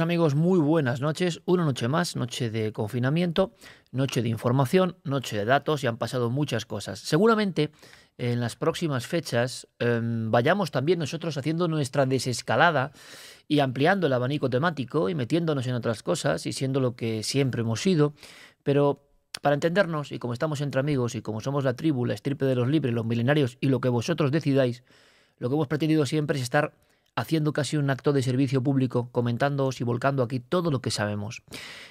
amigos, muy buenas noches. Una noche más, noche de confinamiento, noche de información, noche de datos y han pasado muchas cosas. Seguramente en las próximas fechas em, vayamos también nosotros haciendo nuestra desescalada y ampliando el abanico temático y metiéndonos en otras cosas y siendo lo que siempre hemos sido. Pero para entendernos y como estamos entre amigos y como somos la tribu, la estirpe de los libres, los milenarios y lo que vosotros decidáis, lo que hemos pretendido siempre es estar haciendo casi un acto de servicio público, comentándoos y volcando aquí todo lo que sabemos.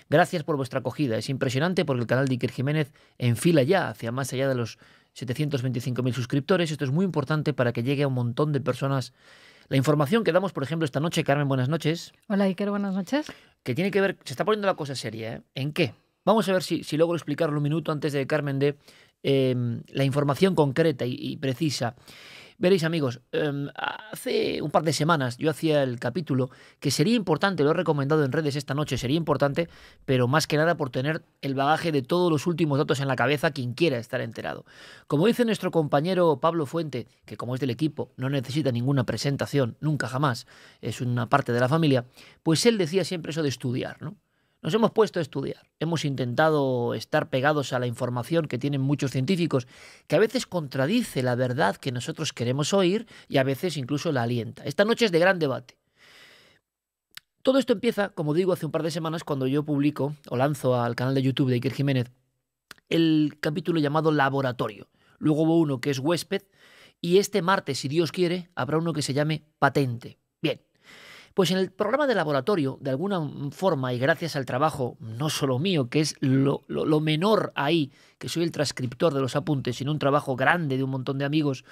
Gracias por vuestra acogida. Es impresionante porque el canal de Iker Jiménez enfila ya hacia más allá de los 725.000 suscriptores. Esto es muy importante para que llegue a un montón de personas. La información que damos, por ejemplo, esta noche, Carmen, buenas noches. Hola Iker, buenas noches. Que tiene que ver, se está poniendo la cosa seria, ¿eh? ¿En qué? Vamos a ver si, si logro explicarlo un minuto antes de Carmen de em, la información concreta y precisa. Veréis amigos, em, hace un par de semanas yo hacía el capítulo que sería importante, lo he recomendado en redes esta noche, sería importante, pero más que nada por tener el bagaje de todos los últimos datos en la cabeza quien quiera estar enterado. Como dice nuestro compañero Pablo Fuente, que como es del equipo no necesita ninguna presentación, nunca jamás, es una parte de la familia, pues él decía siempre eso de estudiar, ¿no? Nos hemos puesto a estudiar, hemos intentado estar pegados a la información que tienen muchos científicos, que a veces contradice la verdad que nosotros queremos oír y a veces incluso la alienta. Esta noche es de gran debate. Todo esto empieza, como digo, hace un par de semanas cuando yo publico o lanzo al canal de YouTube de Iker Jiménez el capítulo llamado Laboratorio. Luego hubo uno que es Huésped y este martes, si Dios quiere, habrá uno que se llame Patente. Pues en el programa de laboratorio, de alguna forma y gracias al trabajo, no solo mío, que es lo, menor ahí, que soy el transcriptor de los apuntes, sino un trabajo grande de un montón de amigos,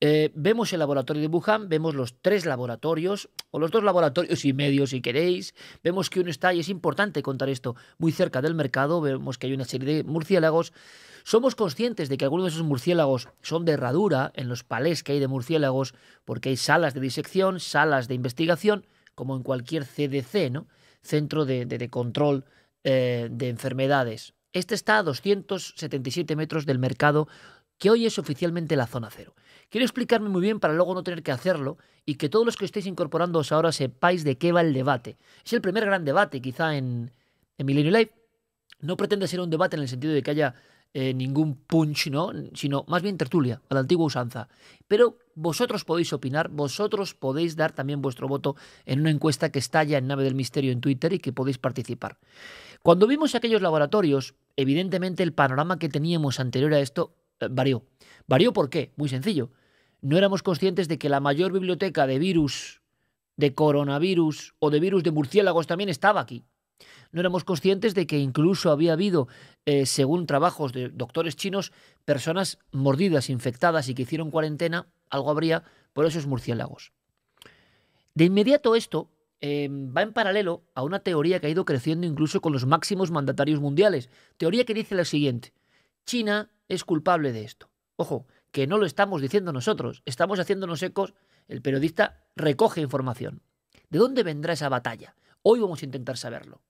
eh, vemos el laboratorio de Wuhan, vemos los tres laboratorios, o los dos laboratorios y medio si queréis, vemos que uno está, y es importante contar esto, muy cerca del mercado, vemos que hay una serie de murciélagos, somos conscientes de que algunos de esos murciélagos son de herradura en los palés que hay de murciélagos, porque hay salas de disección, salas de investigación, como en cualquier CDC, ¿no? Centro de, Control eh, de Enfermedades. Este está a 277 metros del mercado, que hoy es oficialmente la zona cero. Quiero explicarme muy bien para luego no tener que hacerlo y que todos los que estéis incorporándoos ahora sepáis de qué va el debate. Es el primer gran debate, quizá en, en Millennium Life. No pretende ser un debate en el sentido de que haya eh, ningún punch, ¿no? sino más bien tertulia, a la antigua usanza. Pero vosotros podéis opinar, vosotros podéis dar también vuestro voto en una encuesta que está ya en Nave del Misterio en Twitter y que podéis participar. Cuando vimos aquellos laboratorios, evidentemente el panorama que teníamos anterior a esto eh, varió. ¿Varió por qué? Muy sencillo. No éramos conscientes de que la mayor biblioteca de virus, de coronavirus o de virus de murciélagos también estaba aquí no éramos conscientes de que incluso había habido, eh, según trabajos de doctores chinos, personas mordidas, infectadas y que hicieron cuarentena, algo habría por esos murciélagos. De inmediato esto em, va en paralelo a una teoría que ha ido creciendo incluso con los máximos mandatarios mundiales, teoría que dice lo siguiente, China es culpable de esto. Ojo, que no lo estamos diciendo nosotros, estamos haciéndonos ecos, el periodista recoge información. ¿De dónde vendrá esa batalla? Hoy vamos a intentar saberlo.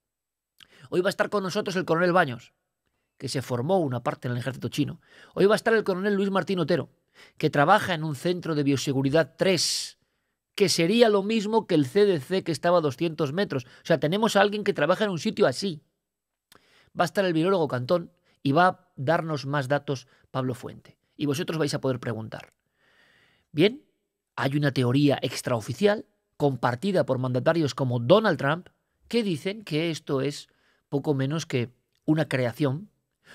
Hoy va a estar con nosotros el coronel Baños, que se formó una parte en el ejército chino. Hoy va a estar el coronel Luis Martín Otero, que trabaja en un centro de bioseguridad 3, que sería lo mismo que el CDC que estaba a 200 metros. O sea, tenemos a alguien que trabaja en un sitio así. Va a estar el biólogo Cantón y va a darnos más datos Pablo Fuente. Y vosotros vais a poder preguntar. Bien, hay una teoría extraoficial compartida por mandatarios como Donald Trump que dicen que esto es poco menos que una creación,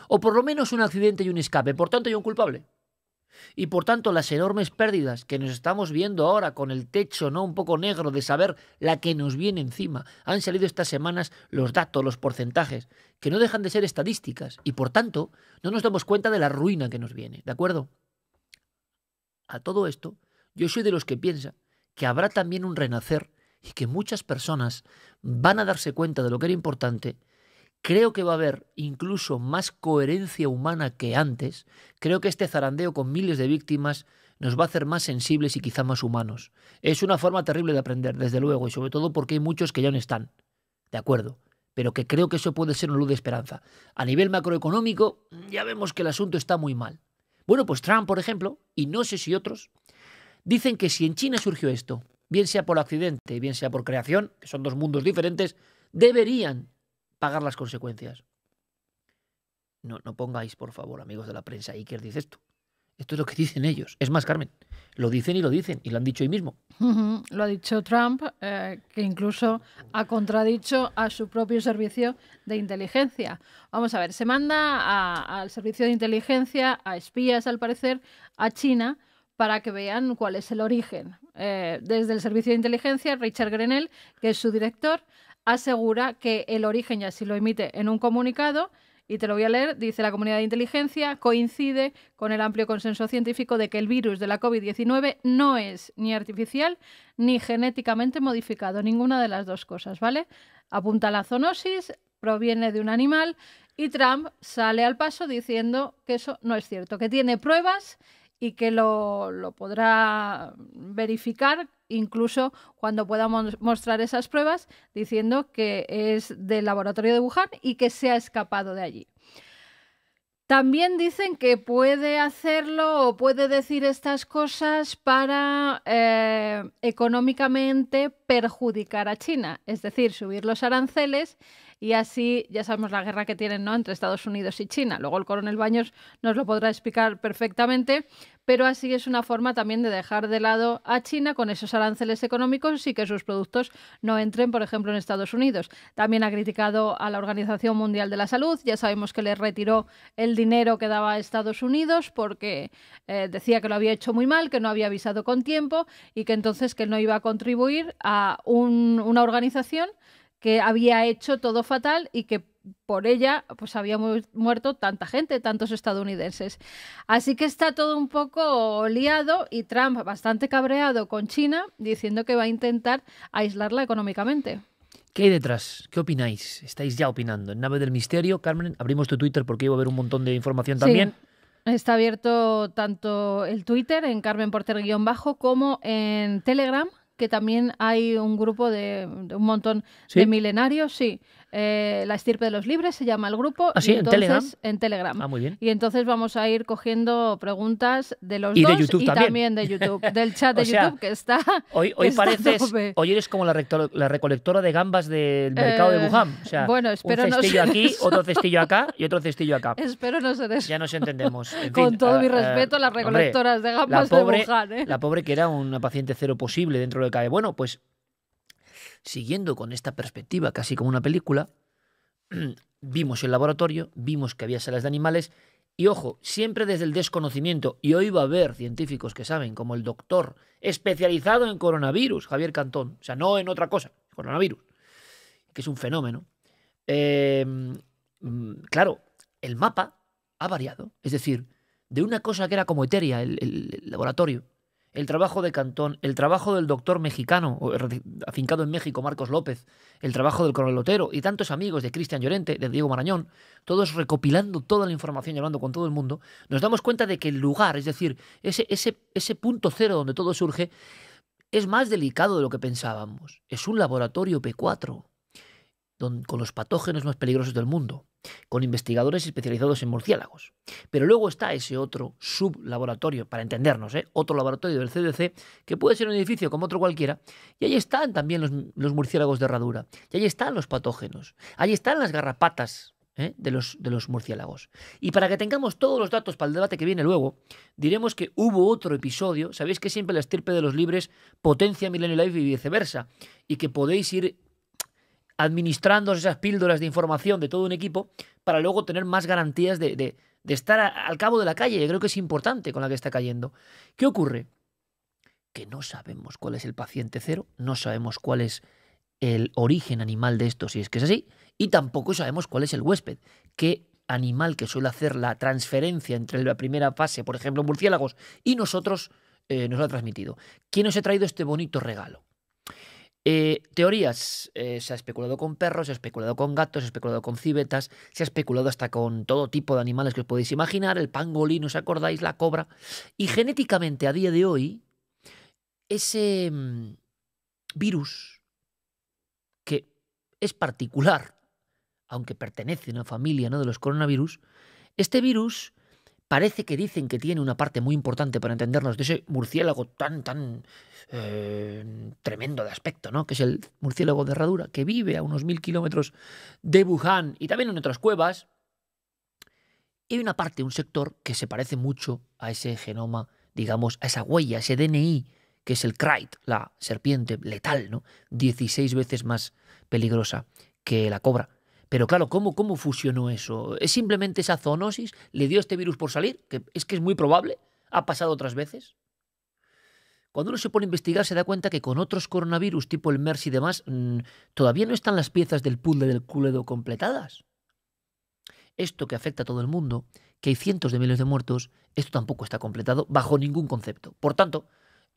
o por lo menos un accidente y un escape. Por tanto, hay un culpable. Y por tanto, las enormes pérdidas que nos estamos viendo ahora con el techo no un poco negro de saber la que nos viene encima, han salido estas semanas los datos, los porcentajes, que no dejan de ser estadísticas y por tanto no nos damos cuenta de la ruina que nos viene, ¿de acuerdo? A todo esto, yo soy de los que piensa que habrá también un renacer y que muchas personas van a darse cuenta de lo que era importante Creo que va a haber incluso más coherencia humana que antes. Creo que este zarandeo con miles de víctimas nos va a hacer más sensibles y quizá más humanos. Es una forma terrible de aprender, desde luego, y sobre todo porque hay muchos que ya no están. De acuerdo, pero que creo que eso puede ser una luz de esperanza. A nivel macroeconómico, ya vemos que el asunto está muy mal. Bueno, pues Trump, por ejemplo, y no sé si otros, dicen que si en China surgió esto, bien sea por accidente, bien sea por creación, que son dos mundos diferentes, deberían pagar las consecuencias. No, no pongáis, por favor, amigos de la prensa, Iker dice esto. Esto es lo que dicen ellos. Es más, Carmen, lo dicen y lo dicen, y lo han dicho hoy mismo. Lo ha dicho Trump, eh, que incluso ha contradicho a su propio servicio de inteligencia. Vamos a ver, se manda al servicio de inteligencia, a espías al parecer, a China para que vean cuál es el origen. Eh, desde el servicio de inteligencia, Richard Grenell, que es su director, asegura que el origen, y así lo emite en un comunicado, y te lo voy a leer, dice la comunidad de inteligencia, coincide con el amplio consenso científico de que el virus de la COVID-19 no es ni artificial ni genéticamente modificado, ninguna de las dos cosas, ¿vale? Apunta la zoonosis, proviene de un animal y Trump sale al paso diciendo que eso no es cierto, que tiene pruebas y que lo, podrá verificar incluso cuando pueda mostrar esas pruebas diciendo que es del laboratorio de Wuhan y que se ha escapado de allí. También dicen que puede hacerlo o puede decir estas cosas para eh, económicamente perjudicar a China, es decir, subir los aranceles y así ya sabemos la guerra que tienen ¿no? entre Estados Unidos y China. Luego el coronel Baños nos lo podrá explicar perfectamente, pero así es una forma también de dejar de lado a China con esos aranceles económicos y que sus productos no entren, por ejemplo, en Estados Unidos. También ha criticado a la Organización Mundial de la Salud. Ya sabemos que le retiró el dinero que daba a Estados Unidos porque eh, decía que lo había hecho muy mal, que no había avisado con tiempo y que entonces que no iba a contribuir a una organización que había hecho todo fatal y que por ella pues había muerto tanta gente, tantos estadounidenses. Así que está todo un poco liado y Trump bastante cabreado con China diciendo que va a intentar aislarla económicamente. ¿Qué hay detrás? ¿Qué opináis? Estáis ya opinando. En Nave del Misterio, Carmen, abrimos tu Twitter porque iba a haber un montón de información también. Está abierto tanto el Twitter en Carmen Porter-bajo como en Telegram, que también hay un grupo de, un montón de milenarios, sí, eh, la estirpe de los libres se llama el grupo. Ah, ¿En Telegram? En Telegram. Ah, muy bien. Y entonces vamos a ir cogiendo preguntas de los dos YouTube y también. de YouTube, del chat de YouTube que está. Hoy, hoy hoy eres como la, recolectora de gambas del mercado de eh, Wuhan. O sea, un cestillo aquí, otro cestillo acá y otro cestillo acá. Espero no ser eso. Ya nos entendemos. Con todo eh, mi respeto a las recolectoras de gambas de Wuhan. ¿eh? La pobre que era una paciente cero posible dentro de lo e. Bueno, pues siguiendo con esta perspectiva, casi como una película, vimos el laboratorio, vimos que había salas de animales y ojo, siempre desde el desconocimiento, y hoy va a haber científicos que saben, como el doctor especializado en coronavirus, Javier Cantón, o sea, no en otra cosa, coronavirus, que es un fenómeno. Em, mm, claro, el mapa ha variado, es decir, de una cosa que era como etérea, el laboratorio, el trabajo de Cantón, el trabajo del doctor mexicano, afincado en México, Marcos López, el trabajo del coronel Otero y tantos amigos de Cristian Llorente, de Diego Marañón, todos recopilando toda la información y hablando con todo el mundo, nos damos cuenta de que el lugar, es decir, ese, ese, ese punto cero donde todo surge, es más delicado de lo que pensábamos. Es un laboratorio P4 con los patógenos más peligrosos del mundo con investigadores especializados en murciélagos. Pero luego está ese otro sublaboratorio, para entendernos, ¿eh? otro laboratorio del CDC, que puede ser un edificio como otro cualquiera, y ahí están también los, murciélagos de herradura, y ahí están los patógenos, ahí están las garrapatas ¿eh? de, los, de los murciélagos. Y para que tengamos todos los datos para el debate que viene luego, diremos que hubo otro episodio, sabéis que siempre la estirpe de los libres potencia Millennial Life y viceversa, y que podéis ir administrando esas píldoras de información de todo un equipo para luego tener más garantías de, estar al cabo de la calle. Yo creo que es importante con la que está cayendo. ¿Qué ocurre? Que no sabemos cuál es el paciente cero, no sabemos cuál es el origen animal de esto, si es que es así, y tampoco sabemos cuál es el huésped, qué animal que suele hacer la transferencia entre la primera fase, por ejemplo, murciélagos, y nosotros eh, nos lo ha transmitido. ¿Quién nos ha traído este bonito regalo? Eh, teorías. Eh, se ha especulado con perros, se ha especulado con gatos, se ha especulado con civetas, se ha especulado hasta con todo tipo de animales que os podéis imaginar, el pangolín, ¿os acordáis? La cobra. Y genéticamente, a día de hoy, ese mm, virus, que es particular, aunque pertenece a una familia ¿no? de los coronavirus, este virus parece que dicen que tiene una parte muy importante para entendernos de ese murciélago tan, tan eh, tremendo de aspecto, ¿no? Que es el murciélago de herradura, que vive a unos mil kilómetros de Wuhan y también en otras cuevas. Y hay una parte, un sector que se parece mucho a ese genoma, digamos, a esa huella, a ese DNI, que es el Krait, la serpiente letal, ¿no? 16 veces más peligrosa que la cobra. Pero claro, ¿cómo, fusionó eso? ¿Es simplemente esa zoonosis? ¿Le dio este virus por salir? Que es que es muy probable. ¿Ha pasado otras veces? Cuando uno se pone a investigar se da cuenta que con otros coronavirus tipo el MERS y demás, mm, todavía no están las piezas del puzzle del culedo completadas. Esto que afecta a todo el mundo, que hay cientos de miles de muertos, esto tampoco está completado bajo ningún concepto. Por tanto,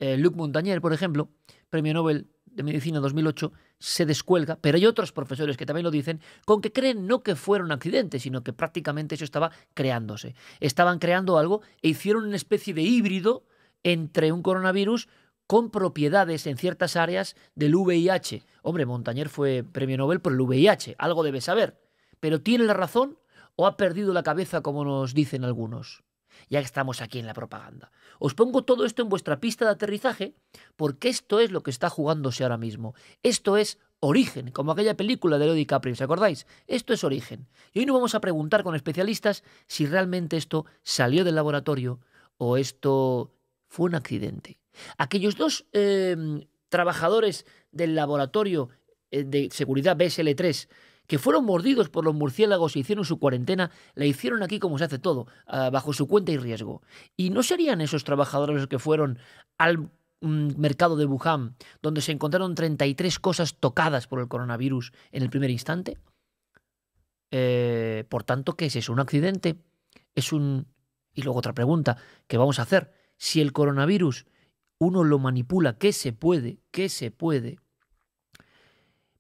eh, Luc Montagnier, por ejemplo, premio Nobel de Medicina 2008, se descuelga, pero hay otros profesores que también lo dicen, con que creen no que fuera un accidente, sino que prácticamente eso estaba creándose. Estaban creando algo e hicieron una especie de híbrido entre un coronavirus con propiedades en ciertas áreas del VIH. Hombre, Montañer fue premio Nobel por el VIH, algo debe saber. Pero ¿tiene la razón o ha perdido la cabeza como nos dicen algunos? ya estamos aquí en la propaganda. Os pongo todo esto en vuestra pista de aterrizaje porque esto es lo que está jugándose ahora mismo. Esto es Origen, como aquella película de Lodi Capri, ¿os acordáis? Esto es Origen. Y hoy nos vamos a preguntar con especialistas si realmente esto salió del laboratorio o esto fue un accidente. Aquellos dos eh, trabajadores del laboratorio eh, de seguridad BSL3 que fueron mordidos por los murciélagos e hicieron su cuarentena, la hicieron aquí como se hace todo, ah, bajo su cuenta y riesgo. ¿Y no serían esos trabajadores los que fueron al mm, mercado de Wuhan, donde se encontraron 33 cosas tocadas por el coronavirus en el primer instante? Eh, por tanto, ¿qué es eso? ¿Un accidente? Es un... Y luego otra pregunta ¿qué vamos a hacer. Si el coronavirus uno lo manipula, ¿qué se puede? ¿Qué se puede?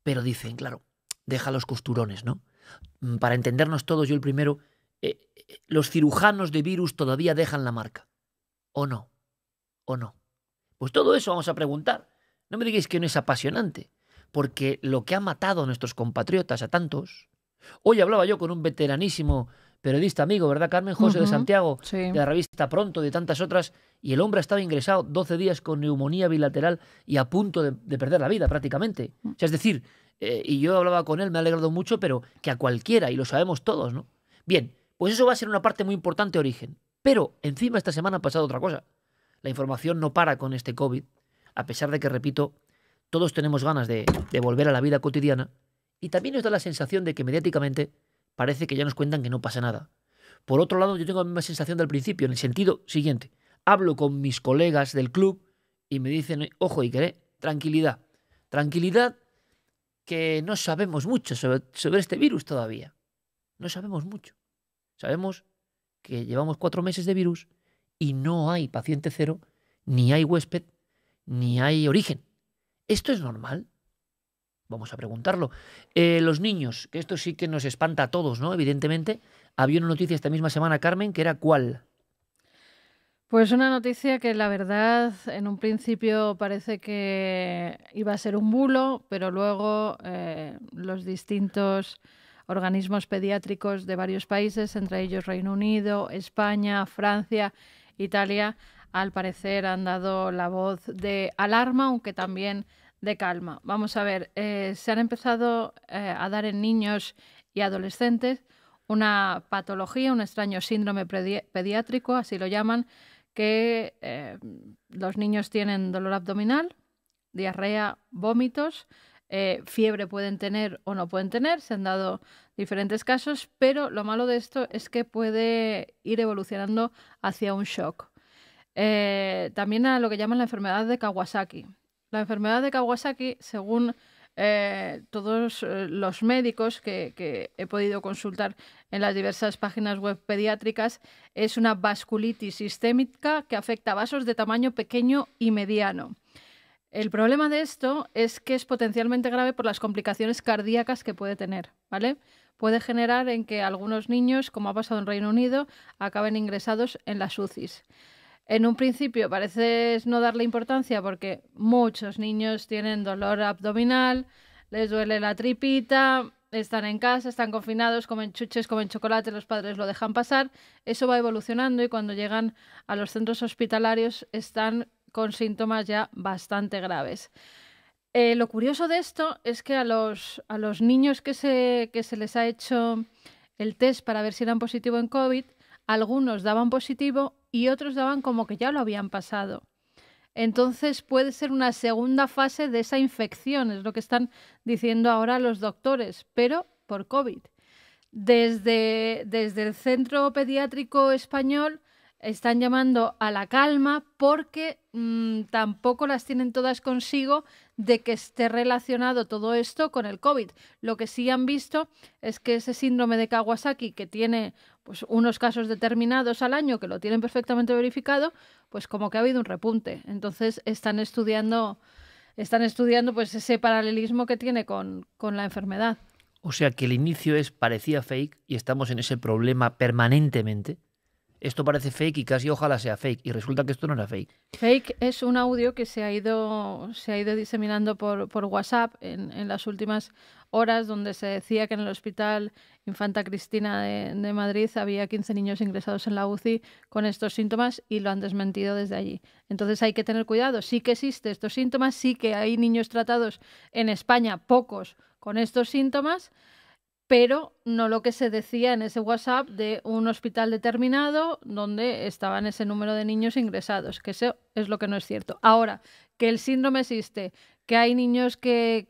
Pero dicen, claro, deja los costurones, ¿no? Mm, para entendernos todos, yo el primero, eh, eh, los cirujanos de virus todavía dejan la marca. ¿O no? ¿O no? Pues todo eso vamos a preguntar. No me digáis que no es apasionante, porque lo que ha matado a nuestros compatriotas, a tantos. Hoy hablaba yo con un veteranísimo periodista amigo, ¿verdad, Carmen? José de Santiago, de la revista Pronto, de tantas otras, y el hombre estaba ingresado 12 días con neumonía bilateral y a punto de, de perder la vida prácticamente. Mm. O sea, es decir, eh, y yo hablaba con él, me ha alegrado mucho, pero que a cualquiera, y lo sabemos todos, ¿no? Bien, pues eso va a ser una parte muy importante origen. Pero encima esta semana ha pasado otra cosa. La información no para con este COVID, a pesar de que, repito, todos tenemos ganas de, volver a la vida cotidiana, y también nos da la sensación de que mediáticamente parece que ya nos cuentan que no pasa nada. Por otro lado, yo tengo la misma sensación del principio, en el sentido siguiente. Hablo con mis colegas del club y me dicen, ojo, y queré, eh, tranquilidad. Tranquilidad que no sabemos mucho sobre, este virus todavía. No sabemos mucho. Sabemos que llevamos cuatro meses de virus y no hay paciente cero, ni hay huésped, ni hay origen. ¿Esto es normal? Vamos a preguntarlo. Eh, los niños, que esto sí que nos espanta a todos, ¿no? Evidentemente, había una noticia esta misma semana, Carmen, que era cuál. Pues una noticia que la verdad en un principio parece que iba a ser un bulo, pero luego eh, los distintos organismos pediátricos de varios países, entre ellos Reino Unido, España, Francia, Italia, al parecer han dado la voz de alarma, aunque también de calma. Vamos a ver, eh, se han empezado eh, a dar en niños y adolescentes una patología, un extraño síndrome pediátrico, así lo llaman, que eh, los niños tienen dolor abdominal, diarrea, vómitos, eh, fiebre pueden tener o no pueden tener, se han dado diferentes casos, pero lo malo de esto es que puede ir evolucionando hacia un shock. Eh, también a lo que llaman la enfermedad de Kawasaki. La enfermedad de Kawasaki, según eh, todos eh, los médicos que, he podido consultar en las diversas páginas web pediátricas, es una vasculitis sistémica que afecta a vasos de tamaño pequeño y mediano. El problema de esto es que es potencialmente grave por las complicaciones cardíacas que puede tener, ¿vale? Puede generar en que algunos niños, como ha pasado en Reino Unido, acaben ingresados en las UCIs. En un principio parece no darle importancia porque muchos niños tienen dolor abdominal, les duele la tripita, están en casa, están confinados, comen chuches, comen chocolate, los padres lo dejan pasar. Eso va evolucionando y cuando llegan a los centros hospitalarios están con síntomas ya bastante graves. Eh, lo curioso de esto es que a los, a los niños que se, se les ha hecho el test para ver si eran positivo en COVID, algunos daban positivo, y otros daban como que ya lo habían pasado. Entonces puede ser una segunda fase de esa infección, es lo que están diciendo ahora los doctores, pero por COVID. Desde, desde el Centro Pediátrico Español están llamando a la calma porque mm, tampoco las tienen todas consigo de que esté relacionado todo esto con el COVID. Lo que sí han visto es que ese síndrome de Kawasaki, que tiene pues, unos casos determinados al año, que lo tienen perfectamente verificado, pues como que ha habido un repunte. Entonces están estudiando, están estudiando pues, ese paralelismo que tiene con, con la enfermedad. O sea que el inicio es parecía fake y estamos en ese problema permanentemente esto parece fake y casi ojalá sea fake. Y resulta que esto no era fake. Fake es un audio que se ha ido, se ha ido diseminando por, por WhatsApp en, las últimas horas, donde se decía que en el hospital Infanta Cristina de, de, Madrid había 15 niños ingresados en la UCI con estos síntomas y lo han desmentido desde allí. Entonces hay que tener cuidado. Sí que existen estos síntomas, sí que hay niños tratados en España, pocos, con estos síntomas pero no lo que se decía en ese WhatsApp de un hospital determinado donde estaban ese número de niños ingresados, que eso es lo que no es cierto. Ahora, que el síndrome existe, que hay niños que,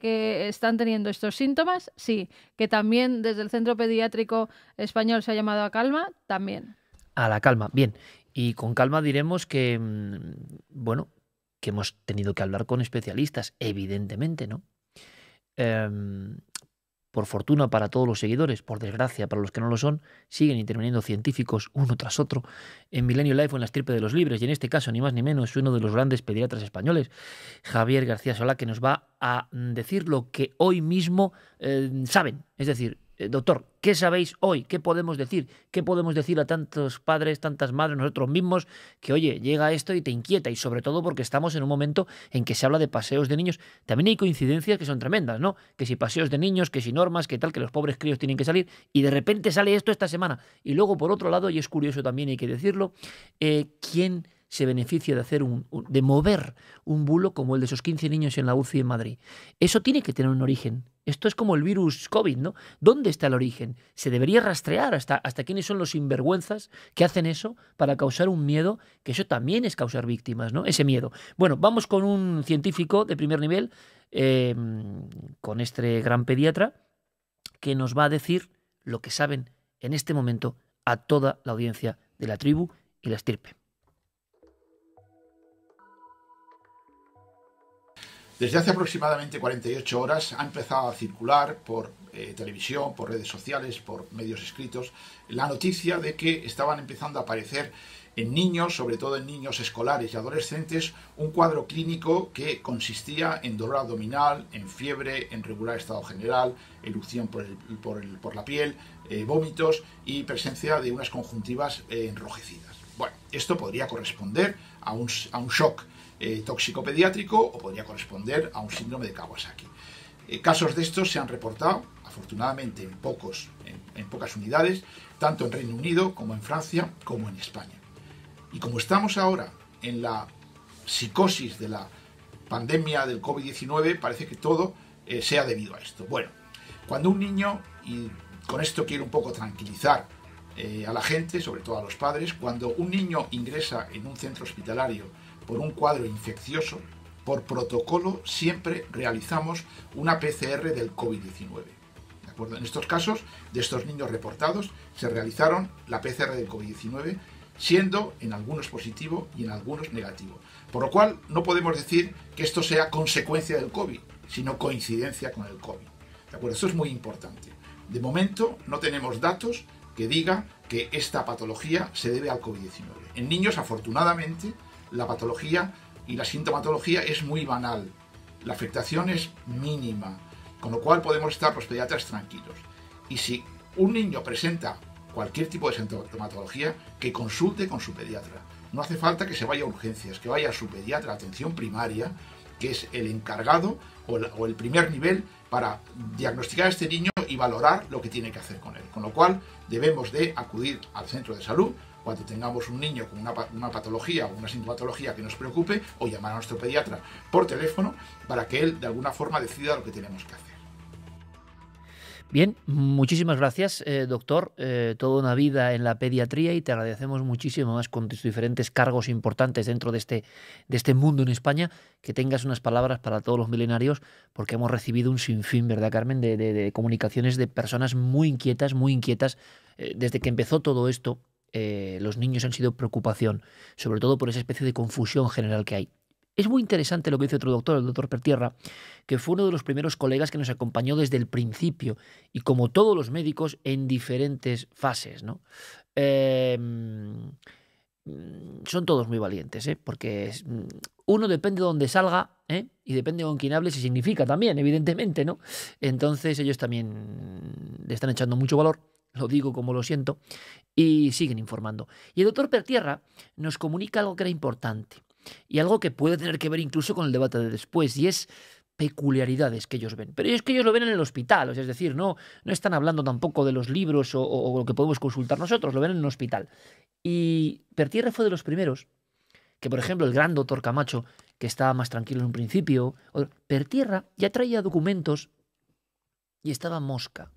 están teniendo estos síntomas, sí, que también desde el Centro Pediátrico Español se ha llamado a calma, también. A la calma, bien. Y con calma diremos que, mm, bueno, que hemos tenido que hablar con especialistas, evidentemente, ¿no? Em, por fortuna para todos los seguidores, por desgracia para los que no lo son, siguen interviniendo científicos uno tras otro en Milenio Life o en la estirpe de los libres, y en este caso, ni más ni menos, uno de los grandes pediatras españoles, Javier García Solá, que nos va a decir lo que hoy mismo eh, saben, es decir, eh, doctor, ¿qué sabéis hoy? ¿Qué podemos decir? ¿Qué podemos decir a tantos padres, tantas madres, nosotros mismos, que oye, llega esto y te inquieta? Y sobre todo porque estamos en un momento en que se habla de paseos de niños. También hay coincidencias que son tremendas, ¿no? Que si paseos de niños, que si normas, que tal, que los pobres críos tienen que salir. Y de repente sale esto esta semana. Y luego, por otro lado, y es curioso también, hay que decirlo, eh, ¿quién se beneficia de, hacer un, de mover un bulo como el de esos 15 niños en la UCI en Madrid. Eso tiene que tener un origen. Esto es como el virus COVID, ¿no? ¿Dónde está el origen? Se debería rastrear hasta, hasta quiénes son los sinvergüenzas que hacen eso para causar un miedo, que eso también es causar víctimas, ¿no? Ese miedo. Bueno, vamos con un científico de primer nivel, eh, con este gran pediatra, que nos va a decir lo que saben en este momento a toda la audiencia de la tribu y la estirpe. Desde hace aproximadamente 48 horas ha empezado a circular por eh, televisión, por redes sociales, por medios escritos, la noticia de que estaban empezando a aparecer en niños, sobre todo en niños escolares y adolescentes, un cuadro clínico que consistía en dolor abdominal, en fiebre, en regular estado general, erupción por, la piel, eh, vómitos y presencia de unas conjuntivas eh, enrojecidas. Bueno, esto podría corresponder a un, a un shock eh, tóxico pediátrico o podría corresponder a un síndrome de Kawasaki. Eh, casos de estos se han reportado, afortunadamente, en, pocos, en, pocas unidades, tanto en Reino Unido como en Francia como en España. Y como estamos ahora en la psicosis de la pandemia del COVID-19, parece que todo eh, sea debido a esto. Bueno, cuando un niño, y con esto quiero un poco tranquilizar a la gente, sobre todo a los padres, cuando un niño ingresa en un centro hospitalario por un cuadro infeccioso, por protocolo siempre realizamos una PCR del COVID-19. En estos casos, de estos niños reportados, se realizaron la PCR del COVID-19, siendo en algunos positivo y en algunos negativo. Por lo cual, no podemos decir que esto sea consecuencia del COVID, sino coincidencia con el COVID. ¿De acuerdo? Esto es muy importante. De momento, no tenemos datos que diga que esta patología se debe al COVID-19. En niños, afortunadamente, la patología y la sintomatología es muy banal. La afectación es mínima, con lo cual podemos estar los pediatras tranquilos. Y si un niño presenta cualquier tipo de sintomatología, que consulte con su pediatra. No hace falta que se vaya a urgencias, que vaya a su pediatra, atención primaria, que es el encargado o el, o el, primer nivel para diagnosticar a este niño y valorar lo que tiene que hacer con él. Con lo cual debemos de acudir al centro de salud cuando tengamos un niño con una, patología o una sintomatología que nos preocupe o llamar a nuestro pediatra por teléfono para que él de alguna forma decida lo que tenemos que hacer. Bien, muchísimas gracias, eh, doctor. Eh, toda una vida en la pediatría y te agradecemos muchísimo más con tus diferentes cargos importantes dentro de este, de este mundo en España, que tengas unas palabras para todos los milenarios, porque hemos recibido un sinfín, ¿verdad, Carmen?, de, comunicaciones de personas muy inquietas, muy inquietas, eh, desde que empezó todo esto eh, los niños han sido preocupación, sobre todo por esa especie de confusión general que hay. Es muy interesante lo que dice otro doctor, el doctor Pertierra, que fue uno de los primeros colegas que nos acompañó desde el principio y como todos los médicos en diferentes fases. ¿no? Em, son todos muy valientes, ¿eh? porque mm, uno depende de dónde salga ¿eh? y depende con quién hable, si significa también, evidentemente, ¿no? Entonces ellos también le están echando mucho valor lo digo como lo siento, y siguen informando. Y el doctor Pertierra nos comunica algo que era importante y algo que puede tener que ver incluso con el debate de después, y es peculiaridades que ellos ven. Pero es que ellos lo ven en el hospital, es decir, no, no están hablando tampoco de los libros o, o lo que podemos consultar nosotros, lo ven en el hospital. Y Pertierra fue de los primeros que, por ejemplo, el gran doctor Camacho, que estaba más tranquilo en un principio, Pertierra ya traía documentos y estaba mosca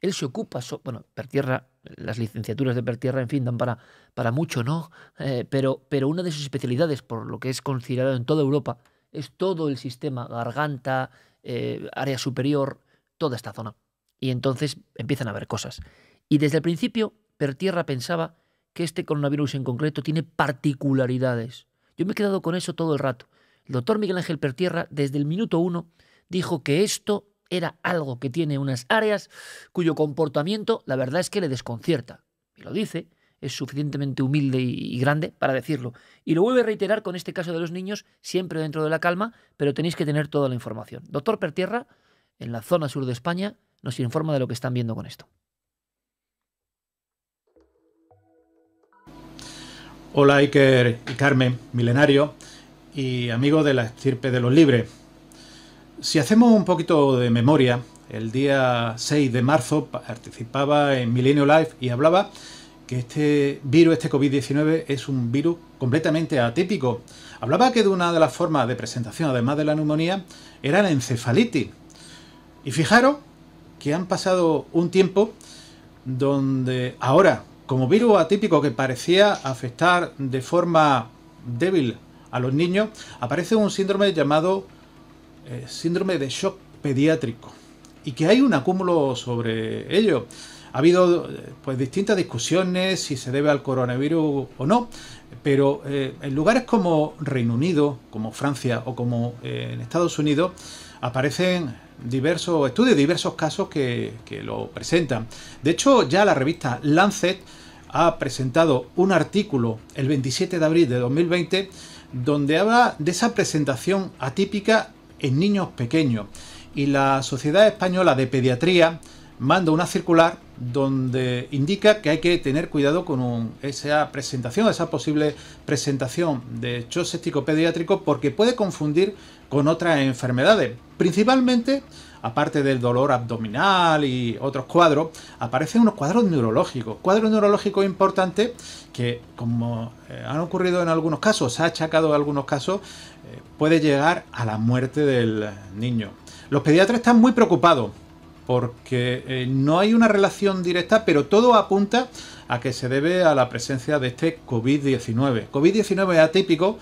él se ocupa, bueno, bueno, Tierra, las licenciaturas de Per Tierra, en fin, dan para, para mucho, ¿no? Eh, pero, pero una de sus especialidades, por lo que es considerado en toda Europa, es todo el sistema, garganta, eh, área superior, toda esta zona. Y entonces empiezan a ver cosas. Y desde el principio, Per Tierra pensaba que este coronavirus en concreto tiene particularidades. Yo me he quedado con eso todo el rato. El doctor Miguel Ángel Pertierra, desde el minuto uno, dijo que esto era algo que tiene unas áreas cuyo comportamiento la verdad es que le desconcierta. Y lo dice, es suficientemente humilde y grande para decirlo. Y lo vuelve a reiterar con este caso de los niños, siempre dentro de la calma, pero tenéis que tener toda la información. Doctor Pertierra, en la zona sur de España, nos informa de lo que están viendo con esto. Hola Iker y Carmen, milenario y amigo de la estirpe de los libres. Si hacemos un poquito de memoria, el día 6 de marzo participaba en Milenio Live y hablaba que este virus, este COVID-19, es un virus completamente atípico. Hablaba que de una de las formas de presentación, además de la neumonía, era la encefalitis. Y fijaros que han pasado un tiempo donde ahora, como virus atípico que parecía afectar de forma débil a los niños, aparece un síndrome llamado eh, síndrome de shock pediátrico y que hay un acúmulo sobre ello. Ha habido eh, pues distintas discusiones si se debe al coronavirus o no, pero eh, en lugares como Reino Unido, como Francia o como en Estados Unidos aparecen diversos estudios, diversos casos que, que lo presentan. De hecho, ya la revista Lancet ha presentado un artículo el 27 de abril de 2020 donde habla de esa presentación atípica en niños pequeños. Y la Sociedad Española de Pediatría manda una circular donde indica que hay que tener cuidado con esa presentación, esa posible presentación de hechos séptico porque puede confundir con otras enfermedades, principalmente aparte del dolor abdominal y otros cuadros, aparecen unos cuadros neurológicos. Cuadros neurológicos importantes que, como eh, han ocurrido en algunos casos, se ha achacado en algunos casos, eh, puede llegar a la muerte del niño. Los pediatras están muy preocupados porque eh, no hay una relación directa, pero todo apunta a que se debe a la presencia de este COVID-19. COVID-19 atípico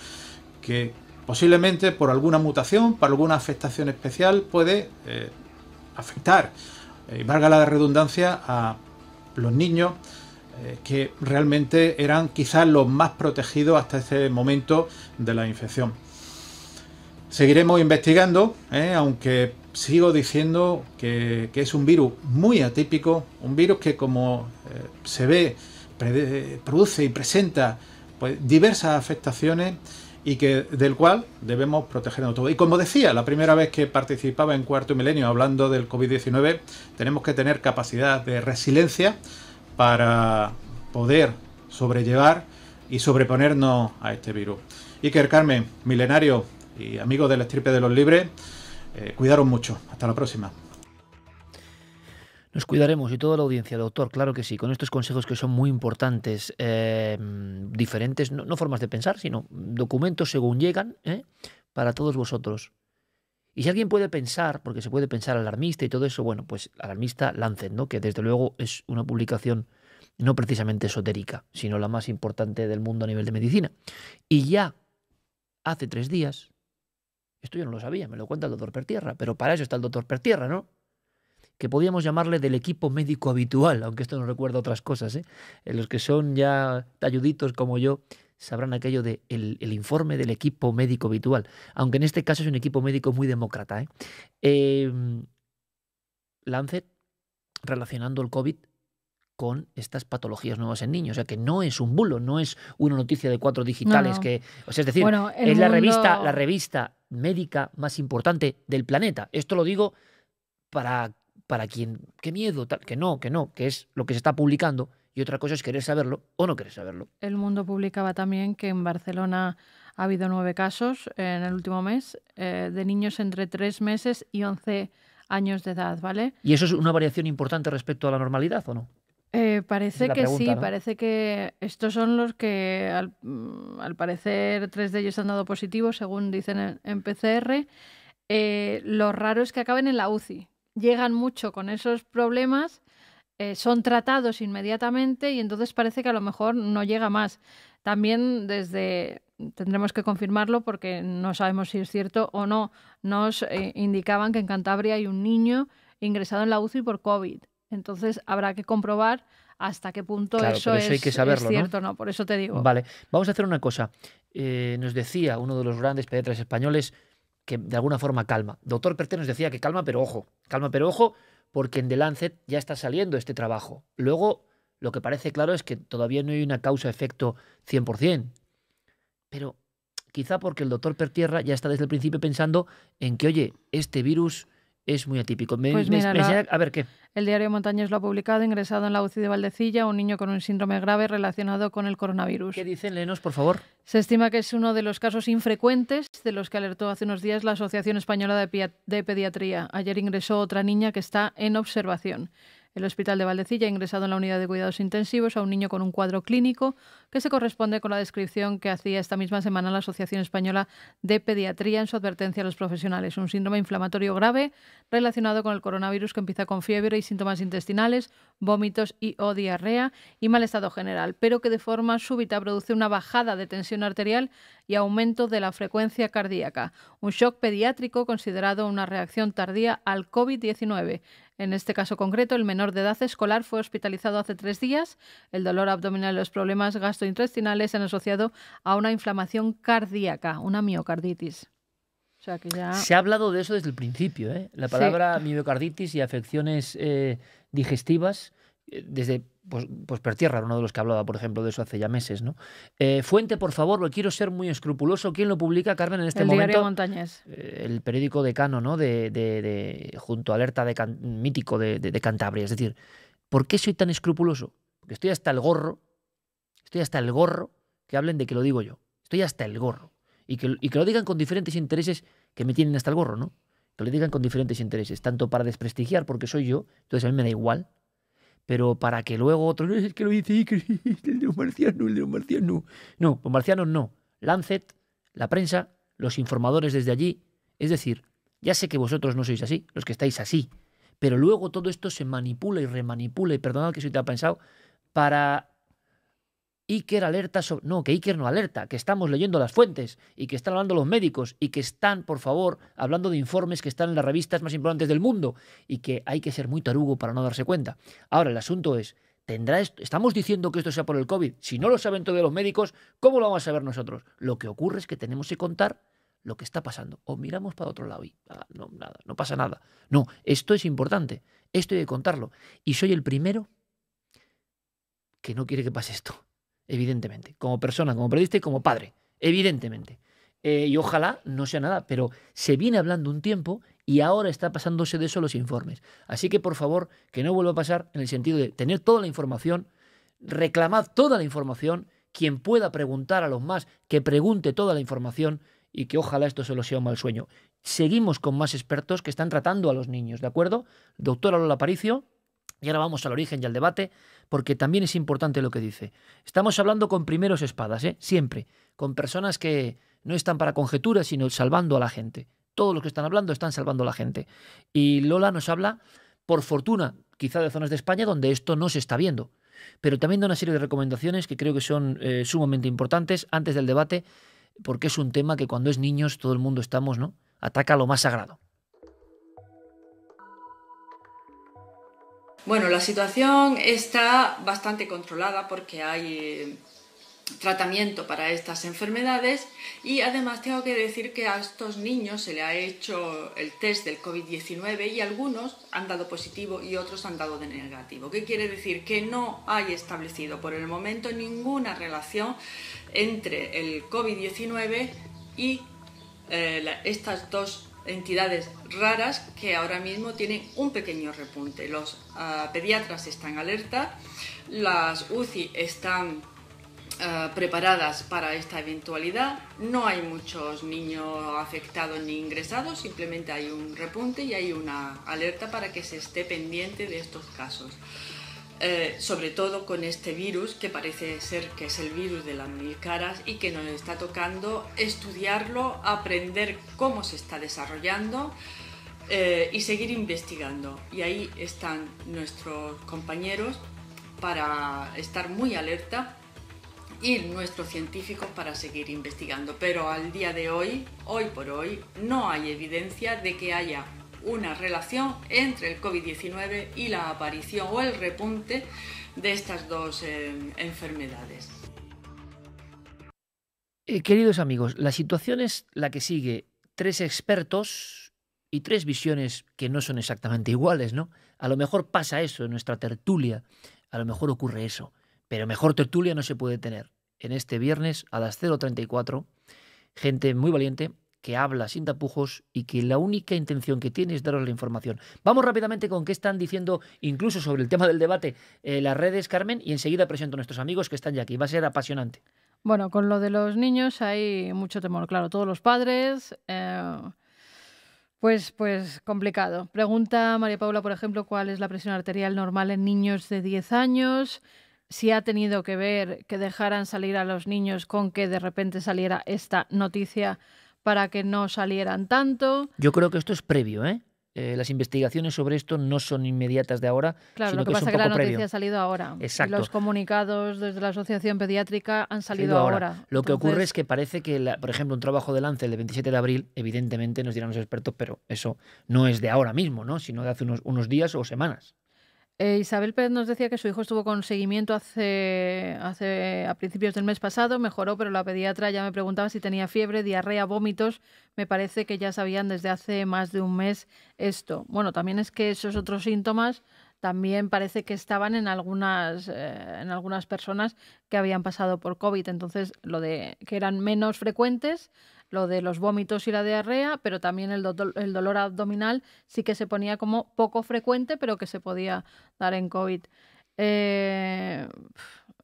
que Posiblemente por alguna mutación, por alguna afectación especial, puede eh, afectar, eh, ...y valga la redundancia, a los niños eh, que realmente eran quizás los más protegidos hasta ese momento de la infección. Seguiremos investigando, aunque sigo diciendo que, es un virus muy atípico, un virus que como se ve, produce y presenta pues, diversas afectaciones y que, del cual debemos protegernos todos. Y como decía, la primera vez que participaba en Cuarto Milenio hablando del COVID-19, tenemos que tener capacidad de resiliencia para poder sobrellevar y sobreponernos a este virus. Iker Carmen, milenario y amigo del Estirpe de los Libres, eh, cuidaron mucho. Hasta la próxima. Nos cuidaremos y toda la audiencia, doctor, claro que sí, con estos consejos que son muy importantes, eh, diferentes, no, formas de pensar, sino documentos según llegan, ¿eh? para todos vosotros. Y si alguien puede pensar, porque se puede pensar alarmista y todo eso, bueno, pues alarmista lancen, ¿no? Que desde luego es una publicación no precisamente esotérica, sino la más importante del mundo a nivel de medicina. Y ya hace tres días, esto yo no lo sabía, me lo cuenta el doctor Pertierra, pero para eso está el doctor Pertierra, ¿no? que podíamos llamarle del equipo médico habitual, aunque esto nos recuerda otras cosas. ¿eh? Eh, los que son ya talluditos como yo sabrán aquello de informe del equipo médico habitual, aunque en este caso es un equipo médico muy demócrata. ¿eh? Em, Lancet, relacionando el COVID con estas patologías nuevas en niños. O sea que no es un bulo, no es una noticia de cuatro digitales que. es decir, es la revista, la revista médica más importante del planeta. Esto lo digo para para quien, qué miedo, que no, que no, que es lo que se está publicando y otra cosa es querer saberlo o no querer saberlo. El Mundo publicaba también que en Barcelona ha habido nueve casos en el último mes eh, de niños entre tres meses y once años de edad, ¿vale? ¿Y eso es una variación importante respecto a la normalidad o no? Eh, parece que sí, parece que estos son los que mm, al, parecer tres de ellos han dado positivo, según dicen en, PCR. Eh, lo raro es que acaben en la UCI, llegan mucho con esos problemas, eh, son tratados inmediatamente y entonces parece que a lo mejor no llega más. También desde, tendremos que confirmarlo porque no sabemos si es cierto o no, nos eh, indicaban que en Cantabria hay un niño ingresado en la UCI por COVID. Entonces habrá que comprobar hasta qué punto eso, es, cierto ¿no? no. Por eso te digo. Vale, vamos a hacer una cosa. Eh, nos decía uno de los grandes pediatras españoles, que de alguna forma calma. Doctor pertier nos decía que calma, pero ojo, calma, pero ojo, porque en The Lancet ya está saliendo este trabajo. Luego, lo que parece claro es que todavía no hay una causa-efecto 100%. Pero quizá porque el doctor Pertierra ya está desde el principio pensando en que, oye, este virus es muy atípico. Pues a ver qué. El diario Montañés lo ha publicado, ingresado en la UCI de Valdecilla, un niño con un síndrome grave relacionado con el coronavirus. ¿Qué dicen? Lenos, por favor. Se estima que es uno de los casos infrecuentes de los que alertó hace unos días la Asociación Española de Pediatría. Ayer ingresó otra niña que está en observación el Hospital de Valdecilla ha ingresado en la unidad de cuidados intensivos a un niño con un cuadro clínico que se corresponde con la descripción que hacía esta misma semana la Asociación Española de Pediatría en su advertencia a los profesionales. Un síndrome inflamatorio grave relacionado con el coronavirus que empieza con fiebre y síntomas intestinales, vómitos y o diarrea y mal estado general, pero que de forma súbita produce una bajada de tensión arterial y aumento de la frecuencia cardíaca. Un shock pediátrico considerado una reacción tardía al COVID-19. En este caso concreto, el menor de edad escolar fue hospitalizado hace tres días. El dolor abdominal y los problemas gastrointestinales han asociado a una inflamación cardíaca, una miocarditis. Se ha hablado de eso desde el principio. ¿eh? La palabra miocarditis y afecciones eh, digestivas, eh, desde pues, pues Pertierra era uno de los que hablaba, por ejemplo, de eso hace ya meses, ¿no? Eh, fuente, por favor, lo quiero ser muy escrupuloso. ¿Quién lo publica, Carmen, en este el momento? Eh, el periódico ¿no? De, de, de junto a Alerta de mítico de, Cantabria. Es decir, ¿por qué soy tan escrupuloso? Porque estoy hasta el gorro, estoy hasta el gorro que hablen de que lo digo yo. Estoy hasta el gorro. Y que, y que lo digan con diferentes intereses que me tienen hasta el gorro, ¿no? Que lo digan con diferentes intereses, tanto para desprestigiar porque soy yo, entonces a mí me da igual, pero para que luego otros, es que lo dice Iker, el de los el de No, los marcianos no. Lancet, la prensa, los informadores desde allí. Es decir, ya sé que vosotros no sois así, los que estáis así. Pero luego todo esto se manipula y remanipula, y perdonad que soy tan pensado, para Iker alerta No, que Iker no alerta, que estamos leyendo las fuentes y que están hablando los médicos y que están, por favor, hablando de informes que están en las revistas más importantes del mundo y que hay que ser muy tarugo para no darse cuenta. Ahora, el asunto es, ¿tendrá esto? ¿estamos diciendo que esto sea por el COVID? Si no lo saben todos los médicos, ¿cómo lo vamos a saber nosotros? Lo que ocurre es que tenemos que contar lo que está pasando. O miramos para otro lado y ah, nada, no pasa nada. No, esto es importante, esto hay que contarlo. Y soy el primero que no quiere que pase esto evidentemente, como persona, como periodista y como padre, evidentemente. Eh, y ojalá no sea nada, pero se viene hablando un tiempo y ahora está pasándose de eso los informes. Así que por favor, que no vuelva a pasar en el sentido de tener toda la información, reclamad toda la información, quien pueda preguntar a los más, que pregunte toda la información y que ojalá esto solo sea un mal sueño. Seguimos con más expertos que están tratando a los niños, ¿de acuerdo? Doctora Lola Paricio, y ahora vamos al origen y al debate porque también es importante lo que dice. Estamos hablando con primeros espadas, ¿eh? siempre, con personas que no están para conjeturas, sino salvando a la gente. Todos los que están hablando están salvando a la gente. Y Lola nos habla, por fortuna, quizá de zonas de España donde esto no se está viendo. Pero también da una serie de recomendaciones que creo que son eh, sumamente importantes antes del debate, porque es un tema que cuando es niños todo el mundo estamos, ¿no? Ataca lo más sagrado. Bueno, la situación está bastante controlada porque hay eh, tratamiento para estas enfermedades y además tengo que decir que a estos niños se le ha hecho el test del COVID-19 y algunos han dado positivo y otros han dado de negativo. ¿Qué quiere decir? Que no hay establecido por el momento ninguna relación entre el COVID-19 y eh, estas dos entidades raras que ahora mismo tienen un pequeño repunte. Los ah, pediatras están alerta, las UCI están ah, preparadas para esta eventualidad, no hay muchos niños afectados ni ingresados, simplemente hay un repunte y hay una alerta para que se esté pendiente de estos casos. Eh, sobre todo con este virus, que parece ser que es el virus de las mil caras y que nos está tocando estudiarlo, aprender cómo se está desarrollando eh, y seguir investigando. Y ahí están nuestros compañeros para estar muy alerta y nuestros científicos para seguir investigando. Pero al día de hoy, hoy por hoy, no hay evidencia de que haya una relación entre el COVID-19 y la aparición o el repunte de estas dos eh, enfermedades. Eh, queridos amigos, la situación es la que sigue. Tres expertos y tres visiones que no son exactamente iguales, ¿no? A lo mejor pasa eso en nuestra tertulia, a lo mejor ocurre eso, pero mejor tertulia no se puede tener. En este viernes a las 0.34, gente muy valiente, que habla sin tapujos y que la única intención que tiene es daros la información. Vamos rápidamente con qué están diciendo, incluso sobre el tema del debate, eh, las redes, Carmen, y enseguida presento a nuestros amigos que están ya aquí. Va a ser apasionante. Bueno, con lo de los niños hay mucho temor, claro, todos los padres. Eh, pues, pues complicado. Pregunta María Paula, por ejemplo, cuál es la presión arterial normal en niños de 10 años, si ha tenido que ver que dejaran salir a los niños con que de repente saliera esta noticia para que no salieran tanto. Yo creo que esto es previo, ¿eh? eh las investigaciones sobre esto no son inmediatas de ahora. Claro, lo que, pasa es que la noticia ha salido ahora. Exacto. Los comunicados desde la Asociación Pediátrica han salido, ahora. Lo que ocurre es que parece que, por ejemplo, un trabajo de Lance el de 27 de abril, evidentemente nos dirán los expertos, pero eso no es de ahora mismo, ¿no? sino de hace unos días o semanas. Eh, Isabel Pérez nos decía que su hijo estuvo con seguimiento hace, hace, a principios del mes pasado, mejoró, pero la pediatra ya me preguntaba si tenía fiebre, diarrea, vómitos. Me parece que ya sabían desde hace más de un mes esto. Bueno, también es que esos otros síntomas también parece que estaban en algunas, eh, en algunas personas que habían pasado por COVID. Entonces, lo de que eran menos frecuentes, lo de los vómitos y la diarrea, pero también el, dolor abdominal sí que se ponía como poco frecuente, pero que se podía dar en COVID. Eh,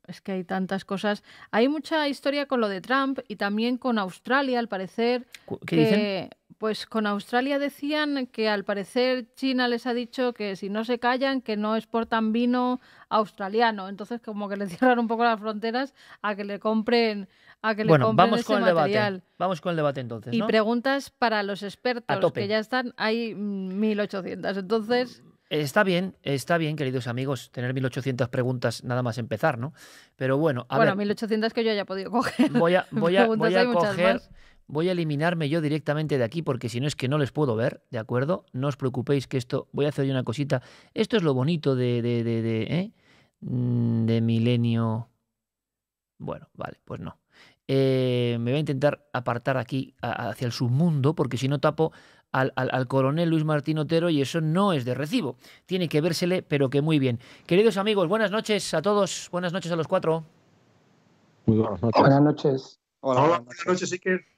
es que hay tantas cosas. Hay mucha historia con lo de Trump y también con Australia, al parecer. ¿Qué que dicen? Pues con Australia decían que al parecer China les ha dicho que si no se callan, que no exportan vino australiano. Entonces como que le cierran un poco las fronteras a que le compren a que le compren vamos con el Debate. Vamos con el debate entonces. Y preguntas para los expertos, que ya están, hay 1.800. Mm, entonces... Está bien, está bien, queridos amigos, tener 1.800 preguntas nada más empezar, ¿no? Pero bueno, a bueno, 1.800 que yo haya podido coger. Voy a, voy a, coger... Voy a eliminarme yo directamente de aquí porque si no es que no les puedo ver, ¿de acuerdo? No os preocupéis que esto, voy a hacer yo una cosita. Esto es lo bonito de, de, de, de, ¿eh? Mm, de milenio. Bueno, vale, pues no. Eh, me voy a intentar apartar aquí hacia el submundo porque si no tapo al, al, coronel Luis Martín Otero y eso no es de recibo. Tiene que vérsele, pero que muy bien. Queridos amigos, buenas noches a todos, buenas noches a los cuatro. Muy buenas noches. Buenas noches. Hola, buenas noches,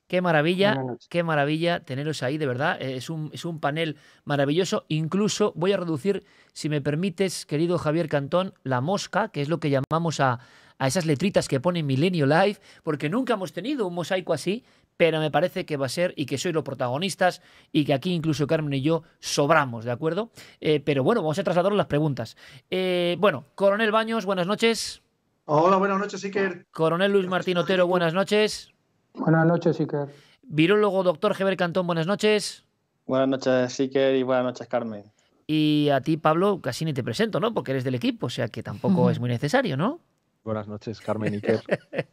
Qué maravilla, qué maravilla teneros ahí, de verdad. Eh, es un, es un panel maravilloso. Incluso voy a reducir, si me permites, querido Javier Cantón, la mosca, que es lo que llamamos a, a esas letritas que pone Milenio Live, porque nunca hemos tenido un mosaico así, pero me parece que va a ser y que soy los protagonistas y que aquí incluso Carmen y yo sobramos, ¿de acuerdo? Eh, pero bueno, vamos a trasladar las preguntas. Eh, bueno, Coronel Baños, buenas noches. Hola, buenas noches, Iker. Coronel Luis Martín Otero, buenas noches. Buenas noches, Iker. Virólogo, doctor Geber Cantón, buenas noches. Buenas noches, Iker, y buenas noches, Carmen. Y a ti, Pablo, casi ni te presento, ¿no? Porque eres del equipo, o sea que tampoco es muy necesario, ¿no? Buenas noches, Carmen Iker.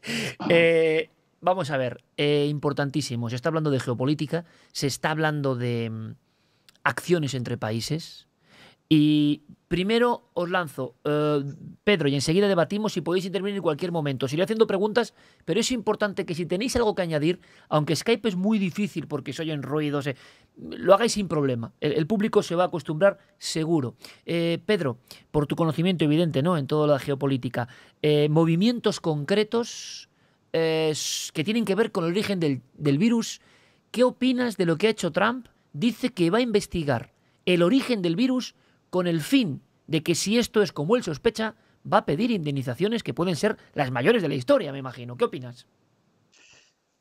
Eh, vamos a ver, eh, importantísimo, se está hablando de geopolítica, se está hablando de mm, acciones entre países, y primero os lanzo, eh, Pedro, y enseguida debatimos si podéis intervenir en cualquier momento. Os haciendo preguntas, pero es importante que si tenéis algo que añadir, aunque Skype es muy difícil porque soy oyen ruidos, eh, lo hagáis sin problema. El, público se va a acostumbrar seguro. Eh, Pedro, por tu conocimiento evidente ¿no? en toda la geopolítica, movimientos concretos que tienen que ver con el origen del virus, ¿qué opinas de lo que ha hecho Trump? Dice que va a investigar el origen del virus con el fin de que si esto es como él sospecha, va a pedir indemnizaciones que pueden ser las mayores de la historia, me imagino. ¿Qué opinas?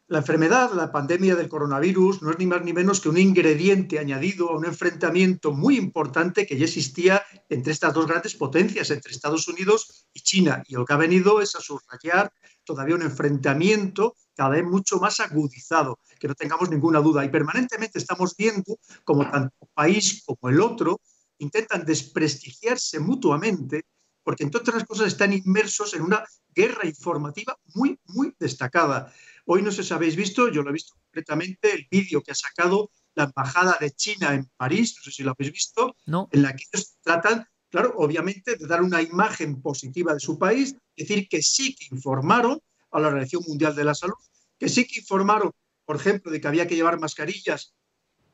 La enfermedad, la pandemia del coronavirus, no es ni más ni menos que un ingrediente añadido a un enfrentamiento muy importante que ya existía entre estas dos grandes potencias, entre Estados Unidos y China. Y lo que ha venido es a subrayar todavía un enfrentamiento cada vez mucho más agudizado, que no tengamos ninguna duda. Y permanentemente estamos viendo como tanto un país como el otro intentan desprestigiarse mutuamente, porque todas las cosas están inmersos en una guerra informativa muy, muy destacada. Hoy no sé si habéis visto, yo lo he visto completamente, el vídeo que ha sacado la Embajada de China en París, no sé si lo habéis visto, en la que ellos tratan, claro, obviamente, de dar una imagen positiva de su país, decir que sí que informaron a la Organización Mundial de la Salud, que sí que informaron, por ejemplo, de que había que llevar mascarillas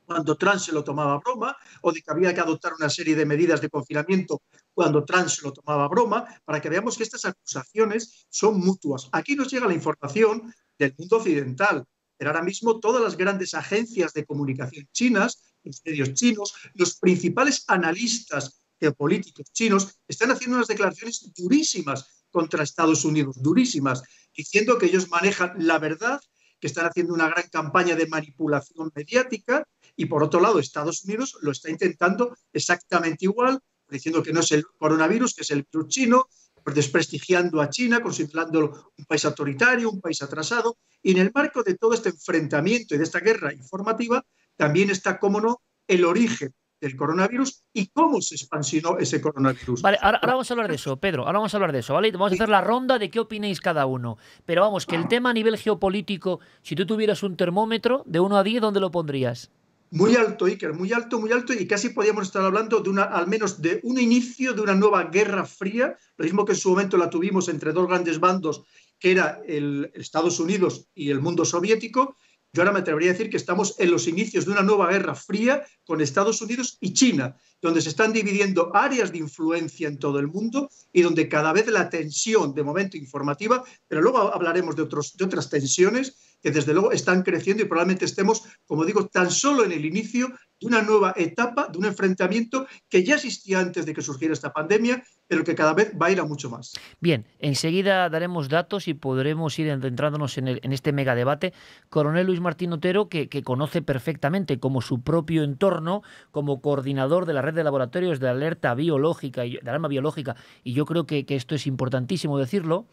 cuando Trump se lo tomaba broma, o de que había que adoptar una serie de medidas de confinamiento cuando Trump se lo tomaba broma, para que veamos que estas acusaciones son mutuas. Aquí nos llega la información del mundo occidental, pero ahora mismo todas las grandes agencias de comunicación chinas, los medios chinos, los principales analistas geopolíticos chinos, están haciendo unas declaraciones durísimas contra Estados Unidos, durísimas, diciendo que ellos manejan la verdad, que están haciendo una gran campaña de manipulación mediática, y por otro lado, Estados Unidos lo está intentando exactamente igual, diciendo que no es el coronavirus, que es el virus chino, desprestigiando a China, considerándolo un país autoritario, un país atrasado. Y en el marco de todo este enfrentamiento y de esta guerra informativa, también está, cómo no, el origen del coronavirus y cómo se expansionó ese coronavirus. Vale, ahora, vamos a hablar de eso, Pedro, ahora vamos a hablar de eso, ¿vale? Vamos a hacer la ronda de qué opinéis cada uno. Pero vamos, que el tema a nivel geopolítico, si tú tuvieras un termómetro de 1 a 10, ¿dónde lo pondrías? Muy alto, Iker, muy alto, muy alto, y casi podíamos estar hablando de una, al menos de un inicio de una nueva guerra fría, lo mismo que en su momento la tuvimos entre dos grandes bandos, que era el Estados Unidos y el mundo soviético. Yo ahora me atrevería a decir que estamos en los inicios de una nueva guerra fría con Estados Unidos y China, donde se están dividiendo áreas de influencia en todo el mundo y donde cada vez la tensión, de momento informativa, pero luego hablaremos de, otros, de otras tensiones, que desde luego están creciendo y probablemente estemos, como digo, tan solo en el inicio de una nueva etapa, de un enfrentamiento que ya existía antes de que surgiera esta pandemia, pero que cada vez va a ir mucho más. Bien, enseguida daremos datos y podremos ir entrándonos en, el, en este megadebate. Coronel Luis Martín Otero, que, conoce perfectamente como su propio entorno, como coordinador de la red de laboratorios de alerta biológica y de alarma biológica, y yo creo que esto es importantísimo decirlo,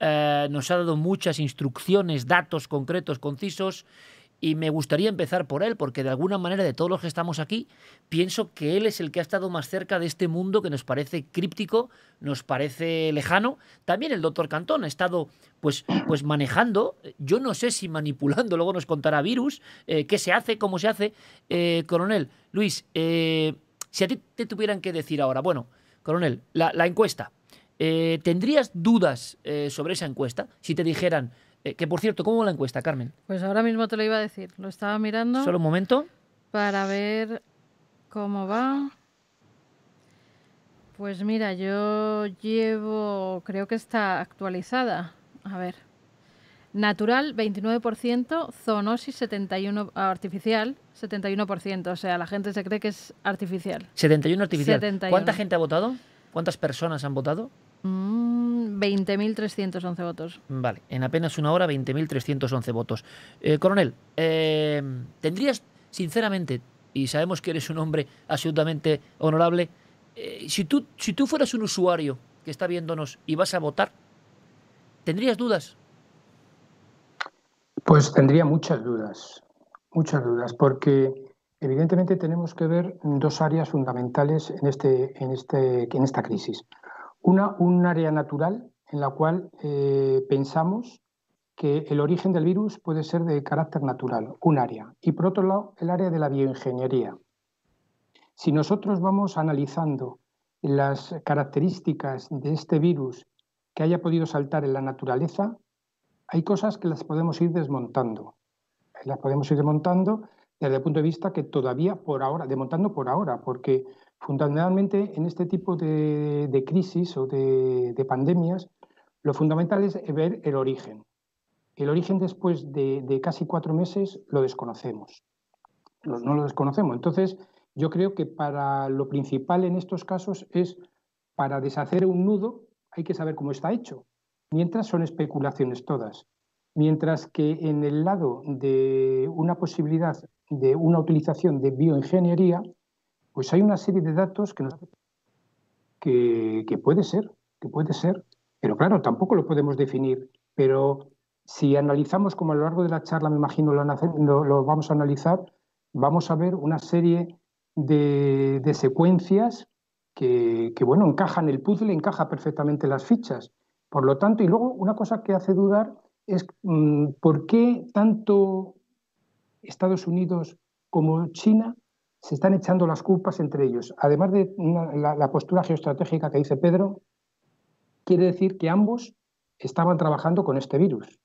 eh, nos ha dado muchas instrucciones, datos concretos, concisos, y me gustaría empezar por él, porque de alguna manera de todos los que estamos aquí, pienso que él es el que ha estado más cerca de este mundo que nos parece críptico, nos parece lejano. También el doctor Cantón ha estado pues, pues manejando, yo no sé si manipulando, luego nos contará virus, eh, qué se hace, cómo se hace. Eh, coronel, Luis, si a ti te tuvieran que decir ahora, bueno, coronel, la encuesta, eh, ¿Tendrías dudas eh, sobre esa encuesta? Si te dijeran, eh, que por cierto, ¿cómo va la encuesta, Carmen? Pues ahora mismo te lo iba a decir, lo estaba mirando. Solo un momento. Para ver cómo va. Pues mira, yo llevo, creo que está actualizada. A ver. Natural 29%, zoonosis 71%, ah, artificial 71%. O sea, la gente se cree que es artificial. 71 artificial. ¿Cuánta gente ha votado? ¿Cuántas personas han votado? 20.311 mm, votos. Vale, en apenas una hora 20.311 votos. Eh, coronel, eh, ¿tendrías, sinceramente, y sabemos que eres un hombre absolutamente honorable, eh, si, tú, si tú fueras un usuario que está viéndonos y vas a votar, ¿tendrías dudas? Pues tendría muchas dudas, muchas dudas, porque evidentemente tenemos que ver dos áreas fundamentales en, este, en, este, en esta crisis. Una, un área natural en la cual eh, pensamos que el origen del virus puede ser de carácter natural, un área. Y por otro lado, el área de la bioingeniería. Si nosotros vamos analizando las características de este virus que haya podido saltar en la naturaleza, hay cosas que las podemos ir desmontando. Las podemos ir desmontando desde el punto de vista que todavía por ahora, desmontando por ahora, porque Fundamentalmente, en este tipo de, crisis o de, pandemias, lo fundamental es ver el origen. El origen después de, casi cuatro meses lo desconocemos. no lo desconocemos. Entonces, yo creo que para lo principal en estos casos es para deshacer un nudo hay que saber cómo está hecho. Mientras son especulaciones todas. Mientras que en el lado de una posibilidad de una utilización de bioingeniería, pues hay una serie de datos que nos que, puede ser, que puede ser, pero claro, tampoco lo podemos definir. Pero si analizamos, como a lo largo de la charla me imagino lo, vamos a analizar, vamos a ver una serie de, secuencias que, que, bueno, encajan el puzzle, encaja perfectamente las fichas. Por lo tanto, y luego una cosa que hace dudar es mm, por qué tanto Estados Unidos como China se están echando las culpas entre ellos. Además de la, postura geoestratégica que dice Pedro, quiere decir que ambos estaban trabajando con este virus.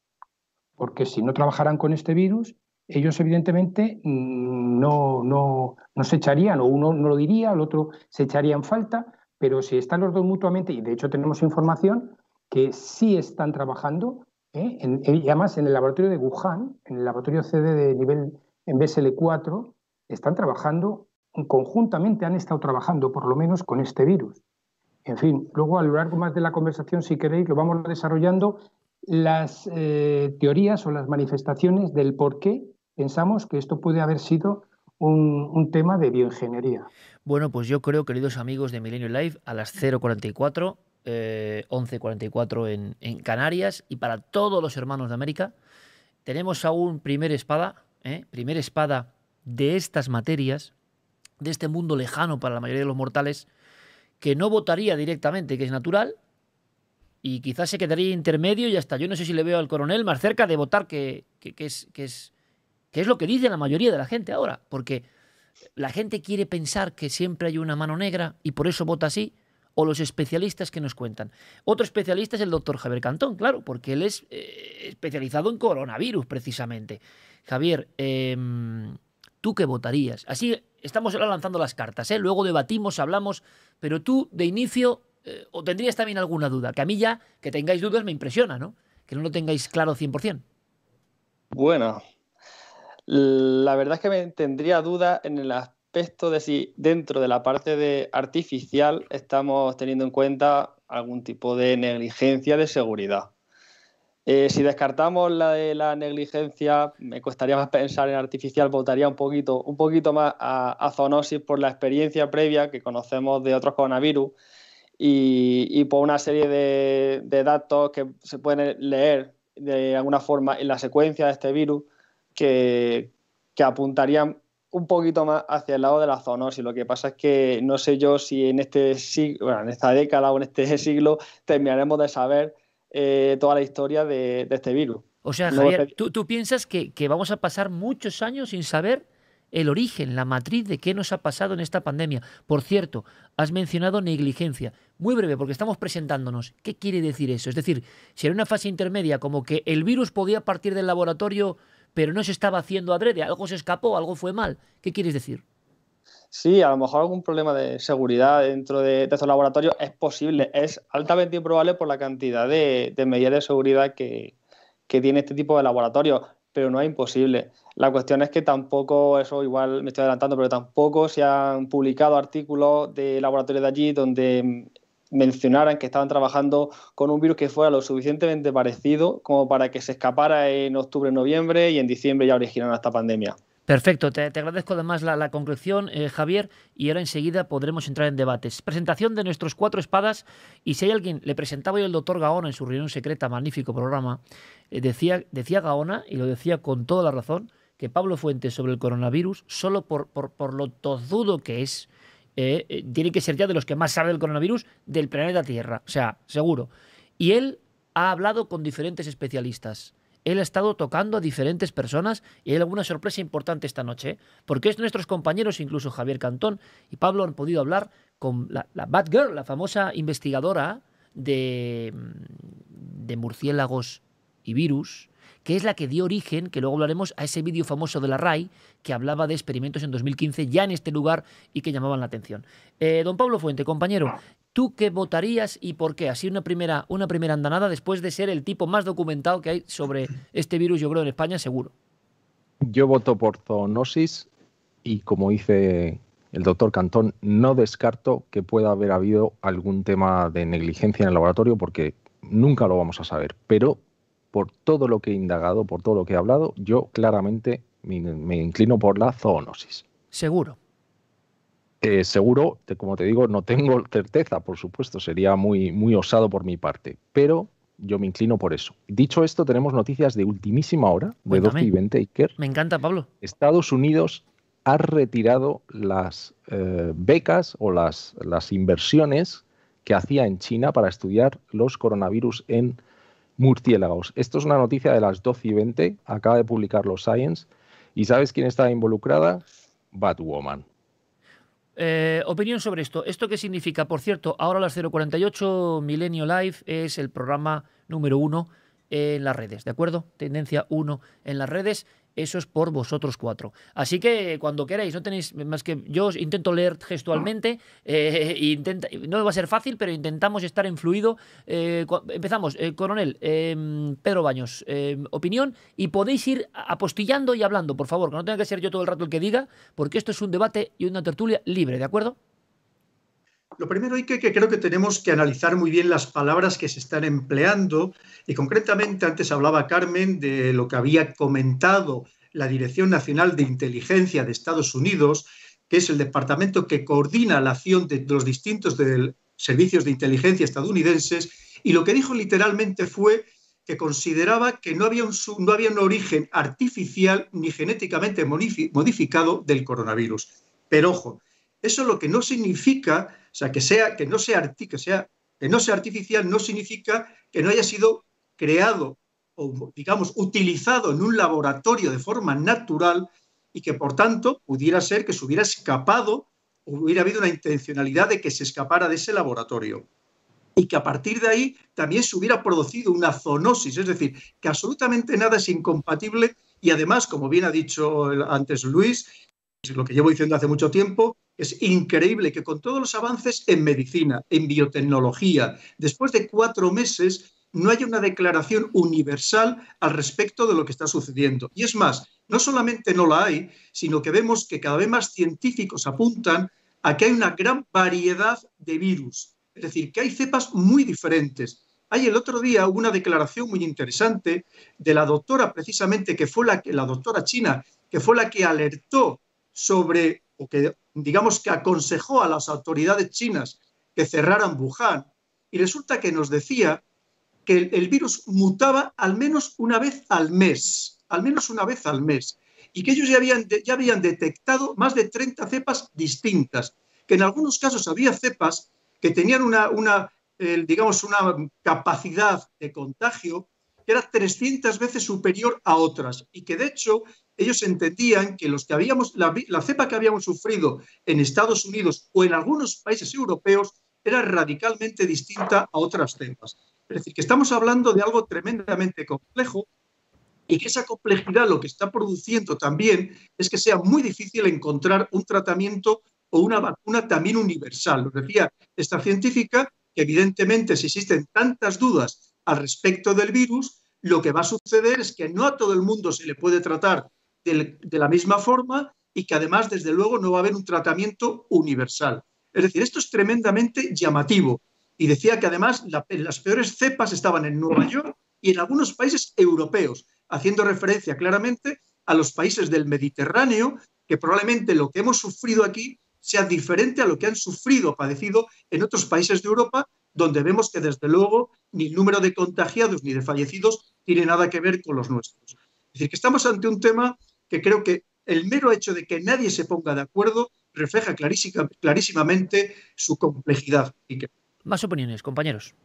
Porque si no trabajaran con este virus, ellos evidentemente mm, no, se echarían, o uno no lo diría, el otro se echaría en falta, pero si están los dos mutuamente, y de hecho tenemos información que sí están trabajando, ¿eh? en, y además en el laboratorio de Wuhan, en el laboratorio CD de nivel en BSL4, están trabajando conjuntamente, han estado trabajando por lo menos con este virus. En fin, luego a lo largo más de la conversación, si queréis, lo vamos desarrollando las eh, teorías o las manifestaciones del por qué pensamos que esto puede haber sido un, tema de bioingeniería. Bueno, pues yo creo, queridos amigos de Milenio Live, a las 0.44, 11.44 eh, en, Canarias y para todos los hermanos de América, tenemos aún primer espada, eh, primer espada de estas materias, de este mundo lejano para la mayoría de los mortales, que no votaría directamente, que es natural, y quizás se quedaría intermedio y hasta yo no sé si le veo al coronel más cerca de votar que, que, es, que, es, es lo que dice la mayoría de la gente ahora, porque la gente quiere pensar que siempre hay una mano negra y por eso vota así, o los especialistas que nos cuentan. Otro especialista es el doctor Javier Cantón, claro, porque él es eh, especializado en coronavirus precisamente. Javier, eh, ¿Tú qué votarías? Así estamos ahora lanzando las cartas, ¿eh? luego debatimos, hablamos, pero tú de inicio eh, o tendrías también alguna duda, que a mí ya que tengáis dudas me impresiona, ¿no? Que no lo tengáis claro 100%. Bueno, la verdad es que me tendría duda en el aspecto de si dentro de la parte de artificial estamos teniendo en cuenta algún tipo de negligencia de seguridad. Eh, si descartamos la de la negligencia, me costaría más pensar en artificial, votaría un poquito, un poquito más a, zoonosis por la experiencia previa que conocemos de otros coronavirus y, por una serie de, datos que se pueden leer de alguna forma en la secuencia de este virus que, que apuntarían un poquito más hacia el lado de la zoonosis. Lo que pasa es que no sé yo si en este siglo, en esta década o en este siglo terminaremos de saber eh, toda la historia de, este virus. O sea, Javier, ¿tú, piensas que, que, vamos a pasar muchos años sin saber el origen, la matriz de qué nos ha pasado en esta pandemia. Por cierto, has mencionado negligencia. Muy breve, porque estamos presentándonos. ¿Qué quiere decir eso? Es decir, si era una fase intermedia, como que el virus podía partir del laboratorio, pero no se estaba haciendo adrede, algo se escapó, algo fue mal. ¿Qué quieres decir? Sí, a lo mejor algún problema de seguridad dentro de, estos laboratorios es posible, es altamente improbable por la cantidad de, medidas de seguridad que, tiene este tipo de laboratorios, pero no es imposible. La cuestión es que tampoco, eso igual me estoy adelantando, pero tampoco se han publicado artículos de laboratorios de allí donde mencionaran que estaban trabajando con un virus que fuera lo suficientemente parecido como para que se escapara en octubre, noviembre y en diciembre ya originara esta pandemia. Perfecto, te, agradezco además la, concreción, eh, Javier, y ahora enseguida podremos entrar en debates. Presentación de nuestros cuatro espadas, y si hay alguien, le presentaba yo el doctor Gaona en su reunión secreta, magnífico programa, eh, decía, decía Gaona, y lo decía con toda la razón, que Pablo Fuentes sobre el coronavirus, solo por, por, por lo tozudo que es, eh, tiene que ser ya de los que más sabe del coronavirus del planeta Tierra, o sea, seguro. Y él ha hablado con diferentes especialistas él ha estado tocando a diferentes personas y hay alguna sorpresa importante esta noche, ¿eh? porque es nuestros compañeros, incluso Javier Cantón y Pablo, han podido hablar con la, bad girl la famosa investigadora de, mm, de murciélagos y virus, que es la que dio origen, que luego hablaremos, a ese vídeo famoso de la RAI, que hablaba de experimentos en 2015 ya en este lugar y que llamaban la atención. Eh, don Pablo Fuente, compañero, ¿Tú qué votarías y por qué? Así una primera, una primera andanada después de ser el tipo más documentado que hay sobre este virus, yo creo, en España, seguro. Yo voto por zoonosis y como dice el doctor Cantón, no descarto que pueda haber habido algún tema de negligencia en el laboratorio porque nunca lo vamos a saber. Pero por todo lo que he indagado, por todo lo que he hablado, yo claramente me inclino por la zoonosis. Seguro seguro, como te digo, no tengo certeza, por supuesto, sería muy, muy osado por mi parte, pero yo me inclino por eso. Dicho esto, tenemos noticias de ultimísima hora, de 12 y 20, Me encanta, Pablo. Estados Unidos ha retirado las eh, becas o las, las inversiones que hacía en China para estudiar los coronavirus en murciélagos. Esto es una noticia de las 12 y 20, acaba de publicar los Science. ¿Y sabes quién está involucrada? Batwoman. Eh, opinión sobre esto. ¿Esto qué significa? Por cierto, ahora las 048 Milenio Live es el programa número uno en las redes, ¿de acuerdo? Tendencia uno en las redes eso es por vosotros cuatro. Así que cuando queráis, no tenéis más que. Yo os intento leer gestualmente, eh, intenta, no va a ser fácil, pero intentamos estar en fluido. Eh, empezamos, eh, coronel, em, Pedro Baños, em, opinión, y podéis ir apostillando y hablando, por favor, que no tenga que ser yo todo el rato el que diga, porque esto es un debate y una tertulia libre, ¿de acuerdo? Lo primero, es que creo que tenemos que analizar muy bien las palabras que se están empleando y concretamente antes hablaba Carmen de lo que había comentado la Dirección Nacional de Inteligencia de Estados Unidos, que es el departamento que coordina la acción de los distintos servicios de inteligencia estadounidenses, y lo que dijo literalmente fue que consideraba que no había un, no había un origen artificial ni genéticamente modificado del coronavirus. Pero ojo, eso lo que no significa sea, que, sea, que, no, sea, que, sea, que no sea artificial no significa que no haya sido creado o, digamos, utilizado en un laboratorio de forma natural y que, por tanto, pudiera ser que se hubiera escapado o hubiera habido una intencionalidad de que se escapara de ese laboratorio. Y que a partir de ahí también se hubiera producido una zoonosis, es decir, que absolutamente nada es incompatible y además, como bien ha dicho antes Luis, lo que llevo diciendo hace mucho tiempo, es increíble que con todos los avances en medicina, en biotecnología, después de cuatro meses no haya una declaración universal al respecto de lo que está sucediendo. Y es más, no solamente no la hay, sino que vemos que cada vez más científicos apuntan a que hay una gran variedad de virus. Es decir, que hay cepas muy diferentes. Hay el otro día una declaración muy interesante de la doctora, precisamente, que fue la, la doctora china, que fue la que alertó sobre, que digamos que aconsejó a las autoridades chinas que cerraran Wuhan, y resulta que nos decía que el, virus mutaba al menos una vez al mes, al menos una vez al mes, y que ellos ya habían, ya habían detectado más de 30 cepas distintas, que en algunos casos había cepas que tenían una, una digamos, una capacidad de contagio que era 300 veces superior a otras, y que de hecho ellos entendían que los que habíamos, la, la, cepa que habíamos sufrido en Estados Unidos o en algunos países europeos era radicalmente distinta a otras cepas. Es decir, que estamos hablando de algo tremendamente complejo y que esa complejidad lo que está produciendo también es que sea muy difícil encontrar un tratamiento o una vacuna también universal. Lo decía esta científica, que evidentemente si existen tantas dudas al respecto del virus, lo que va a suceder es que no a todo el mundo se le puede tratar de, la misma forma y que además, desde luego, no va a haber un tratamiento universal. Es decir, esto es tremendamente llamativo. Y decía que además las peores cepas estaban en Nueva York y en algunos países europeos, haciendo referencia claramente a los países del Mediterráneo, que probablemente lo que hemos sufrido aquí sea diferente a lo que han sufrido padecido en otros países de Europa, donde vemos que desde luego ni el número de contagiados ni de fallecidos tiene nada que ver con los nuestros. Es decir, que estamos ante un tema que creo que el mero hecho de que nadie se ponga de acuerdo refleja clarísima, clarísimamente su complejidad. Más opiniones, compañeros.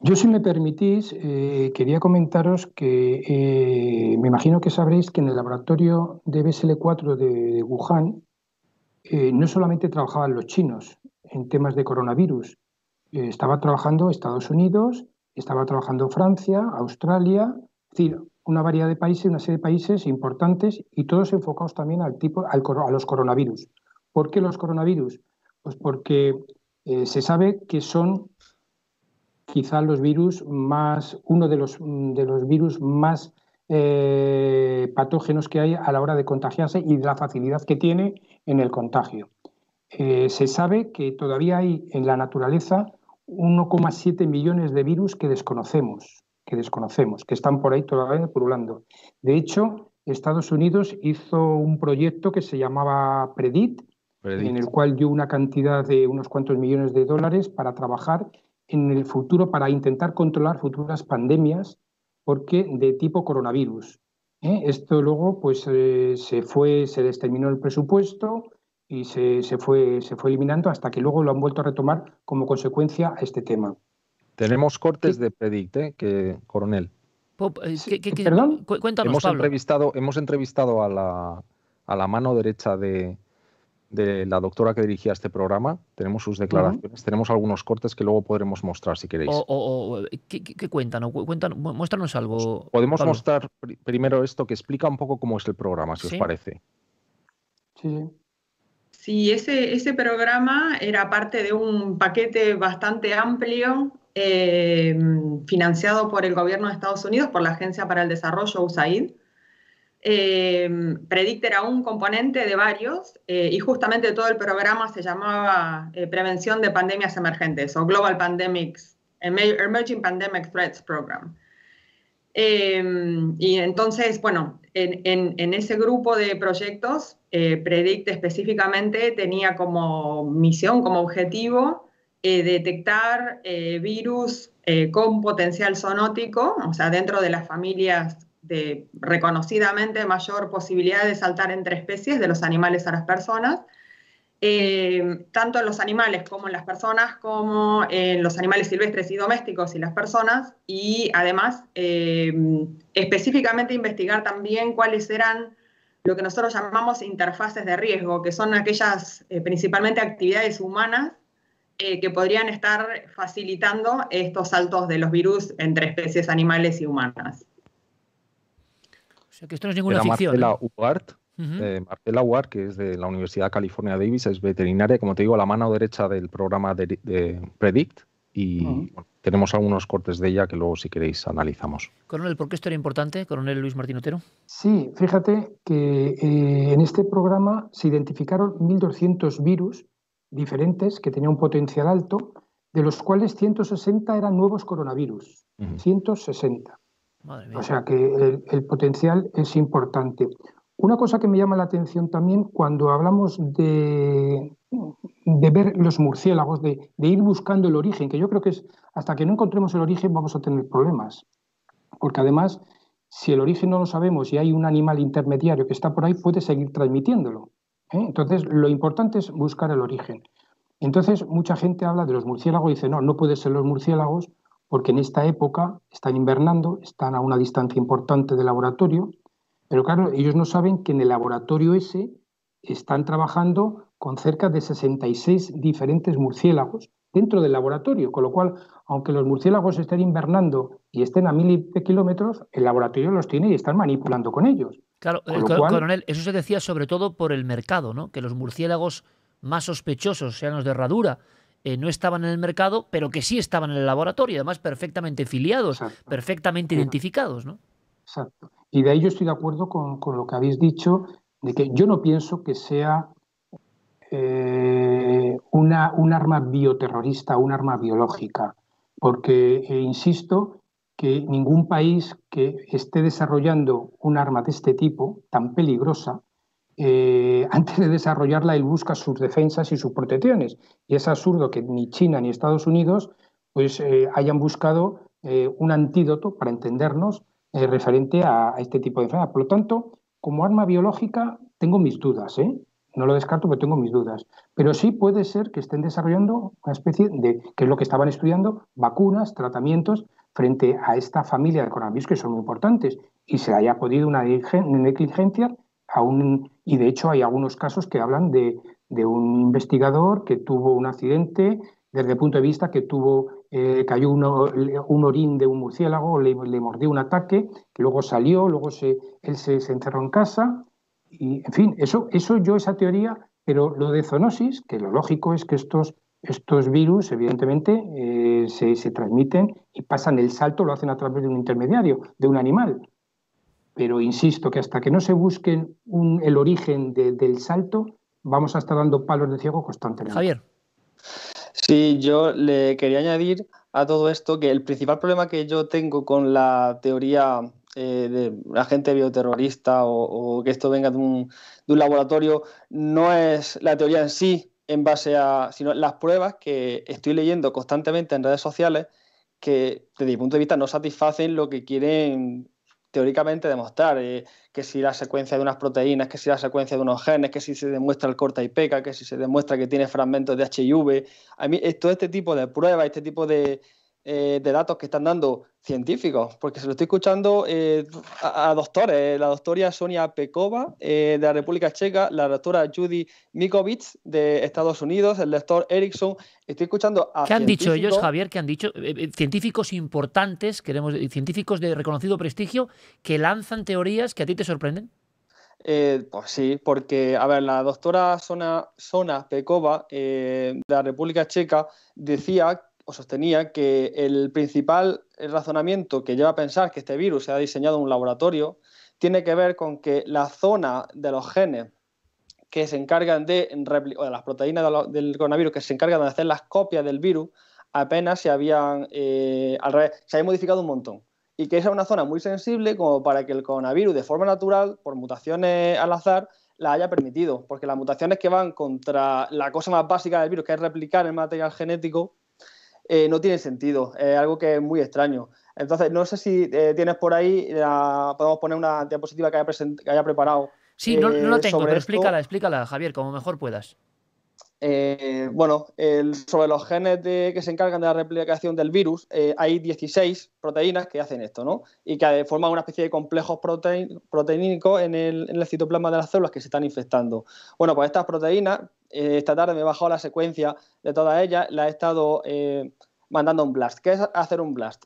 Yo, si me permitís, eh, quería comentaros que eh, me imagino que sabréis que en el laboratorio de BSL4 de, Wuhan eh, no solamente trabajaban los chinos en temas de coronavirus, estaba trabajando Estados Unidos, estaba trabajando Francia, Australia, es una variedad de países, una serie de países importantes y todos enfocados también al tipo, al, a los coronavirus. ¿Por qué los coronavirus? Pues porque eh, se sabe que son quizás los virus más, uno de los, de los virus más eh, patógenos que hay a la hora de contagiarse y la facilidad que tiene en el contagio. Eh, se sabe que todavía hay en la naturaleza 1,7 millones de virus que desconocemos desconocemos, que están por ahí todavía pululando. De hecho, Estados Unidos hizo un proyecto que se llamaba Predit, en el cual dio una cantidad de unos cuantos millones de dólares para trabajar en el futuro, para intentar controlar futuras pandemias, porque de tipo coronavirus. ¿eh? Esto luego pues, eh, se fue, se determinó el presupuesto y se, se, fue, se fue eliminando hasta que luego lo han vuelto a retomar como consecuencia a este tema. Tenemos cortes de Predict, ¿eh? que, coronel. Eh, ¿Qué, qué, ¿Perdón? Cuéntanos, hemos Entrevistado, hemos entrevistado a la, mano derecha de, la doctora que dirigía este programa. Tenemos sus declaraciones, tenemos algunos cortes que luego podremos mostrar si queréis. O, ¿qué, cuentan? Muéstranos algo. Pues, podemos mostrar primero esto que explica un poco cómo es el programa, si os parece. Sí, sí. ese, ese programa era parte de un paquete bastante amplio Em, financiado por el gobierno de Estados Unidos, por la Agencia para el Desarrollo USAID. Em, PREDICT era un componente de varios eh, y justamente todo el programa se llamaba eh, Prevención de Pandemias Emergentes o Global Pandemics, Emerging Pandemic Threats Program. Em, y entonces, bueno, en, ese grupo de proyectos, eh, Predict específicamente tenía como misión, como objetivo, eh, detectar eh, virus eh, con potencial zoonótico, o sea, dentro de las familias de reconocidamente mayor posibilidad de saltar entre especies de los animales a las personas, tanto en los animales como en las personas, como en los animales silvestres y domésticos y las personas, y además específicamente investigar también cuáles eran lo que nosotros llamamos interfaces de riesgo, que son aquellas principalmente actividades humanas eh, que podrían estar facilitando estos saltos de los virus entre especies animales y humanas. O sea que esto no es ninguna Era Marcela ¿eh? Uart, eh, que es de la Universidad de California Davis, es veterinaria, como te digo, a la mano derecha del programa de, Predict, y tenemos algunos cortes de ella que luego, si queréis, analizamos. Coronel, ¿por qué esto era importante, coronel Luis Martín Otero? Sí, fíjate que en este programa se identificaron 1.200 virus diferentes que tenían un potencial alto, de los cuales 160 eran nuevos coronavirus. 160. O sea que el, potencial es importante. Una cosa que me llama la atención también cuando hablamos de, de ver los murciélagos, de, de, ir buscando el origen, que yo creo que es hasta que no encontremos el origen vamos a tener problemas. Porque además, si el origen no lo sabemos y hay un animal intermediario que está por ahí, puede seguir transmitiéndolo. ¿eh? Entonces, lo importante es buscar el origen. Entonces, mucha gente habla de los murciélagos y dice, no, no puede ser los murciélagos porque en esta época están invernando, están a una distancia importante del laboratorio, pero claro, ellos no saben que en el laboratorio ese están trabajando con cerca de 66 diferentes murciélagos dentro del laboratorio, con lo cual, aunque los murciélagos estén invernando y estén a miles de kilómetros, el laboratorio los tiene y están manipulando con ellos. Claro, eh, coronel, eso se decía sobre todo por el mercado, ¿no? Que los murciélagos más sospechosos, sean los de herradura, eh, no estaban en el mercado, pero que sí estaban en el laboratorio, además perfectamente filiados, perfectamente identificados, ¿no? Exacto. Y de ahí yo estoy de acuerdo con, lo que habéis dicho, de que yo no pienso que sea eh, una, un arma bioterrorista, un arma biológica, porque, insisto, que ningún país que esté desarrollando un arma de este tipo, tan peligrosa, eh, antes de desarrollarla, él busca sus defensas y sus protecciones. Y es absurdo que ni China ni Estados Unidos pues, eh, hayan buscado eh, un antídoto, para entendernos, referente a, a, este tipo de enfermedad. Por lo tanto, como arma biológica, tengo mis dudas. No lo descarto, pero tengo mis dudas. Pero sí puede ser que estén desarrollando una especie de, que es lo que estaban estudiando, vacunas, tratamientos frente a esta familia de coronavirus que son muy importantes y se haya podido una negligencia aún, y de hecho hay algunos casos que hablan de, un investigador que tuvo un accidente desde el punto de vista que tuvo eh, cayó un, orín de un murciélago, le, mordió un ataque, luego salió, luego se, él se, encerró en casa y en fin, eso, eso yo esa teoría, pero lo de zoonosis, que lo lógico es que estos estos virus, evidentemente, eh, se, transmiten y pasan el salto, lo hacen a través de un intermediario, de un animal. Pero insisto que hasta que no se busque el origen del salto, vamos a estar dando palos de ciego constantemente. Javier. Sí, yo le quería añadir a todo esto que el principal problema que yo tengo con la teoría eh, de de agente bioterrorista o, que esto venga de un, de un laboratorio no es la teoría en sí, en base a, sino las pruebas que estoy leyendo constantemente en redes sociales que desde mi punto de vista no satisfacen lo que quieren teóricamente demostrar, eh, que si la secuencia de unas proteínas, que si la secuencia de unos genes, que si se demuestra el corta y peca, que si se demuestra que tiene fragmentos de HIV. A mí, eh, todo este tipo de pruebas, este tipo de, eh, de datos que están dando científicos, porque se lo estoy escuchando eh, a, doctores, eh, la doctora Sonia Pekova de la República Checa, la doctora Judy Mikovic de Estados Unidos, el doctor Erickson, estoy escuchando a... ¿Qué han dicho ellos, Javier? ¿Qué han dicho? científicos importantes, queremos científicos de reconocido prestigio, que lanzan teorías que a ti te sorprenden. pues sí, porque, a ver, la doctora Sonia zona Pekova de la República Checa decía o sostenía que el principal razonamiento que lleva a pensar que este virus se ha diseñado en un laboratorio tiene que ver con que la zona de los genes que se encargan de, o de las proteínas del coronavirus que se encargan de hacer las copias del virus apenas se habían eh, se había modificado un montón y que esa es una zona muy sensible como para que el coronavirus de forma natural por mutaciones al azar la haya permitido porque las mutaciones que van contra la cosa más básica del virus que es replicar el material genético eh, no tiene sentido, es eh, algo que es muy extraño. Entonces, no sé si eh, tienes por ahí, podemos poner una diapositiva que haya, preparado. Sí, no, lo tengo, pero explícala, explícala, Javier, como mejor puedas. bueno, sobre los genes que se encargan de la replicación del virus, hay 16 proteínas que hacen esto, ¿no? Y que forman una especie de complejos proteínicos en el, en el, citoplasma de las células que se están infectando. Bueno, pues estas proteínas eh, esta tarde me he bajado la secuencia de toda ella la he estado eh, mandando un blast. ¿Qué es hacer un blast?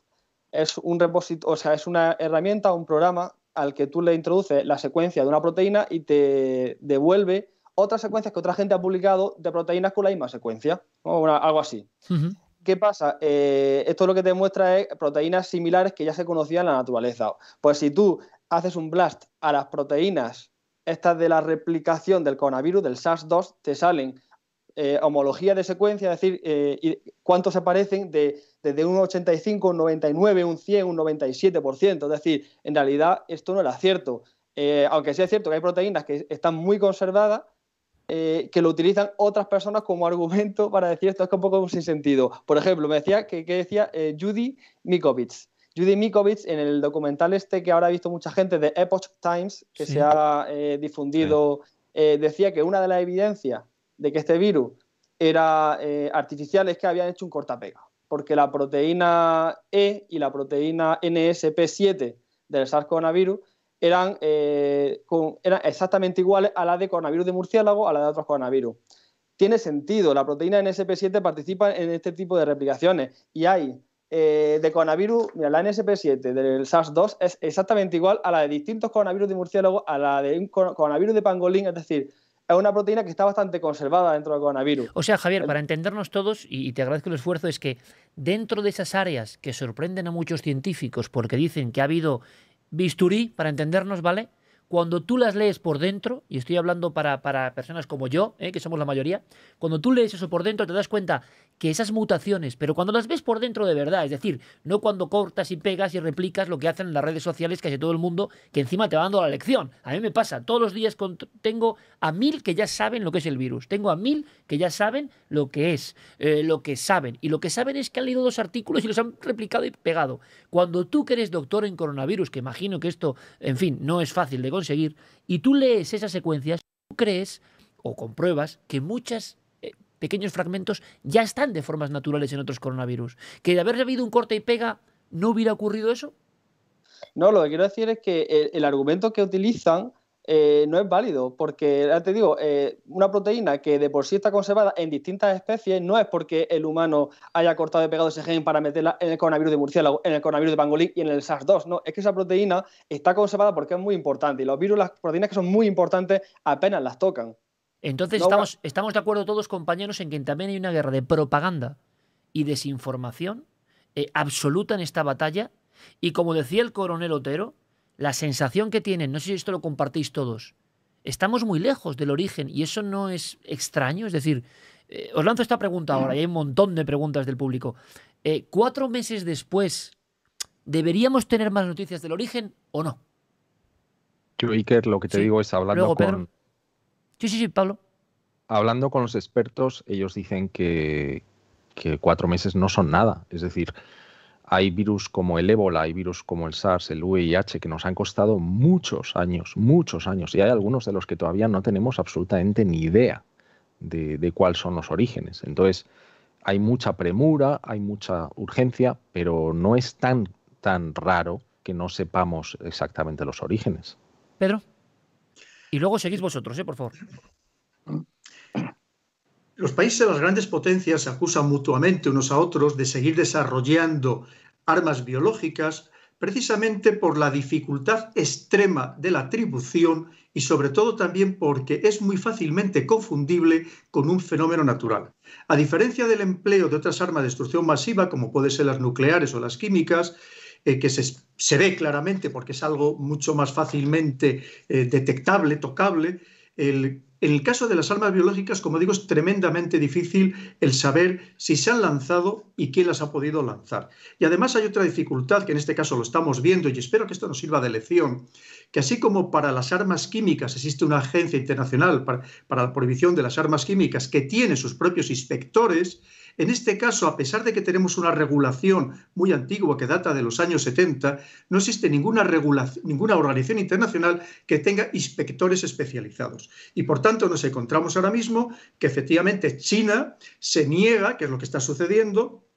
Es un repositorio, o sea, es una herramienta, un programa al que tú le introduces la secuencia de una proteína y te devuelve otras secuencias que otra gente ha publicado de proteínas con la misma secuencia, o algo así. ¿Qué pasa? Eh, esto lo que te muestra es proteínas similares que ya se conocían en la naturaleza. Pues si tú haces un blast a las proteínas estas de la replicación del coronavirus, del SARS-2, te salen eh, homología de secuencia, es decir, eh, cuántos se parecen de, desde un 85, un 99, un 100, un 97%. Es decir, en realidad esto no era cierto. Eh, aunque sí es cierto que hay proteínas que están muy conservadas, que lo utilizan otras personas como argumento para decir esto es que un poco sin sentido. Por ejemplo, me decía que, decía Judy Mikovits. Judy Mikovits, en el documental este que ahora ha visto mucha gente de Epoch Times, que se ha eh, difundido, eh, decía que una de las evidencias de que este virus era eh, artificial es que habían hecho un cortapega, porque la proteína E y la proteína NSP7 del SARS cov eran, eran exactamente iguales a la de coronavirus de murciélago, a la de otros coronavirus tiene sentido. La proteína NSP7 participa en este tipo de replicaciones y hay eh, de coronavirus, la NSP7 del SARS-2 es exactamente igual a la de distintos coronavirus de murciélago, a la de un coronavirus de pangolín, es decir, es una proteína que está bastante conservada dentro del coronavirus. O sea, Javier, para entendernos todos, y te agradezco el esfuerzo, es que dentro de esas áreas que sorprenden a muchos científicos porque dicen que ha habido bisturí, para entendernos, ¿vale? cuando tú las lees por dentro, y estoy hablando para, para personas como yo, eh, que somos la mayoría, cuando tú lees eso por dentro te das cuenta que esas mutaciones, pero cuando las ves por dentro de verdad, es decir, no cuando cortas y pegas y replicas lo que hacen las redes sociales casi todo el mundo, que encima te va dando la lección. A mí me pasa, todos los días tengo a mil que ya saben lo que es el virus, tengo a mil que ya saben lo que es, eh, lo que saben, y lo que saben es que han leído dos artículos y los han replicado y pegado. Cuando tú que eres doctor en coronavirus, que imagino que esto, en fin, no es fácil de seguir y tú lees esas secuencias, tú crees o compruebas que muchos eh, pequeños fragmentos ya están de formas naturales en otros coronavirus. Que de haber habido un corte y pega, ¿no hubiera ocurrido eso? No, lo que quiero decir es que el argumento que utilizan eh, no es válido, porque ya te digo, eh, una proteína que de por sí está conservada en distintas especies no es porque el humano haya cortado y pegado ese gen para meterla en el coronavirus de murciélago, en el coronavirus de pangolín y en el SARS-2, no, es que esa proteína está conservada porque es muy importante y los virus, las proteínas que son muy importantes apenas las tocan. Entonces estamos, estamos de acuerdo todos, compañeros, en que también hay una guerra de propaganda y desinformación eh, absoluta en esta batalla y como decía el coronel Otero, la sensación que tienen, no sé si esto lo compartís todos, estamos muy lejos del origen y eso no es extraño. Es decir, eh, os lanzo esta pregunta ahora, y hay un montón de preguntas del público. Eh, ¿Cuatro meses después deberíamos tener más noticias del origen o no? Yo, Iker, lo que te digo es hablando con... Sí, sí, sí, Pablo. Hablando con los expertos, ellos dicen que, que cuatro meses no son nada. Es decir, hay virus como el ébola, hay virus como el SARS, el VIH, que nos han costado muchos años, muchos años, y hay algunos de los que todavía no tenemos absolutamente ni idea de, cuáles son los orígenes. Entonces, hay mucha premura, hay mucha urgencia, pero no es tan, tan raro que no sepamos exactamente los orígenes. Pedro. Y luego seguís vosotros, ¿eh? por favor los países, de las grandes potencias, se acusan mutuamente unos a otros de seguir desarrollando armas biológicas precisamente por la dificultad extrema de la atribución y sobre todo también porque es muy fácilmente confundible con un fenómeno natural. A diferencia del empleo de otras armas de destrucción masiva, como pueden ser las nucleares o las químicas, eh, que se, se, ve claramente porque es algo mucho más fácilmente eh, detectable, tocable, el en el caso de las armas biológicas, como digo, es tremendamente difícil el saber si se han lanzado y quién las ha podido lanzar. Y además hay otra dificultad, que en este caso lo estamos viendo, y espero que esto nos sirva de lección, que así como para las armas químicas existe una agencia internacional para, la prohibición de las armas químicas que tiene sus propios inspectores, en este caso, a pesar de que tenemos una regulación muy antigua que data de los años 70, no existe ninguna, regulación, ninguna organización internacional que tenga inspectores especializados. Y por tanto nos encontramos ahora mismo que efectivamente China se niega, que es lo que está sucediendo,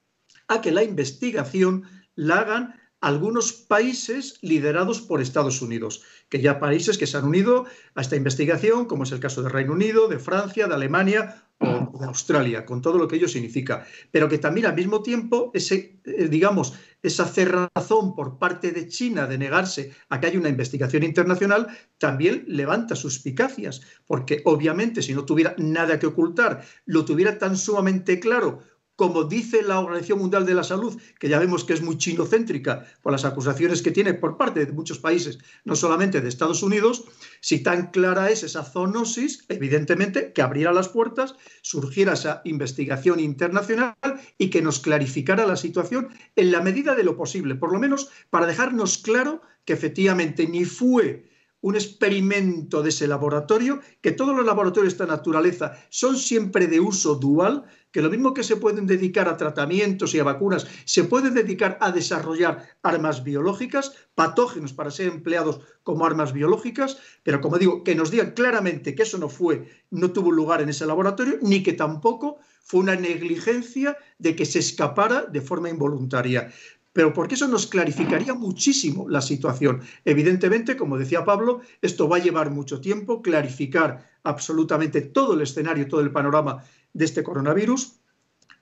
a que la investigación la hagan algunos países liderados por Estados Unidos, que ya países que se han unido a esta investigación, como es el caso de Reino Unido, de Francia, de Alemania o de Australia, con todo lo que ello significa, pero que también al mismo tiempo ese, eh, digamos, esa cerrazón por parte de China de negarse a que haya una investigación internacional también levanta suspicacias, porque obviamente si no tuviera nada que ocultar, lo tuviera tan sumamente claro como dice la Organización Mundial de la Salud, que ya vemos que es muy chinocéntrica por las acusaciones que tiene por parte de muchos países, no solamente de Estados Unidos, si tan clara es esa zoonosis, evidentemente que abriera las puertas, surgiera esa investigación internacional y que nos clarificara la situación en la medida de lo posible, por lo menos para dejarnos claro que efectivamente ni fue un experimento de ese laboratorio, que todos los laboratorios de esta naturaleza son siempre de uso dual, que lo mismo que se pueden dedicar a tratamientos y a vacunas, se pueden dedicar a desarrollar armas biológicas, patógenos para ser empleados como armas biológicas, pero como digo, que nos digan claramente que eso no fue, no tuvo lugar en ese laboratorio, ni que tampoco fue una negligencia de que se escapara de forma involuntaria pero porque eso nos clarificaría muchísimo la situación. Evidentemente, como decía Pablo, esto va a llevar mucho tiempo clarificar absolutamente todo el escenario, todo el panorama de este coronavirus,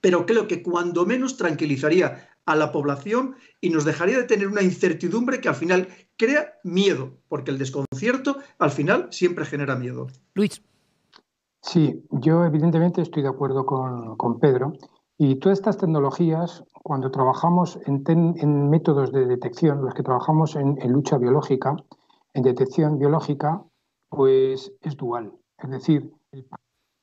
pero creo que cuando menos tranquilizaría a la población y nos dejaría de tener una incertidumbre que al final crea miedo, porque el desconcierto al final siempre genera miedo. Luis. Sí, yo evidentemente estoy de acuerdo con, con Pedro y todas estas tecnologías, cuando trabajamos en, métodos de detección, los que trabajamos en, lucha biológica, en detección biológica, pues es dual. Es decir,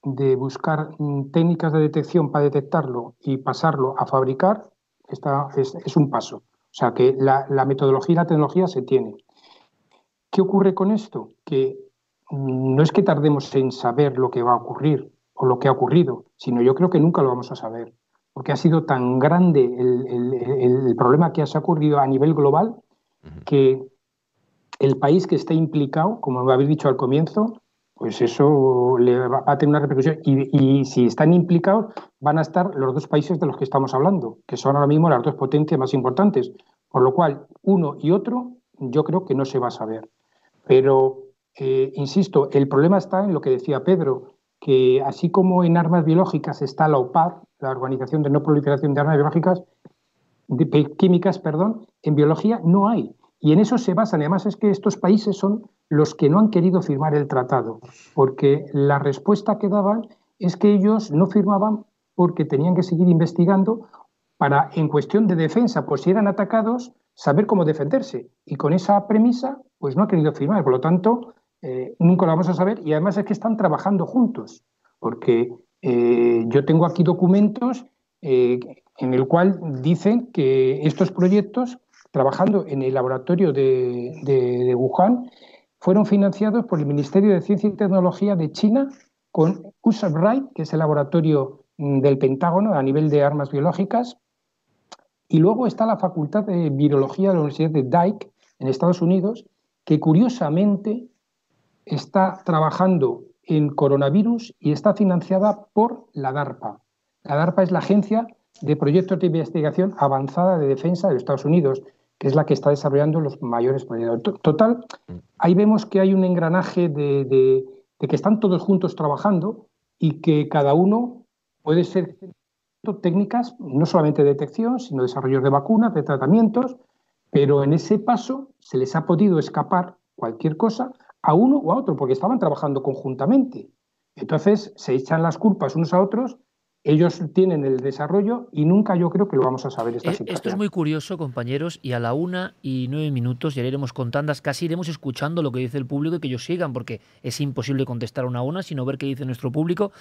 de buscar mm, técnicas de detección para detectarlo y pasarlo a fabricar, es, un paso. O sea que la, metodología y la tecnología se tiene. ¿Qué ocurre con esto? Que mm, no es que tardemos en saber lo que va a ocurrir o lo que ha ocurrido, sino yo creo que nunca lo vamos a saber porque ha sido tan grande el, problema que ha ocurrido a nivel global que el país que está implicado, como habéis dicho al comienzo, pues eso le va a tener una repercusión. Y, si están implicados, van a estar los dos países de los que estamos hablando, que son ahora mismo las dos potencias más importantes. Por lo cual, uno y otro, yo creo que no se va a saber. Pero, eh, insisto, el problema está en lo que decía Pedro, que así como en armas biológicas está la OPAR, la Organización de No Proliferación de Armas Biológicas, de, Químicas, perdón, en biología no hay. Y en eso se basan. Además es que estos países son los que no han querido firmar el tratado, porque la respuesta que daban es que ellos no firmaban porque tenían que seguir investigando para, en cuestión de defensa, pues si eran atacados, saber cómo defenderse. Y con esa premisa, pues no ha querido firmar. Por lo tanto, eh, nunca lo vamos a saber. Y además es que están trabajando juntos, porque eh, yo tengo aquí documentos eh, en el cual dicen que estos proyectos, trabajando en el laboratorio de, Wuhan, fueron financiados por el Ministerio de Ciencia y Tecnología de China con USABRIGHT, que es el laboratorio mm, del Pentágono a nivel de armas biológicas. Y luego está la Facultad de Virología de la Universidad de Dyke, en Estados Unidos, que curiosamente está trabajando en coronavirus y está financiada por la DARPA. La DARPA es la agencia de proyectos de investigación avanzada de defensa de Estados Unidos, que es la que está desarrollando los mayores proyectos. Total, mm. ahí vemos que hay un engranaje de, que están todos juntos trabajando y que cada uno puede ser técnicas, no solamente de detección, sino desarrollo de vacunas, de tratamientos, pero en ese paso se les ha podido escapar cualquier cosa a uno o a otro, porque estaban trabajando conjuntamente. Entonces se echan las culpas unos a otros, ellos tienen el desarrollo y nunca yo creo que lo vamos a saber eh, Esto es muy curioso, compañeros, y a la una y nueve minutos ya iremos contando, casi iremos escuchando lo que dice el público y que ellos sigan, porque es imposible contestar una a una sino ver qué dice nuestro público.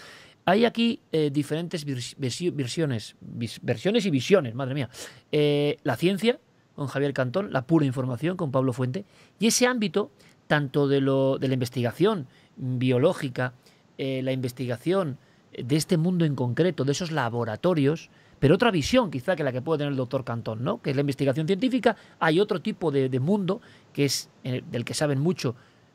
Hay aquí eh, diferentes versiones, versiones y visiones, madre mía. Eh, la ciencia, con Javier Cantón, la pura información, con Pablo Fuente, y ese ámbito tanto de, lo, de la investigación biológica, eh, la investigación de este mundo en concreto, de esos laboratorios, pero otra visión quizá que la que puede tener el doctor Cantón, ¿no? que es la investigación científica, hay otro tipo de, mundo que es del que saben mucho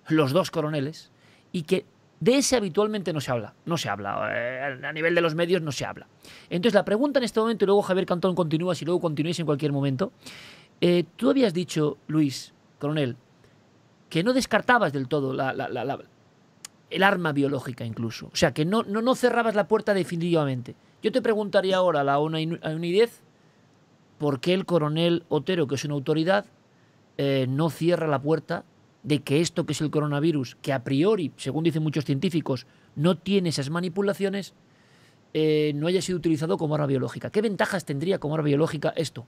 los dos coroneles y que de ese habitualmente no se habla, no se habla, eh, a nivel de los medios no se habla. Entonces la pregunta en este momento, y luego Javier Cantón continúa, si luego continuéis en cualquier momento, eh, tú habías dicho, Luis, coronel, que no descartabas del todo la, el arma biológica incluso. O sea, que no, no, cerrabas la puerta definitivamente. Yo te preguntaría ahora a la ONU y, a 10 por qué el coronel Otero, que es una autoridad, eh, no cierra la puerta de que esto que es el coronavirus, que a priori, según dicen muchos científicos, no tiene esas manipulaciones, eh, no haya sido utilizado como arma biológica. ¿Qué ventajas tendría como arma biológica esto?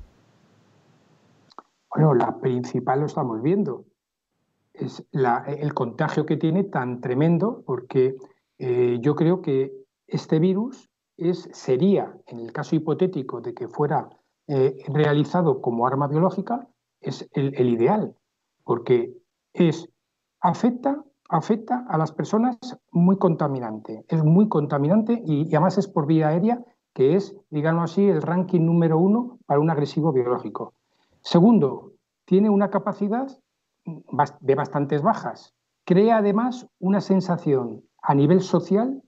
Bueno, la principal lo estamos viendo es e, el contagio que tiene tan tremendo, porque eh, yo creo que este virus es, sería, en el caso hipotético de que fuera eh, realizado como arma biológica, es el, ideal, porque es, afecta, afecta a las personas muy contaminante, es muy contaminante y, y además es por vía aérea, que es, digamos así, el ranking número uno para un agresivo biológico. Segundo, tiene una capacidad de bastantes bajas. Crea además una sensación a nivel social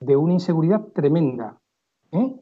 de una inseguridad tremenda. ¿eh?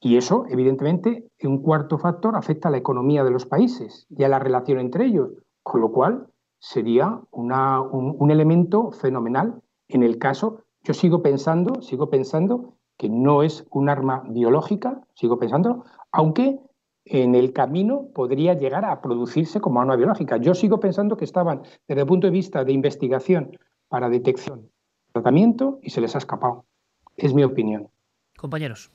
Y eso, evidentemente, un cuarto factor afecta a la economía de los países y a la relación entre ellos, con lo cual sería un, un, elemento fenomenal en el caso. Yo sigo pensando, sigo pensando que no es un arma biológica, sigo pensando, aunque en el camino podría llegar a producirse como arma biológica. Yo sigo pensando que estaban desde el punto de vista de investigación para detección, tratamiento y se les ha escapado. Es mi opinión. Compañeros.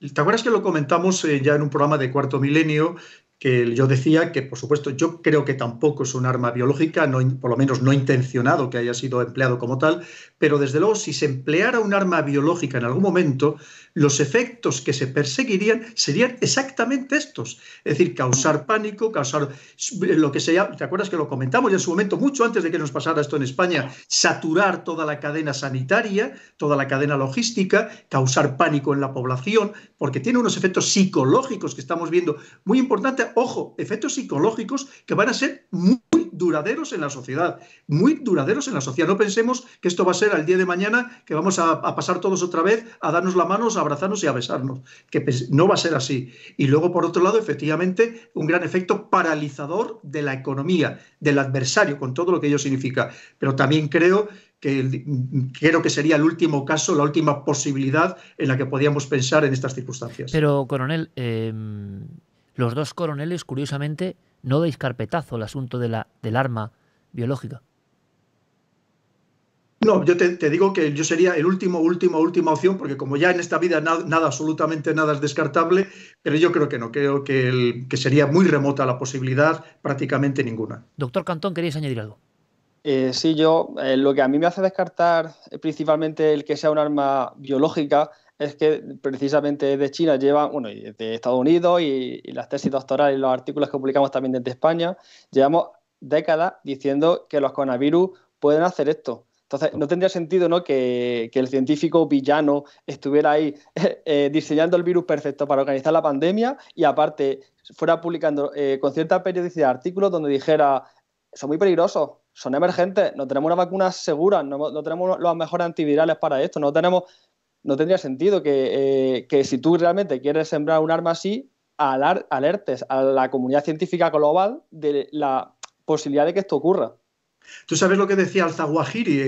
¿Te acuerdas que lo comentamos eh, ya en un programa de cuarto milenio? que yo decía que, por supuesto, yo creo que tampoco es un arma biológica, por lo menos no intencionado que haya sido empleado como tal, pero desde luego si se empleara un arma biológica en algún momento, los efectos que se perseguirían serían exactamente estos. Es decir, causar mm. pánico, causar lo que sea, ¿te acuerdas que lo comentamos ya en su momento, mucho antes de que nos pasara esto en España? Saturar toda la cadena sanitaria, toda la cadena logística, causar pánico en la población, porque tiene unos efectos psicológicos que estamos viendo muy importantes. Ojo, efectos psicológicos que van a ser muy duraderos en la sociedad, muy duraderos en la sociedad. No pensemos que esto va a ser al día de mañana, que vamos a, pasar todos otra vez a darnos la mano, a abrazarnos y a besarnos, que pues, no va a ser así. Y luego, por otro lado, efectivamente, un gran efecto paralizador de la economía, del adversario, con todo lo que ello significa. Pero también creo que creo que sería el último caso, la última posibilidad en la que podíamos pensar en estas circunstancias. Pero, coronel, em, los dos coroneles, curiosamente, ¿No deis carpetazo el asunto de la, del arma biológica? No, yo te, digo que yo sería el último, último, última opción, porque como ya en esta vida nada, absolutamente nada es descartable, pero yo creo que no, creo que, que sería muy remota la posibilidad, prácticamente ninguna. Doctor Cantón, ¿queréis añadir algo? Eh, sí, yo, eh, lo que a mí me hace descartar eh, principalmente el que sea un arma biológica es que precisamente de China lleva, bueno, y de Estados Unidos y, las tesis doctorales y los artículos que publicamos también desde España, llevamos décadas diciendo que los coronavirus pueden hacer esto. Entonces, no tendría sentido ¿no? Que, el científico villano estuviera ahí eh, diseñando el virus perfecto para organizar la pandemia y aparte fuera publicando eh, con cierta periodicidad artículos donde dijera, son muy peligrosos, son emergentes, no tenemos una vacuna segura, no, no tenemos los mejores antivirales para esto, no tenemos no tendría sentido eh, que, si tú realmente quieres sembrar un arma así, alertes a la comunidad científica global de la posibilidad de que esto ocurra. Tú sabes lo que decía al-Zawahiri,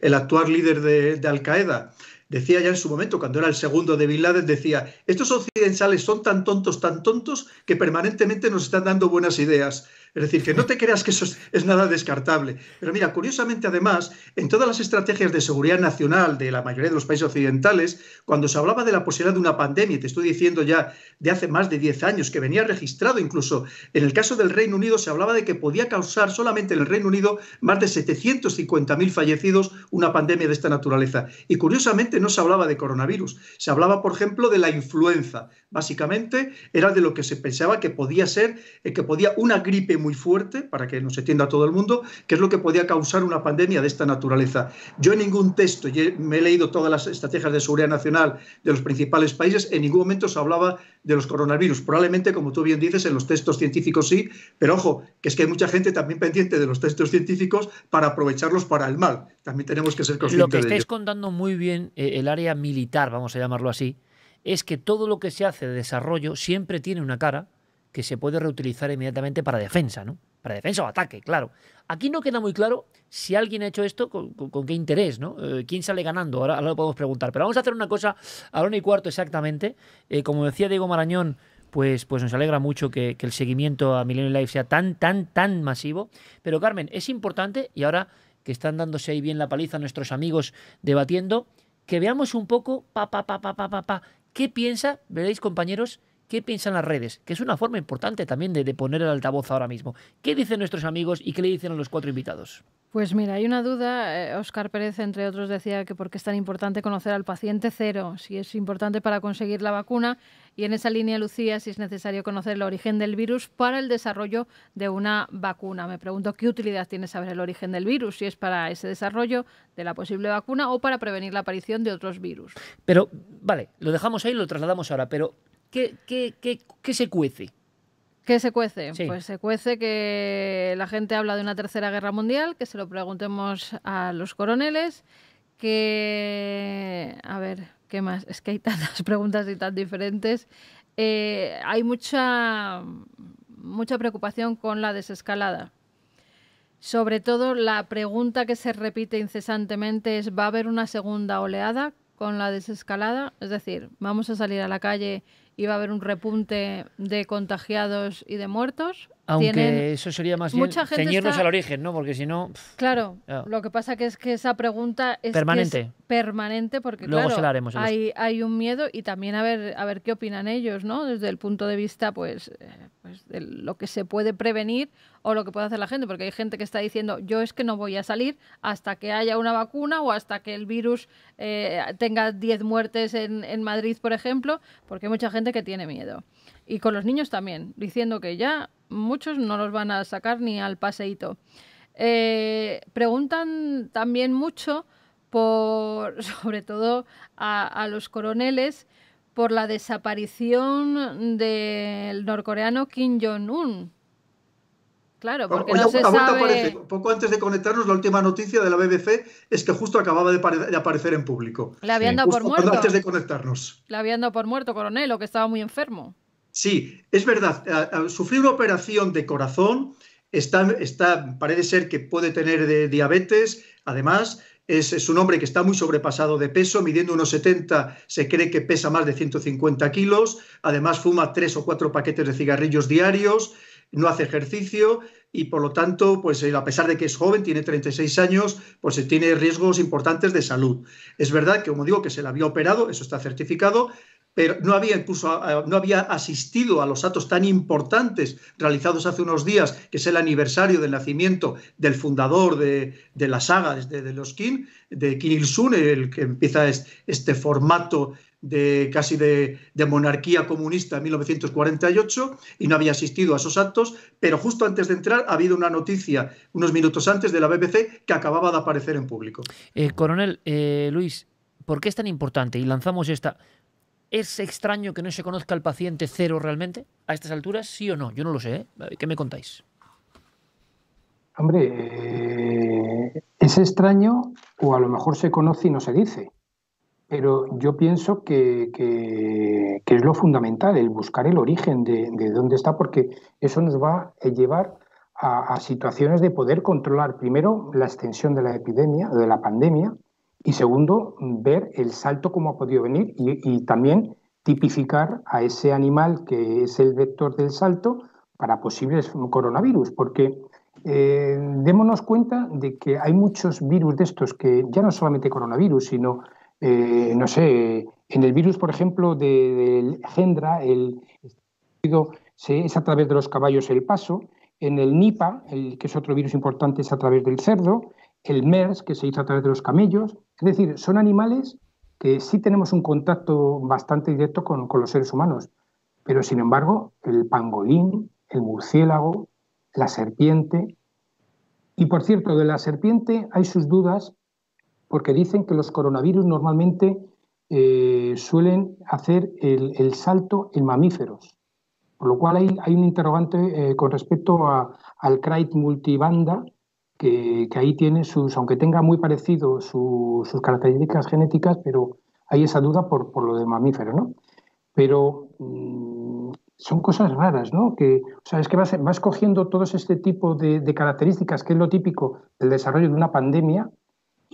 el, actual líder de, de Al-Qaeda. Decía ya en su momento, cuando era el segundo de Bin Laden, decía, estos occidentales son tan tontos, tan tontos, que permanentemente nos están dando buenas ideas. Es decir, que no te creas que eso es, nada descartable. Pero mira, curiosamente además, en todas las estrategias de seguridad nacional de la mayoría de los países occidentales, cuando se hablaba de la posibilidad de una pandemia, te estoy diciendo ya de hace más de 10 años, que venía registrado incluso, en el caso del Reino Unido se hablaba de que podía causar solamente en el Reino Unido más de 750.000 fallecidos una pandemia de esta naturaleza. Y curiosamente no se hablaba de coronavirus, se hablaba, por ejemplo, de la influenza. Básicamente era de lo que se pensaba que podía ser, eh, que podía una gripe muy fuerte para que nos extienda a todo el mundo, que es lo que podía causar una pandemia de esta naturaleza. Yo en ningún texto, y me he leído todas las estrategias de seguridad nacional de los principales países, en ningún momento se hablaba de los coronavirus. Probablemente, como tú bien dices, en los textos científicos sí, pero ojo, que es que hay mucha gente también pendiente de los textos científicos para aprovecharlos para el mal. También tenemos que ser conscientes. Lo que estáis contando muy bien, eh, el área militar, vamos a llamarlo así, es que todo lo que se hace de desarrollo siempre tiene una cara, que se puede reutilizar inmediatamente para defensa, ¿no? Para defensa o ataque, claro. Aquí no queda muy claro si alguien ha hecho esto, con, qué interés, ¿no? Eh, ¿Quién sale ganando? Ahora, lo podemos preguntar. Pero vamos a hacer una cosa a una y cuarto exactamente. Eh, como decía Diego Marañón, pues, pues nos alegra mucho que, el seguimiento a Millennium Live sea tan, tan, tan masivo. Pero Carmen, es importante, y ahora que están dándose ahí bien la paliza nuestros amigos debatiendo, que veamos un poco, pa, pa, pa, pa, pa, pa, pa, qué piensa, veréis compañeros, qué piensan las redes, que es una forma importante también de, poner el altavoz ahora mismo. ¿Qué dicen nuestros amigos y qué le dicen a los cuatro invitados? Pues mira, hay una duda. Oscar eh, Pérez, entre otros, decía que por qué es tan importante conocer al paciente cero, si es importante para conseguir la vacuna, y en esa línea, Lucía, si es necesario conocer el origen del virus para el desarrollo de una vacuna. Me pregunto qué utilidad tiene saber el origen del virus, si es para ese desarrollo de la posible vacuna o para prevenir la aparición de otros virus. Pero, vale, lo dejamos ahí, lo trasladamos ahora, pero ¿Qué, se cuece? ¿Qué se cuece? Pues se cuece que la gente habla de una tercera guerra mundial, que se lo preguntemos a los coroneles, que... A ver, ¿qué más? Es que hay tantas preguntas y tan diferentes. Eh, hay mucha, mucha preocupación con la desescalada. Sobre todo la pregunta que se repite incesantemente es, ¿va a haber una segunda oleada con la desescalada? Es decir, ¿vamos a salir a la calle? iba a haber un repunte de contagiados y de muertos aunque eso sería más bien ceñirnos al origen, ¿no? Porque si no... claro, lo que pasa que es que esa pregunta es... Permanente. permanente porque, Luego claro, haremos, hay, un miedo y también a ver, a ver qué opinan ellos, ¿no? Desde el punto de vista, pues, eh, pues, de lo que se puede prevenir o lo que puede hacer la gente, porque hay gente que está diciendo, yo es que no voy a salir hasta que haya una vacuna o hasta que el virus eh, tenga 10 muertes en Madrid, por ejemplo, porque hay mucha gente que tiene miedo. Y con los niños también, diciendo que ya muchos no los van a sacar ni al paseíto. Eh, preguntan también mucho, por, sobre todo a, los coroneles, por la desaparición del norcoreano Kim Jong-un. Claro, porque no se sabe... poco antes de conectarnos, la última noticia de la BBC es que justo acababa de, aparecer en público. La habían dado por muerto. Antes de conectarnos. La habían dado por muerto, coronel, o que estaba muy enfermo. Sí, es verdad. Al sufrir una operación de corazón, está, parece ser que puede tener eh, diabetes. Además, es, un hombre que está muy sobrepasado de peso, midiendo unos 70, se cree que pesa más de 150 kilos. Además, fuma tres o cuatro paquetes de cigarrillos diarios, no hace ejercicio y por lo tanto, pues a pesar de que es joven, tiene 36 años, pues tiene riesgos importantes de salud. Es verdad que, como digo, que se le había operado, eso está certificado, pero no había, incluso, eh, no había asistido a los actos tan importantes realizados hace unos días, que es el aniversario del nacimiento del fundador de, la saga este, de, los Kim, de Kim Il-sung, el que empieza este formato de casi de, monarquía comunista en 1948 y no había asistido a esos actos, pero justo antes de entrar ha habido una noticia, unos minutos antes de la BBC, que acababa de aparecer en público. Eh, coronel eh, Luis, ¿por qué es tan importante? Y lanzamos esta. ¿Es extraño que no se conozca al paciente cero realmente a estas alturas? ¿Sí o no? Yo no lo sé. ¿eh? ¿Qué me contáis? Hombre, eh, es extraño o a lo mejor se conoce y no se dice. Pero yo pienso que, es lo fundamental, el buscar el origen de, dónde está, porque eso nos va a llevar a, a situaciones de poder controlar primero la extensión de la epidemia, de la pandemia, y segundo, ver el salto cómo ha podido venir y, también tipificar a ese animal que es el vector del salto para posibles coronavirus, porque eh, démonos cuenta de que hay muchos virus de estos que ya no solamente coronavirus, sino, eh, no sé, en el virus, por ejemplo, del de Gendra, el, es a través de los caballos el paso, en el Nipa, el, que es otro virus importante, es a través del cerdo, el MERS, que se hizo a través de los camellos, es decir, son animales que sí tenemos un contacto bastante directo con, los seres humanos, pero sin embargo, el pangolín, el murciélago, la serpiente. Y por cierto, de la serpiente hay sus dudas porque dicen que los coronavirus normalmente eh, suelen hacer el, salto en mamíferos. Por lo cual hay, un interrogante eh, con respecto al crite multibanda, que, ahí tiene sus, aunque tenga muy parecido sus características genéticas, pero hay esa duda por, lo de mamífero, ¿no? Pero mm, son cosas raras, ¿no? Que, o es que vas, vas cogiendo todos este tipo de, características, que es lo típico del desarrollo de una pandemia,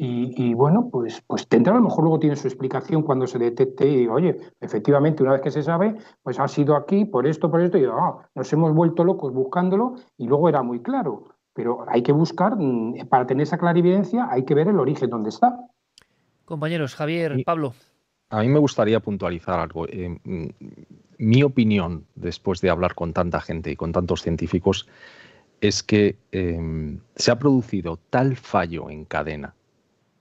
y, bueno, pues, pues tendrá, a lo mejor luego tiene su explicación cuando se detecte y, oye, efectivamente, una vez que se sabe, pues ha sido aquí, por esto, por esto, y ah, nos hemos vuelto locos buscándolo y luego era muy claro. Pero hay que buscar, mm, para tener esa clarividencia, hay que ver el origen dónde está. Compañeros, Javier, Pablo. A mí me gustaría puntualizar algo. Eh, mm, mi opinión, después de hablar con tanta gente y con tantos científicos, es que em, se ha producido tal fallo en cadena,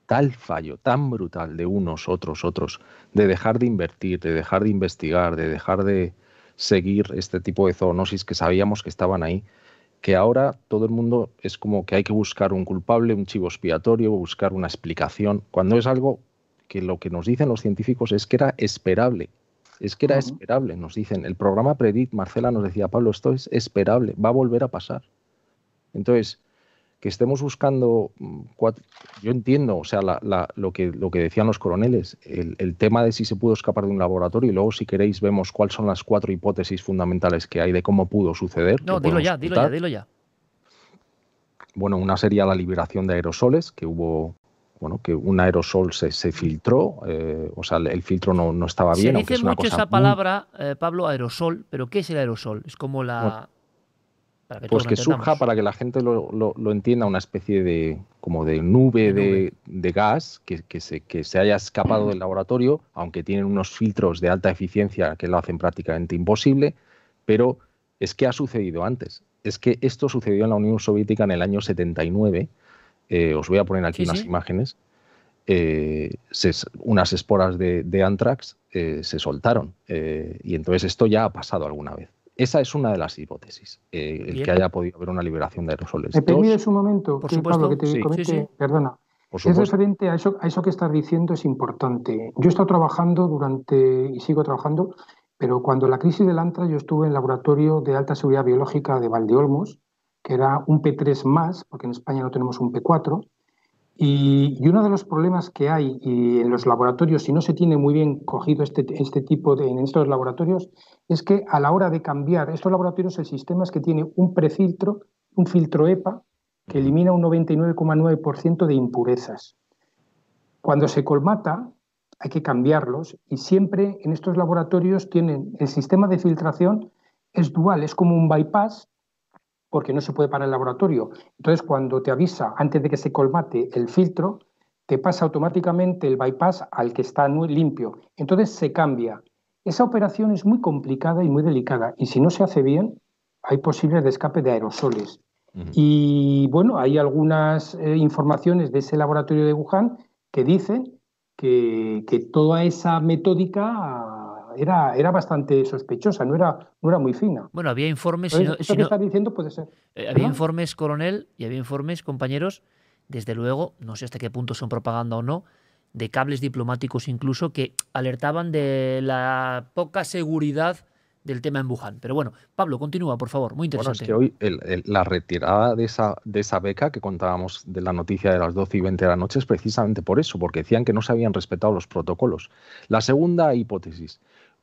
tal fallo tan brutal de unos, otros, otros, de dejar de invertir, de dejar de investigar, de dejar de seguir este tipo de zoonosis que sabíamos que estaban ahí, que ahora todo el mundo es como que hay que buscar un culpable, un chivo expiatorio, buscar una explicación, cuando es algo que lo que nos dicen los científicos es que era esperable. Es que era esperable, nos dicen. El programa Predict, Marcela nos decía, Pablo, esto es esperable, va a volver a pasar. Entonces, que estemos buscando mm, yo entiendo, o sea, lo, que, lo que decían los coroneles, el, tema de si se pudo escapar de un laboratorio y luego si queréis vemos cuáles son las cuatro hipótesis fundamentales que hay de cómo pudo suceder. No, dilo ya, dilo ya, dilo ya. Bueno, una sería la liberación de aerosoles, que hubo, bueno, que un aerosol se, filtró, eh, o sea, el, filtro no, estaba bien. Se dice mucho esa palabra, eh, Pablo, aerosol, pero ¿qué es el aerosol? Es como la pues que surja para que la gente lo, entienda una especie de como de nube de, gas que, que, se, haya escapado del laboratorio, aunque tienen unos filtros de alta eficiencia que lo hacen prácticamente imposible, pero es que ha sucedido antes. Es que esto sucedió en la Unión Soviética en el año 79. Eh, os voy a poner aquí unas imágenes. Eh, unas esporas de, de anthrax eh, se soltaron. y entonces esto ya ha pasado alguna vez. Esa es una de las hipótesis, eh, el que haya podido haber una liberación de aerosoles. ¿Me un momento, Por supuesto. Pablo, que te comente, Perdona. es referente a eso, a eso que estás diciendo, es importante. Yo he estado trabajando durante, y sigo trabajando, pero cuando la crisis del Antra yo estuve en el laboratorio de alta seguridad biológica de Valdeolmos, que era un P3 más, porque en España no tenemos un P4, y, uno de los problemas que hay en los laboratorios, si no se tiene muy bien cogido este, este tipo de, en estos laboratorios, es que a la hora de cambiar estos laboratorios, el sistema es que tiene un prefiltro, un filtro EPA, que elimina un 99,9% de impurezas. Cuando se colmata, hay que cambiarlos y siempre en estos laboratorios tienen el sistema de filtración es dual, es como un bypass porque no se puede parar el laboratorio. Entonces, cuando te avisa antes de que se colmate el filtro, te pasa automáticamente el bypass al que está limpio. Entonces se cambia esa operación es muy complicada y muy delicada y si no se hace bien hay posibles de escape de aerosoles. Y bueno, hay algunas eh, informaciones de ese laboratorio de Wuhan que dicen que, toda esa metódica ah, era, era, bastante sospechosa, no era, no era muy fina. Bueno, había informes. Si que diciendo puede ser. Eh, había informes, coronel, y había informes, compañeros, desde luego, no sé hasta qué punto son propaganda o no, de cables diplomáticos incluso, que alertaban de la poca seguridad del tema en Wuhan. Pero bueno, Pablo, continúa, por favor, muy interesante. Bueno, es que hoy la retirada de esa, de esa beca que contábamos de la noticia de las 12 y 20 de la noche es precisamente por eso, porque decían que no se habían respetado los protocolos. La segunda hipótesis,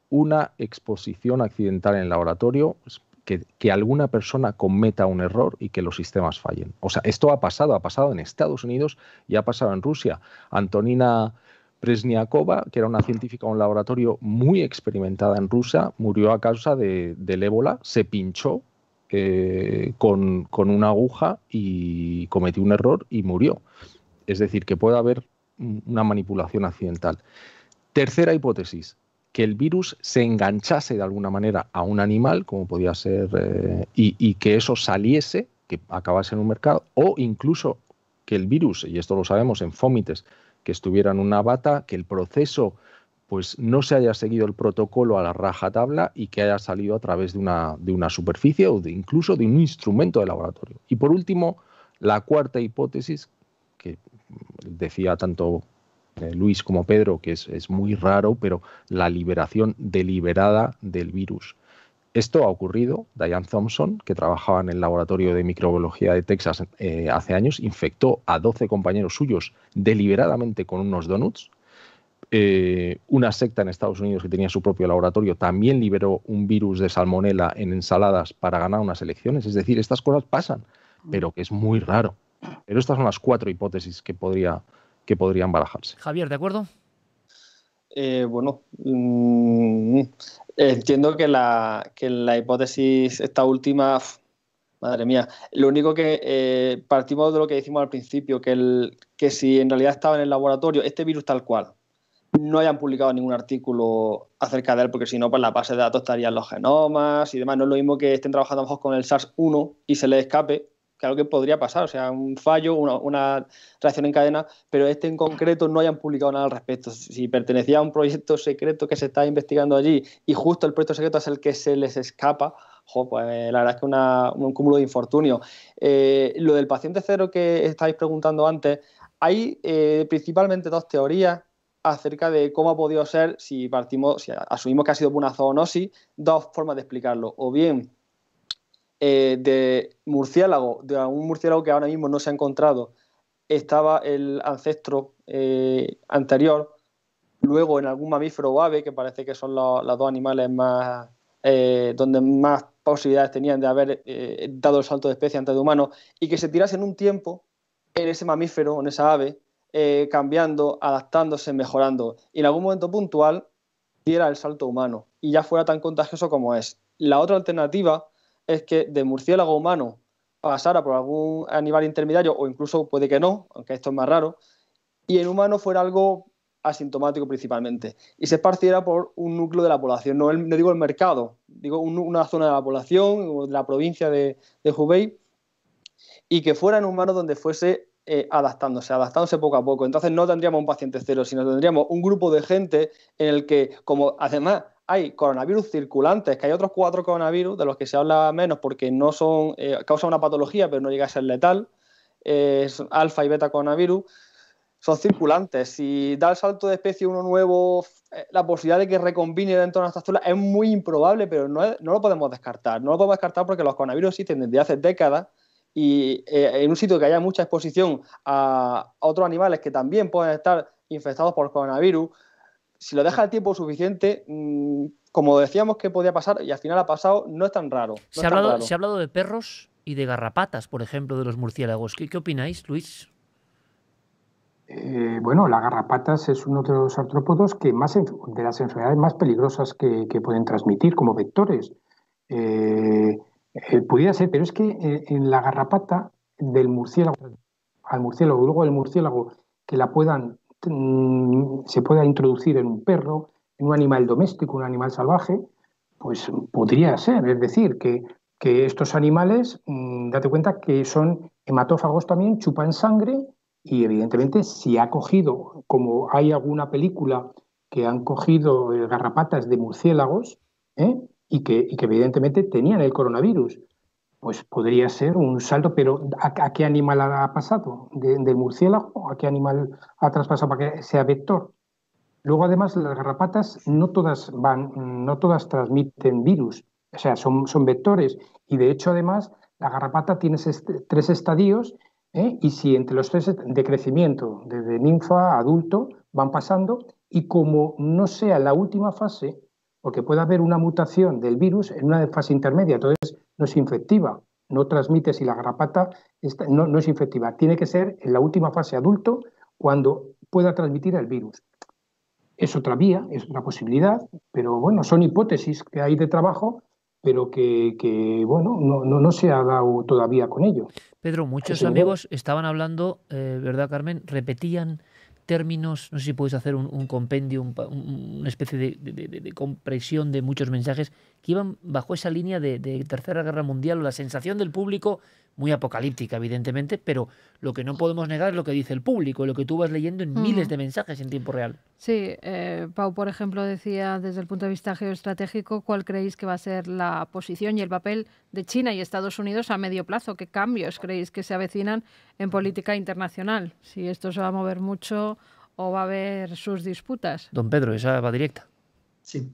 una exposición accidental en el laboratorio, que, alguna persona cometa un error y que los sistemas fallen. O sea, esto ha pasado, ha pasado en Estados Unidos y ha pasado en Rusia. Antonina Presniakova, que era una científica de un laboratorio muy experimentada en Rusia, murió a causa de, del ébola, se pinchó eh, con, con una aguja y cometió un error y murió. Es decir, que puede haber una manipulación accidental. Tercera hipótesis, que el virus se enganchase de alguna manera a un animal, como podía ser, eh, y, que eso saliese, que acabase en un mercado, o incluso que el virus, y esto lo sabemos en fómites, que estuviera en una bata, que el proceso pues no se haya seguido el protocolo a la raja tabla y que haya salido a través de una, de una superficie o de incluso de un instrumento de laboratorio. Y por último, la cuarta hipótesis, que decía tanto eh, Luis como Pedro, que es, es muy raro, pero la liberación deliberada del virus. Esto ha ocurrido. Diane Thompson, que trabajaba en el laboratorio de microbiología de Texas eh, hace años, infectó a 12 compañeros suyos deliberadamente con unos donuts. Eh, una secta en Estados Unidos que tenía su propio laboratorio también liberó un virus de salmonela en ensaladas para ganar unas elecciones. Es decir, estas cosas pasan, pero que es muy raro. Pero estas son las cuatro hipótesis que podría que podrían barajarse. Javier, ¿de acuerdo? Eh, bueno, mm, entiendo que la, la hipótesis, esta última, madre mía, lo único que eh, partimos de lo que decimos al principio, que, el, que si en realidad estaba en el laboratorio, este virus tal cual, no hayan publicado ningún artículo acerca de él, porque si no, pues la base de datos estarían los genomas y demás. No es lo mismo que estén trabajando a con el SARS-1 y se le escape algo que podría pasar, o sea, un fallo, una, una, reacción en cadena, pero este en concreto no hayan publicado nada al respecto. Si pertenecía a un proyecto secreto que se está investigando allí y justo el proyecto secreto es el que se les escapa, pues eh, la verdad es que una, un cúmulo de infortunio. Eh, lo del paciente cero que estáis preguntando antes, hay eh, principalmente dos teorías acerca de cómo ha podido ser, si partimos, si asumimos que ha sido por una zoonosis, dos formas de explicarlo. O bien eh, de murciélago, de un murciélago que ahora mismo no se ha encontrado, estaba el ancestro eh, anterior, luego en algún mamífero o ave, que parece que son los, dos animales más eh, donde más posibilidades tenían de haber dado el salto de especie antes de humano... y que se tirase en un tiempo en ese mamífero, en esa ave, cambiando, adaptándose, mejorando, y en algún momento puntual diera el salto humano y ya fuera tan contagioso como es. La otra alternativa es que de murciélago humano pasara por algún animal intermediario o incluso puede que no, aunque esto es más raro, y en humano fuera algo asintomático principalmente y se esparciera por un núcleo de la población, no, no digo el mercado, digo una zona de la población de la provincia de, de Hubei y que fuera en humano donde fuese eh, adaptándose, adaptándose poco a poco. Entonces no tendríamos un paciente cero, sino tendríamos un grupo de gente en el que, como además hay coronavirus circulantes, que hay otros cuatro coronavirus de los que se habla menos porque no son, eh, causan una patología, pero no llega a ser letal, eh, alfa y beta coronavirus, son circulantes. Si da el salto de especie uno nuevo, eh, la posibilidad de que recombine dentro de nuestras células es muy improbable, pero no, lo podemos descartar. No lo podemos descartar porque los coronavirus existen desde hace décadas y en un sitio que haya mucha exposición a otros animales que también pueden estar infectados por coronavirus, si lo deja el tiempo suficiente, mm, como decíamos que podía pasar y al final ha pasado, no es tan raro. se, ha hablado, de perros y de garrapatas, por ejemplo, de los murciélagos. ¿Qué, opináis, Luis? Eh, bueno, las garrapatas es uno de los artrópodos que más de las enfermedades más peligrosas que, pueden transmitir como vectores. Eh, eh, pudiera ser, pero es que en la garrapata del murciélago al murciélago, luego del murciélago que la puedan Mm, se pueda introducir en un perro, en un animal doméstico, un animal salvaje, pues podría ser. Es decir, que, estos animales, mm, date cuenta que son hematófagos también, chupan sangre y evidentemente si ha cogido, como hay alguna película que han cogido eh, garrapatas de murciélagos ¿eh? y que evidentemente tenían el coronavirus, pues podría ser un salto, pero ¿a, qué animal ha pasado? ¿De, ¿Del murciélago? ¿A qué animal ha traspasado para que sea vector? Luego, además, las garrapatas no todas van, no todas transmiten virus, o sea, son, son vectores. Y de hecho, además, la garrapata tiene tres estadios, ¿eh? y si entre los tres de crecimiento, desde ninfa a adulto, van pasando, y como no sea la última fase, porque puede haber una mutación del virus en una fase intermedia, entonces no es infectiva, no transmite si la garrapata no, es infectiva. Tiene que ser en la última fase adulto cuando pueda transmitir el virus. Es otra vía, es una posibilidad, pero bueno, son hipótesis que hay de trabajo, pero que, bueno, no, no, se ha dado todavía con ello. Pedro, muchos amigos estaban hablando, eh, ¿verdad, Carmen? Repetían términos, no sé si podéis hacer un, compendio, una especie de, de, compresión de muchos mensajes que iban bajo esa línea de, Tercera Guerra Mundial, o la sensación del público muy apocalíptica, evidentemente, pero lo que no podemos negar es lo que dice el público, lo que tú vas leyendo en miles de mensajes en tiempo real. Sí, eh, Pau, por ejemplo, decía desde el punto de vista geoestratégico, ¿cuál creéis que va a ser la posición y el papel de China y Estados Unidos a medio plazo? ¿Qué cambios creéis que se avecinan en política internacional? Si esto se va a mover mucho o va a haber sus disputas. Don Pedro, esa va directa. Sí,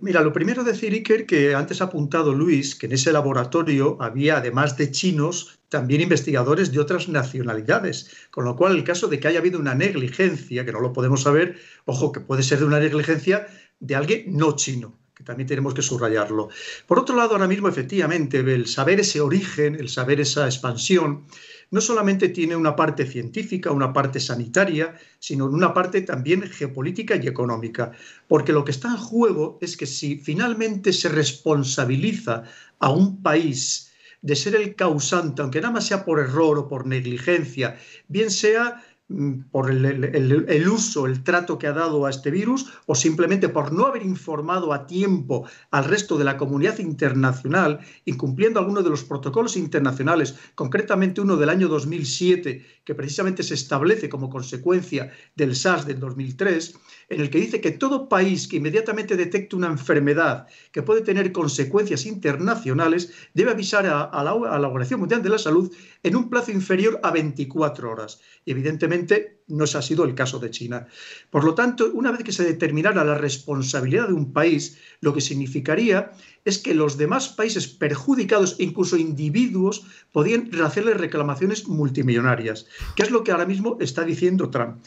mira, lo primero decir, Iker, que antes ha apuntado Luis, que en ese laboratorio había, además de chinos, también investigadores de otras nacionalidades, con lo cual el caso de que haya habido una negligencia, que no lo podemos saber, ojo, que puede ser de una negligencia de alguien no chino, que también tenemos que subrayarlo. Por otro lado, ahora mismo, efectivamente, el saber ese origen, el saber esa expansión, no solamente tiene una parte científica, una parte sanitaria, sino una parte también geopolítica y económica. Porque lo que está en juego es que si finalmente se responsabiliza a un país de ser el causante, aunque nada más sea por error o por negligencia, bien sea Mm, por el, uso, el trato que ha dado a este virus o simplemente por no haber informado a tiempo al resto de la comunidad internacional, incumpliendo algunos de los protocolos internacionales, concretamente uno del año 2007 que precisamente se establece como consecuencia del SARS del 2003, en el que dice que todo país que inmediatamente detecte una enfermedad que puede tener consecuencias internacionales debe avisar a, la, Organización Mundial de la Salud en un plazo inferior a 24 horas. Y evidentemente no ha sido el caso de China. Por lo tanto, una vez que se determinara la responsabilidad de un país, lo que significaría es que los demás países perjudicados, incluso individuos, podían hacerle reclamaciones multimillonarias, que es lo que ahora mismo está diciendo Trump.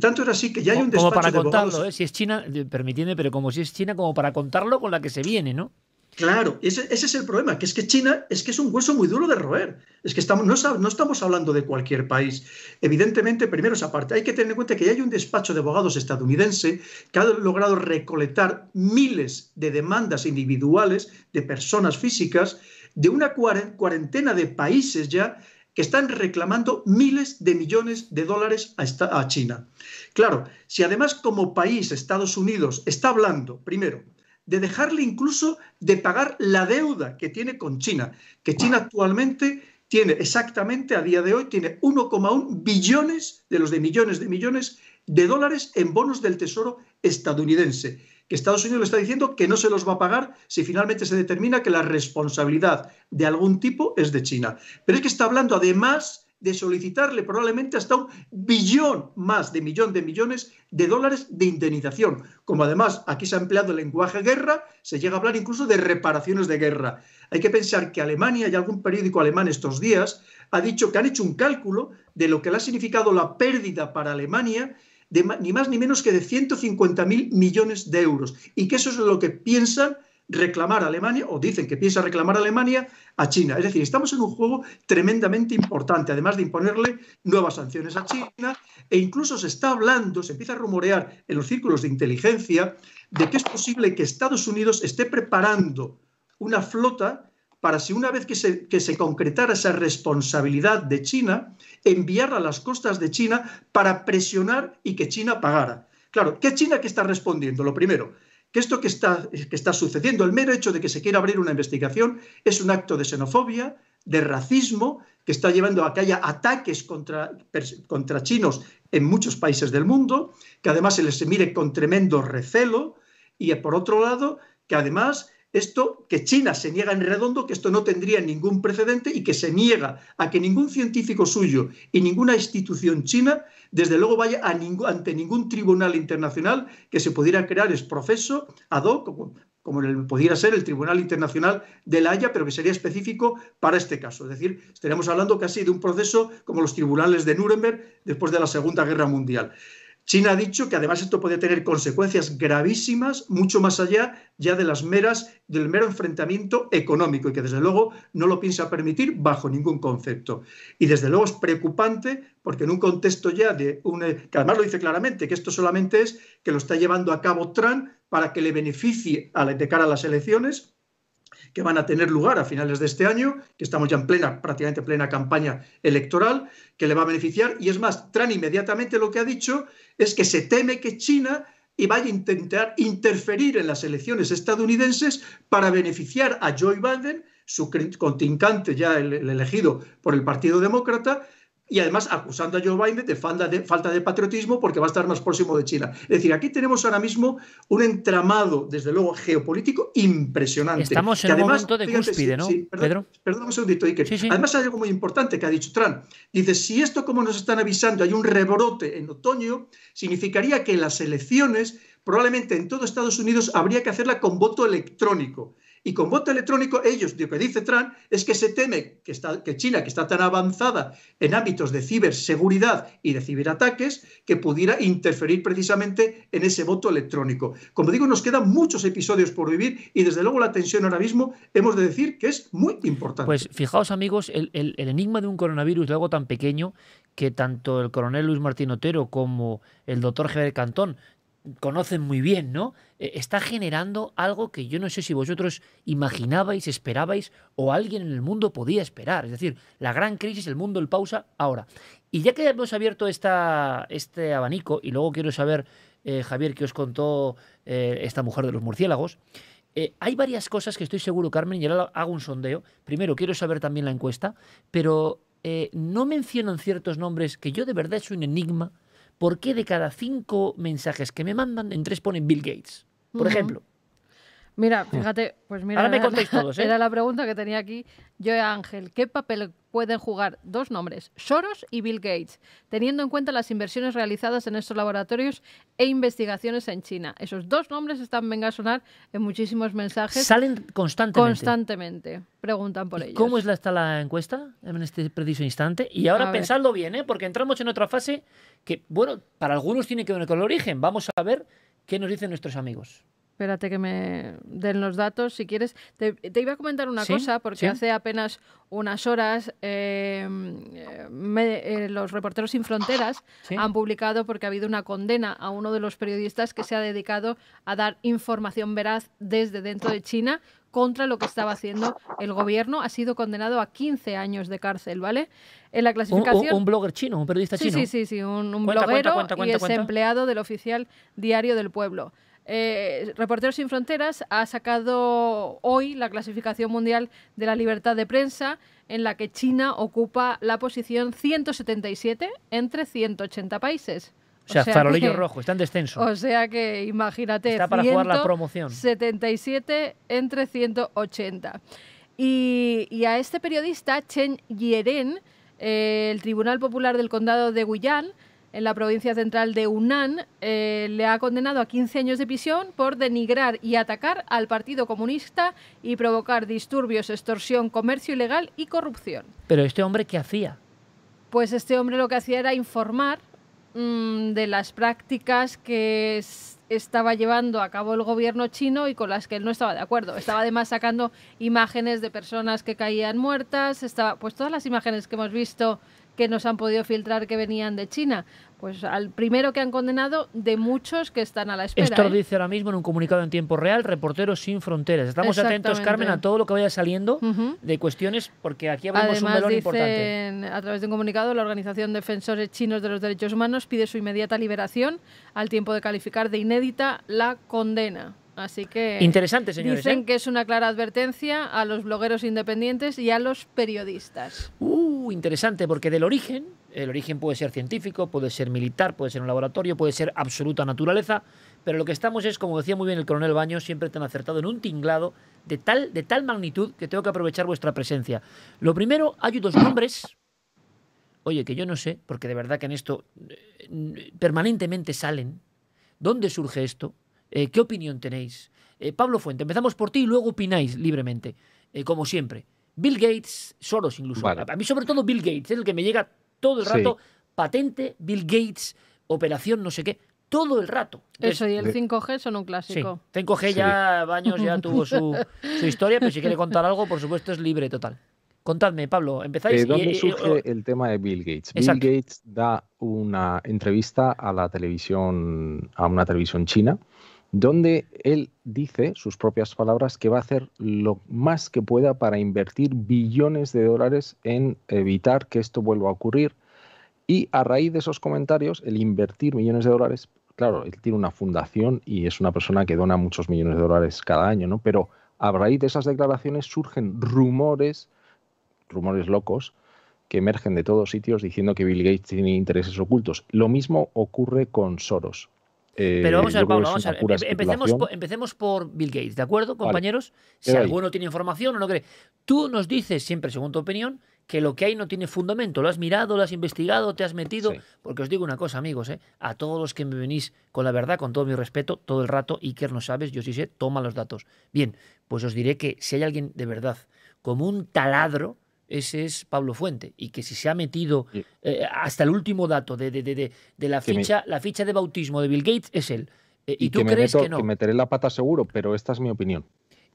Tanto es así que ya hay un despacho como para contarlo, ¿eh? si es China, permitidme, pero como si es China, como para contarlo con la que se viene, ¿no? Claro, ese, es el problema, que es que China es que es un hueso muy duro de roer. Es que estamos, no, estamos hablando de cualquier país. Evidentemente, primero esa parte. Hay que tener en cuenta que ya hay un despacho de abogados estadounidense que ha logrado recolectar miles de demandas individuales de personas físicas de una cuarentena de países ya que están reclamando miles de millones de dólares a China. Claro, si además como país Estados Unidos está hablando, primero, de dejarle incluso de pagar la deuda que tiene con China, que China actualmente tiene exactamente a día de hoy tiene 1,1 billones de los de millones de millones de dólares en bonos del Tesoro estadounidense, que Estados Unidos le está diciendo que no se los va a pagar si finalmente se determina que la responsabilidad de algún tipo es de China. Pero es que está hablando además de solicitarle probablemente hasta un billón más de millón de millones de dólares de indemnización. Como además aquí se ha empleado el lenguaje guerra, se llega a hablar incluso de reparaciones de guerra. Hay que pensar que Alemania, y algún periódico alemán estos días, ha dicho que han hecho un cálculo de lo que le ha significado la pérdida para Alemania de ni más ni menos que de 150.000 millones de euros. Y que eso es lo que piensan reclamar a Alemania, o dicen que piensa reclamar a Alemania, a China. Es decir, estamos en un juego tremendamente importante, además de imponerle nuevas sanciones a China, e incluso se está hablando, se empieza a rumorear en los círculos de inteligencia, de que es posible que Estados Unidos esté preparando una flota para si una vez que se, que se concretara esa responsabilidad de China, enviarla a las costas de China para presionar y que China pagara. Claro, ¿qué China que está respondiendo? Lo primero, que esto que está, que está sucediendo, el mero hecho de que se quiera abrir una investigación, es un acto de xenofobia, de racismo, que está llevando a que haya ataques contra, contra chinos en muchos países del mundo, que además se les mire con tremendo recelo, y por otro lado, que además esto que China se niega en redondo, que esto no tendría ningún precedente y que se niega a que ningún científico suyo y ninguna institución china, desde luego, vaya ante ningún tribunal internacional que se pudiera crear es proceso ad hoc, como, pudiera ser el Tribunal Internacional de la Haya, pero que sería específico para este caso. Es decir, estaríamos hablando casi de un proceso como los tribunales de Nuremberg después de la Segunda Guerra Mundial. China ha dicho que además esto puede tener consecuencias gravísimas, mucho más allá ya de las meras, del mero enfrentamiento económico y que desde luego no lo piensa permitir bajo ningún concepto. Y desde luego es preocupante porque en un contexto ya de un, que además lo dice claramente, que esto solamente es que lo está llevando a cabo Trump para que le beneficie de cara a las elecciones que van a tener lugar a finales de este año, que estamos ya en plena, prácticamente plena campaña electoral, que le va a beneficiar. Y es más, Tran inmediatamente lo que ha dicho es que se teme que China y vaya a intentar interferir en las elecciones estadounidenses para beneficiar a Joe Biden, su contincante ya el elegido por el Partido Demócrata, y además acusando a Joe Biden de falta, de falta, de patriotismo porque va a estar más próximo de China. Es decir, aquí tenemos ahora mismo un entramado, desde luego, geopolítico impresionante. Estamos en un momento de cúspide, ¿no, Pedro? Perdón un segundito, Iker. además hay algo muy importante que ha dicho Trump. Dice, si esto, como nos están avisando, hay un rebrote en otoño, significaría que las elecciones probablemente en todo Estados Unidos habría que hacerla con voto electrónico. Y con voto electrónico, ellos, lo que dice Trump es que se teme que, está, que China, que está tan avanzada en ámbitos de ciberseguridad y de ciberataques, que pudiera interferir precisamente en ese voto electrónico. Como digo, nos quedan muchos episodios por vivir y desde luego la tensión ahora mismo hemos de decir que es muy importante. Pues fijaos amigos, el, enigma de un coronavirus de algo tan pequeño que tanto el coronel Luis Martín Otero como el doctor Javier Cantón conocen muy bien, ¿no? Eh, está generando algo que yo no sé si vosotros imaginabais, esperabais o alguien en el mundo podía esperar. Es decir, la gran crisis, el mundo el pausa ahora. Y ya que hemos abierto esta, este abanico, y luego quiero saber, eh, Javier, que os contó eh, esta mujer de los murciélagos, hay varias cosas que estoy seguro, Carmen, y ahora hago un sondeo. Primero, quiero saber también la encuesta, pero no mencionan ciertos nombres que yo de verdad es un enigma ¿por qué de cada cinco mensajes que me mandan, en tres ponen Bill Gates? Por ejemplo. Mira, ah. fíjate, pues mira. Ahora me contáis todos, Era ¿eh? la pregunta que tenía aquí yo, Ángel. ¿Qué papel pueden jugar dos nombres, Soros y Bill Gates, teniendo en cuenta las inversiones realizadas en estos laboratorios e investigaciones en China. Esos dos nombres están venga a sonar en muchísimos mensajes. Salen constantemente. Constantemente. Preguntan por ellos. ¿Cómo está la encuesta en este preciso instante? Y ahora pensadlo bien, ¿eh? porque entramos en otra fase que, bueno, para algunos tiene que ver con el origen. Vamos a ver qué nos dicen nuestros amigos. Espérate que me den los datos, si quieres. Te, iba a comentar una cosa, porque hace apenas unas horas em, eh, los Reporteros Sin Fronteras han publicado porque ha habido una condena a uno de los periodistas que se ha dedicado a dar información veraz desde dentro de China contra lo que estaba haciendo el gobierno. Ha sido condenado a 15 años de cárcel, ¿vale? En la clasificación... Un, blogger chino, un periodista chino. Sí, sí, sí, un, un bloguero y es empleado del oficial Diario del Pueblo. Eh, Reporteros sin Fronteras ha sacado hoy la clasificación mundial de la libertad de prensa en la que China ocupa la posición 177 entre 180 países. O sea, farolillo rojo, está en descenso. O sea que imagínate. Está para jugar la promoción. 77 entre 180. Y, a este periodista, Chen Yeren, eh, el Tribunal Popular del Condado de Guiyang en la provincia central de Hunan, eh, le ha condenado a 15 años de prisión por denigrar y atacar al Partido Comunista y provocar disturbios, extorsión, comercio ilegal y corrupción. Pero este hombre, ¿qué hacía? Pues este hombre lo que hacía era informar mm, de las prácticas que estaba llevando a cabo el gobierno chino y con las que él no estaba de acuerdo. Estaba además sacando imágenes de personas que caían muertas, estaba, pues todas las imágenes que hemos visto que nos han podido filtrar que venían de China. Pues al primero que han condenado de muchos que están a la espera. Esto lo ¿eh? dice ahora mismo en un comunicado en tiempo real, Reporteros sin Fronteras. Estamos atentos, Carmen, a todo lo que vaya saliendo de cuestiones, porque aquí abrimos un melón importante. A través de un comunicado, la Organización Defensores Chinos de los Derechos Humanos pide su inmediata liberación al tiempo de calificar de inédita la condena. Así que. Interesante, señores. Dicen ¿eh? que es una clara advertencia a los blogueros independientes y a los periodistas. Uh, interesante, porque del origen, el origen puede ser científico, puede ser militar, puede ser un laboratorio, puede ser absoluta naturaleza, pero lo que estamos es, como decía muy bien el coronel Baño, siempre tan acertado en un tinglado de tal, de tal magnitud que tengo que aprovechar vuestra presencia. Lo primero, hay dos nombres. Oye, que yo no sé, porque de verdad que en esto eh, permanentemente salen. ¿Dónde surge esto? Eh, ¿Qué opinión tenéis? Eh, Pablo Fuente, empezamos por ti y luego opináis libremente, eh, como siempre. Bill Gates, Soros incluso. A mí sobre todo Bill Gates, es el que me llega todo el rato. Patente, Bill Gates, operación no sé qué todo el rato. Eso, y el 5G son un clásico. Sí, 5G ya, Baños ya tuvo su, historia, pero si quiere contar algo, por supuesto, es libre total. Contadme, Pablo, empezáis. ¿De dónde surge el tema de Bill Gates? Bill Gates da una entrevista a la televisión, a una televisión china, donde él dice, sus propias palabras, que va a hacer lo más que pueda para invertir billones de dólares en evitar que esto vuelva a ocurrir. Y a raíz de esos comentarios, el invertir millones de dólares, claro, él tiene una fundación y es una persona que dona muchos millones de dólares cada año, ¿no? Pero a raíz de esas declaraciones surgen rumores, rumores locos, que emergen de todos sitios diciendo que Bill Gates tiene intereses ocultos. Lo mismo ocurre con Soros. Eh, Pero vamos a Pablo, Empecemos por, Bill Gates, ¿de acuerdo, compañeros? Si alguno tiene información o no cree. Tú nos dices siempre, según tu opinión, que lo que hay no tiene fundamento. Lo has mirado, lo has investigado, te has metido. Porque os digo una cosa, amigos, ¿eh? a todos los que me venís con la verdad, con todo mi respeto, todo el rato, Iker no sabes, yo sí sé, toma los datos. Bien, pues os diré que si hay alguien de verdad como un taladro, ese es Pablo Fuente, y que si se ha metido eh, hasta el último dato de, de, la, ficha, la ficha de bautismo de Bill Gates, es él. Eh, y, tú crees que no. meteré la pata seguro, pero esta es mi opinión.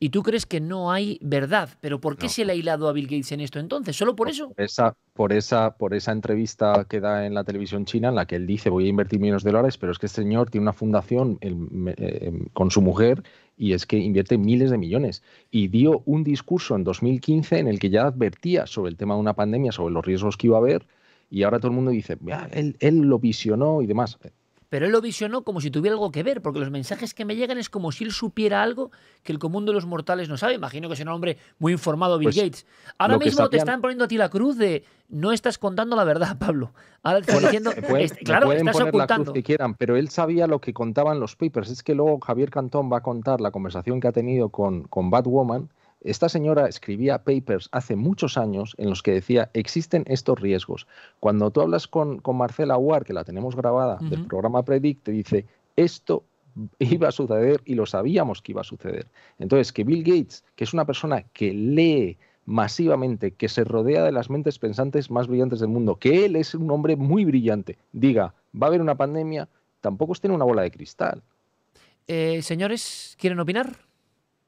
Y tú crees que no hay verdad, pero ¿por qué se le ha hilado a Bill Gates en esto entonces? ¿Solo por eso? Por esa, por esa, por esa entrevista que da en la televisión china en la que él dice voy a invertir millones de dólares, pero es que este señor tiene una fundación eh, con su mujer y es que invierte miles de millones. Y dio un discurso en 2015 en el que ya advertía sobre el tema de una pandemia, sobre los riesgos que iba a haber, y ahora todo el mundo dice, él, lo visionó y demás pero él lo visionó como si tuviera algo que ver, porque los mensajes que me llegan es como si él supiera algo que el común de los mortales no sabe. Imagino que es un hombre muy informado, Bill pues, Gates. Ahora mismo te están poniendo a ti la cruz de no estás contando la verdad, Pablo. Ahora diciendo, pueden, este, claro, estás ocultando. La cruz que quieran, pero él sabía lo que contaban los papers. Es que luego Javier Cantón va a contar la conversación que ha tenido con, con Batwoman esta señora escribía papers hace muchos años en los que decía, existen estos riesgos. Cuando tú hablas con, Marcela Ward, que la tenemos grabada del programa Predict, te dice, esto iba a suceder y lo sabíamos que iba a suceder. Entonces, que Bill Gates, que es una persona que lee masivamente, que se rodea de las mentes pensantes más brillantes del mundo, que él es un hombre muy brillante, diga, va a haber una pandemia, tampoco tiene una bola de cristal. Eh, señores, ¿quieren opinar?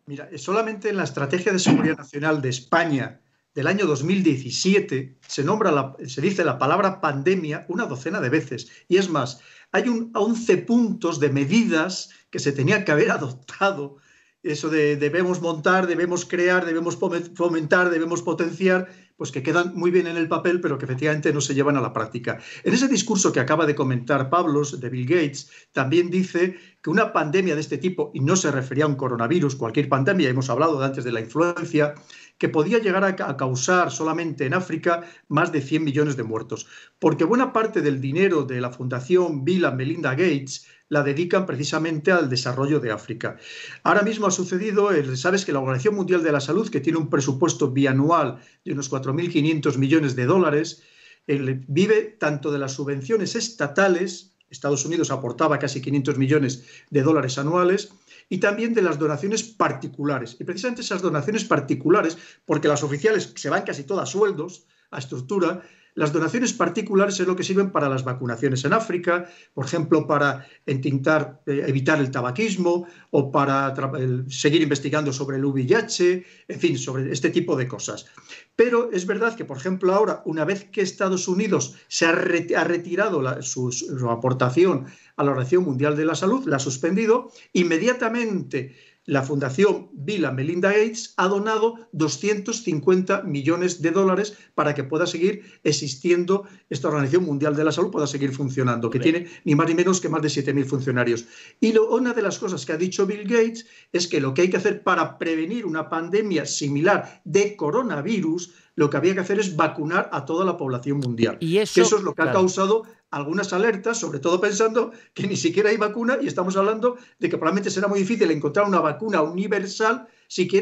Mira, eh, solamente en la Estrategia de Seguridad Nacional de España del año 2017 se nombra, se dice la palabra pandemia una docena de veces. Y es más, hay un 11 puntos de medidas que se tenían que haber adoptado. Eso de debemos montar, debemos crear, debemos fomentar, debemos potenciar pues que quedan muy bien en el papel, pero que efectivamente no se llevan a la práctica. En ese discurso que acaba de comentar Pablos de Bill Gates, también dice que una pandemia de este tipo, y no se refería a un coronavirus, cualquier pandemia, hemos hablado antes de la influencia, que podía llegar a causar solamente en África más de 100 millones de muertos. Porque buena parte del dinero de la Fundación Bill and Melinda Gates la dedican precisamente al desarrollo de África. Ahora mismo ha sucedido, eh, sabes que la Organización Mundial de la Salud, que tiene un presupuesto bianual de unos 4.500 millones de dólares, eh, vive tanto de las subvenciones estatales, Estados Unidos aportaba casi 500 millones de dólares anuales, y también de las donaciones particulares. Y precisamente esas donaciones particulares, porque las oficiales se van casi todas a sueldos, a estructura, las donaciones particulares es lo que sirven para las vacunaciones en África, por ejemplo, para eh, evitar el tabaquismo o para seguir investigando sobre el VIH, en fin, sobre este tipo de cosas. Pero es verdad que, por ejemplo, ahora, una vez que Estados Unidos se ha, retirado su, su aportación a la Organización Mundial de la Salud, la ha suspendido, inmediatamente la Fundación Bill Melinda Gates ha donado 250 millones de dólares para que pueda seguir existiendo esta Organización Mundial de la Salud, pueda seguir funcionando, que tiene ni más ni menos que más de 7.000 funcionarios. Y una de las cosas que ha dicho Bill Gates es que lo que hay que hacer para prevenir una pandemia similar de coronavirus lo que había que hacer es vacunar a toda la población mundial. Y eso, eso es lo que ha causado algunas alertas, sobre todo pensando que ni siquiera hay vacuna y estamos hablando de que probablemente será muy difícil encontrar una vacuna universal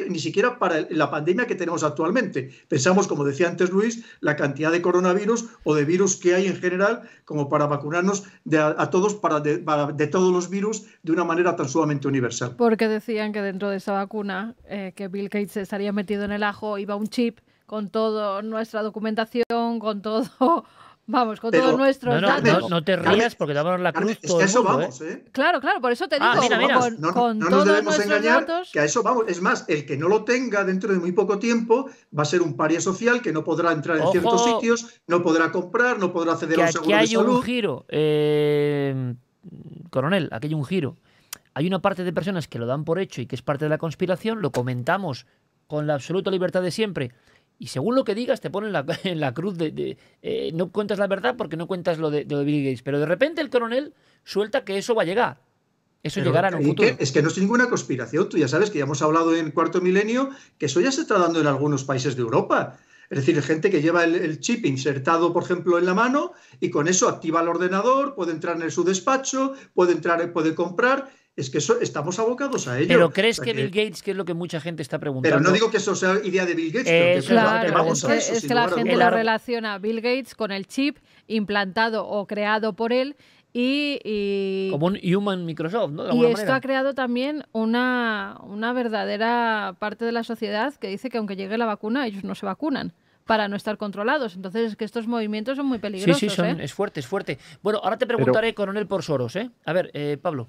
ni siquiera para la pandemia que tenemos actualmente. Pensamos, como decía antes Luis, la cantidad de coronavirus o de virus que hay en general como para vacunarnos a, todos para de, todos los virus de una manera tan sumamente universal. Porque decían que dentro de esa vacuna eh, que Bill Gates estaría metido en el ajo iba un chip con toda nuestra documentación, con todo, vamos, con todos nuestros no, te rías porque damos la cruz. a eso vamos, ¿eh? ¿eh? Claro, claro, por eso te ah, digo, con, no, con todos nos datos... Que a eso vamos, es más, el que no lo tenga dentro de muy poco tiempo va a ser un paria social que no podrá entrar en ciertos sitios, no podrá comprar, no podrá acceder a un seguro aquí hay un giro, eh, coronel, aquí hay un giro. Hay una parte de personas que lo dan por hecho y que es parte de la conspiración, lo comentamos con la absoluta libertad de siempre y según lo que digas te ponen la, en la cruz de... Eh, no cuentas la verdad porque no cuentas lo de, de, Bill Gates, pero de repente el coronel suelta que eso va a llegar. Eso llegará en un futuro. es que no es ninguna conspiración, tú ya sabes que ya hemos hablado en cuarto milenio que eso ya se está dando en algunos países de Europa. Es decir, gente que lleva el, chip insertado, por ejemplo, en la mano y con eso activa el ordenador, puede entrar en su despacho, puede entrar, puede comprar es que estamos abocados a ello. Pero crees que, Bill Gates, que es lo que mucha gente está preguntando. Pero no digo que eso sea idea de Bill Gates, es, eh, pero que es que la gente lo relaciona Bill Gates con el chip implantado o creado por él y, como un human Microsoft, y esto ha creado también una, una, verdadera parte de la sociedad que dice que aunque llegue la vacuna, ellos no se vacunan para no estar controlados. Entonces es que estos movimientos son muy peligrosos. Sí, sí, ¿eh? es fuerte, es fuerte. Bueno, ahora te preguntaré, coronel, por Soros, ¿eh? A ver, eh, Pablo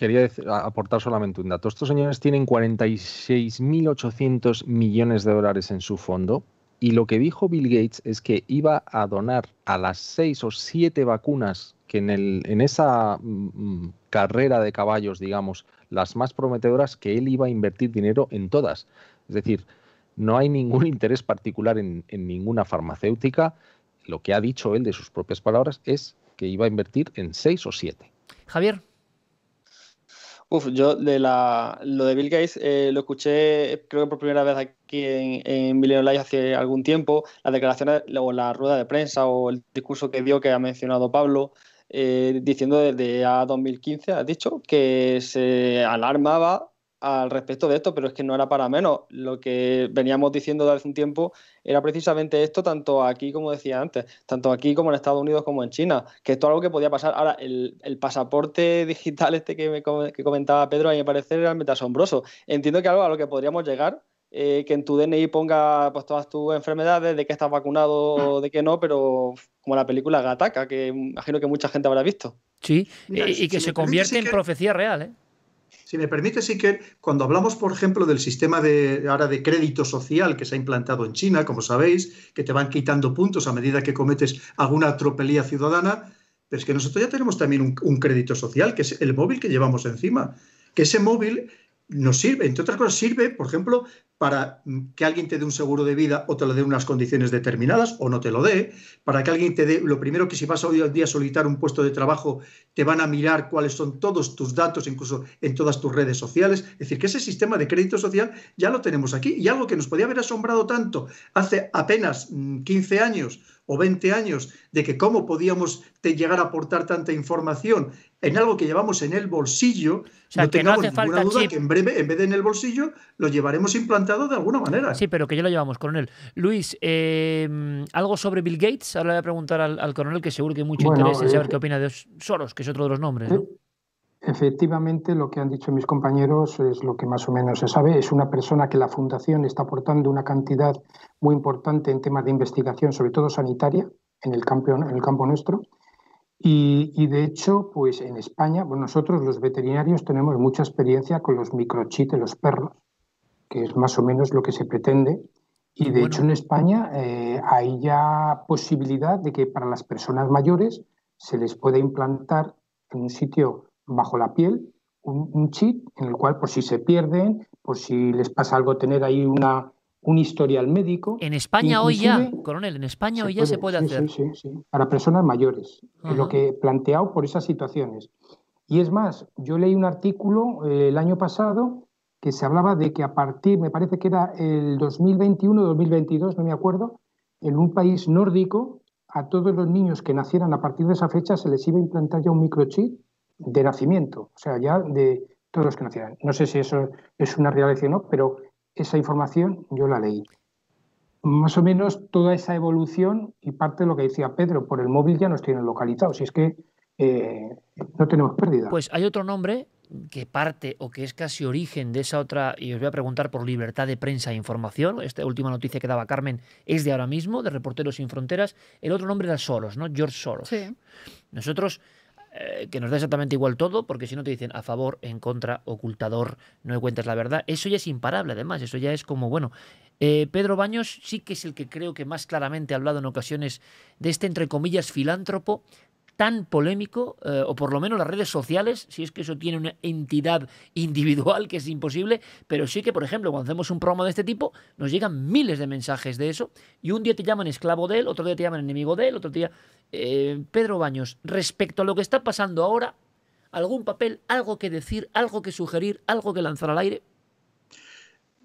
quería aportar solamente un dato. Estos señores tienen 46.800 millones de dólares en su fondo y lo que dijo Bill Gates es que iba a donar a las seis o siete vacunas que en, el, en esa mm, mm, carrera de caballos, digamos, las más prometedoras, que él iba a invertir dinero en todas. Es decir, no hay ningún interés particular en, en ninguna farmacéutica. Lo que ha dicho él de sus propias palabras es que iba a invertir en seis o siete. Javier. Uf, yo de la, lo de Bill Gates eh, lo escuché creo que por primera vez aquí en, en Million hace algún tiempo, la declaración o la rueda de prensa o el discurso que dio que ha mencionado Pablo, eh, diciendo desde a 2015, ha dicho, que se alarmaba al respecto de esto, pero es que no era para menos. Lo que veníamos diciendo desde hace un tiempo era precisamente esto, tanto aquí como decía antes, tanto aquí como en Estados Unidos como en China, que esto es algo que podía pasar. Ahora, el, pasaporte digital este que, comentaba Pedro, a mí me parece realmente asombroso. Entiendo que algo a lo que podríamos llegar, eh, que en tu DNI ponga pues, todas tus enfermedades, de que estás vacunado o de que no, pero como la película Gataca, que imagino que mucha gente habrá visto. Sí, y, que se convierte en profecía real, ¿eh? Si me permite, que cuando hablamos, por ejemplo, del sistema de, ahora de crédito social que se ha implantado en China, como sabéis, que te van quitando puntos a medida que cometes alguna atropelía ciudadana, pues que nosotros ya tenemos también un, un crédito social, que es el móvil que llevamos encima. Que ese móvil nos sirve, entre otras cosas, sirve, por ejemplo, para que alguien te dé un seguro de vida o te lo dé unas condiciones determinadas o no te lo dé, para que alguien te dé, lo primero que si vas hoy al día a solicitar un puesto de trabajo, te van a mirar cuáles son todos tus datos, incluso en todas tus redes sociales. Es decir, que ese sistema de crédito social ya lo tenemos aquí y algo que nos podía haber asombrado tanto hace apenas 15 mm, años o 20 años de que cómo podíamos llegar a aportar tanta información en algo que llevamos en el bolsillo, no tengamos ninguna duda que en breve, en vez de en el bolsillo, lo llevaremos implantado de alguna manera. Sí, pero que ya lo llevamos, coronel. Luis, em, algo sobre Bill Gates. Ahora le voy a preguntar al, coronel, que seguro que hay mucho interés en saber eh, qué opina de Soros, que es otro de los nombres. Eh, efectivamente, lo que han dicho mis compañeros es lo que más o menos se sabe. Es una persona que la Fundación está aportando una cantidad muy importante en temas de investigación, sobre todo sanitaria, en el campo, en el campo nuestro y, de hecho, pues en España, nosotros los veterinarios tenemos mucha experiencia con los microchips de los perros, que es más o menos lo que se pretende. Y de hecho en España eh, hay ya posibilidad de que para las personas mayores se les pueda implantar en un sitio bajo la piel un chip en el cual por si se pierden, por si les pasa algo, tener ahí una, un historial médico. En España hoy ya, coronel, en España hoy ya se puede hacer. Sí, sí, sí, para personas mayores, lo que planteado por esas situaciones. Y es más, yo leí un artículo eh, el año pasado que se hablaba de que a partir, me parece que era el 2021, 2022, no me acuerdo, en un país nórdico, a todos los niños que nacieran a partir de esa fecha se les iba a implantar ya un microchip de nacimiento, o sea, ya de todos los que nacieran. No sé si eso es una realidad o no, pero esa información yo la leí. Más o menos toda esa evolución y parte de lo que decía Pedro, por el móvil ya nos tienen localizados, si es que eh, no tenemos pérdida. Pues hay otro nombre que parte o que es casi origen de esa otra, y os voy a preguntar por libertad de prensa e información, esta última noticia que daba Carmen es de ahora mismo, de Reporteros sin Fronteras, el otro nombre era Soros, ¿no? George Soros. Sí. Nosotros eh, que nos da exactamente igual todo, porque si no te dicen a favor, en contra, ocultador, no me cuentas la verdad, eso ya es imparable además, eso ya es como, bueno, eh, Pedro Baños sí que es el que creo que más claramente ha hablado en ocasiones de este, entre comillas, filántropo tan polémico, eh, o por lo menos las redes sociales, si es que eso tiene una entidad individual que es imposible, pero sí que, por ejemplo, cuando hacemos un programa de este tipo, nos llegan miles de mensajes de eso, y un día te llaman esclavo de él, otro día te llaman enemigo de él, otro día... Eh, Pedro Baños, respecto a lo que está pasando ahora, ¿algún papel, algo que decir, algo que sugerir, algo que lanzar al aire?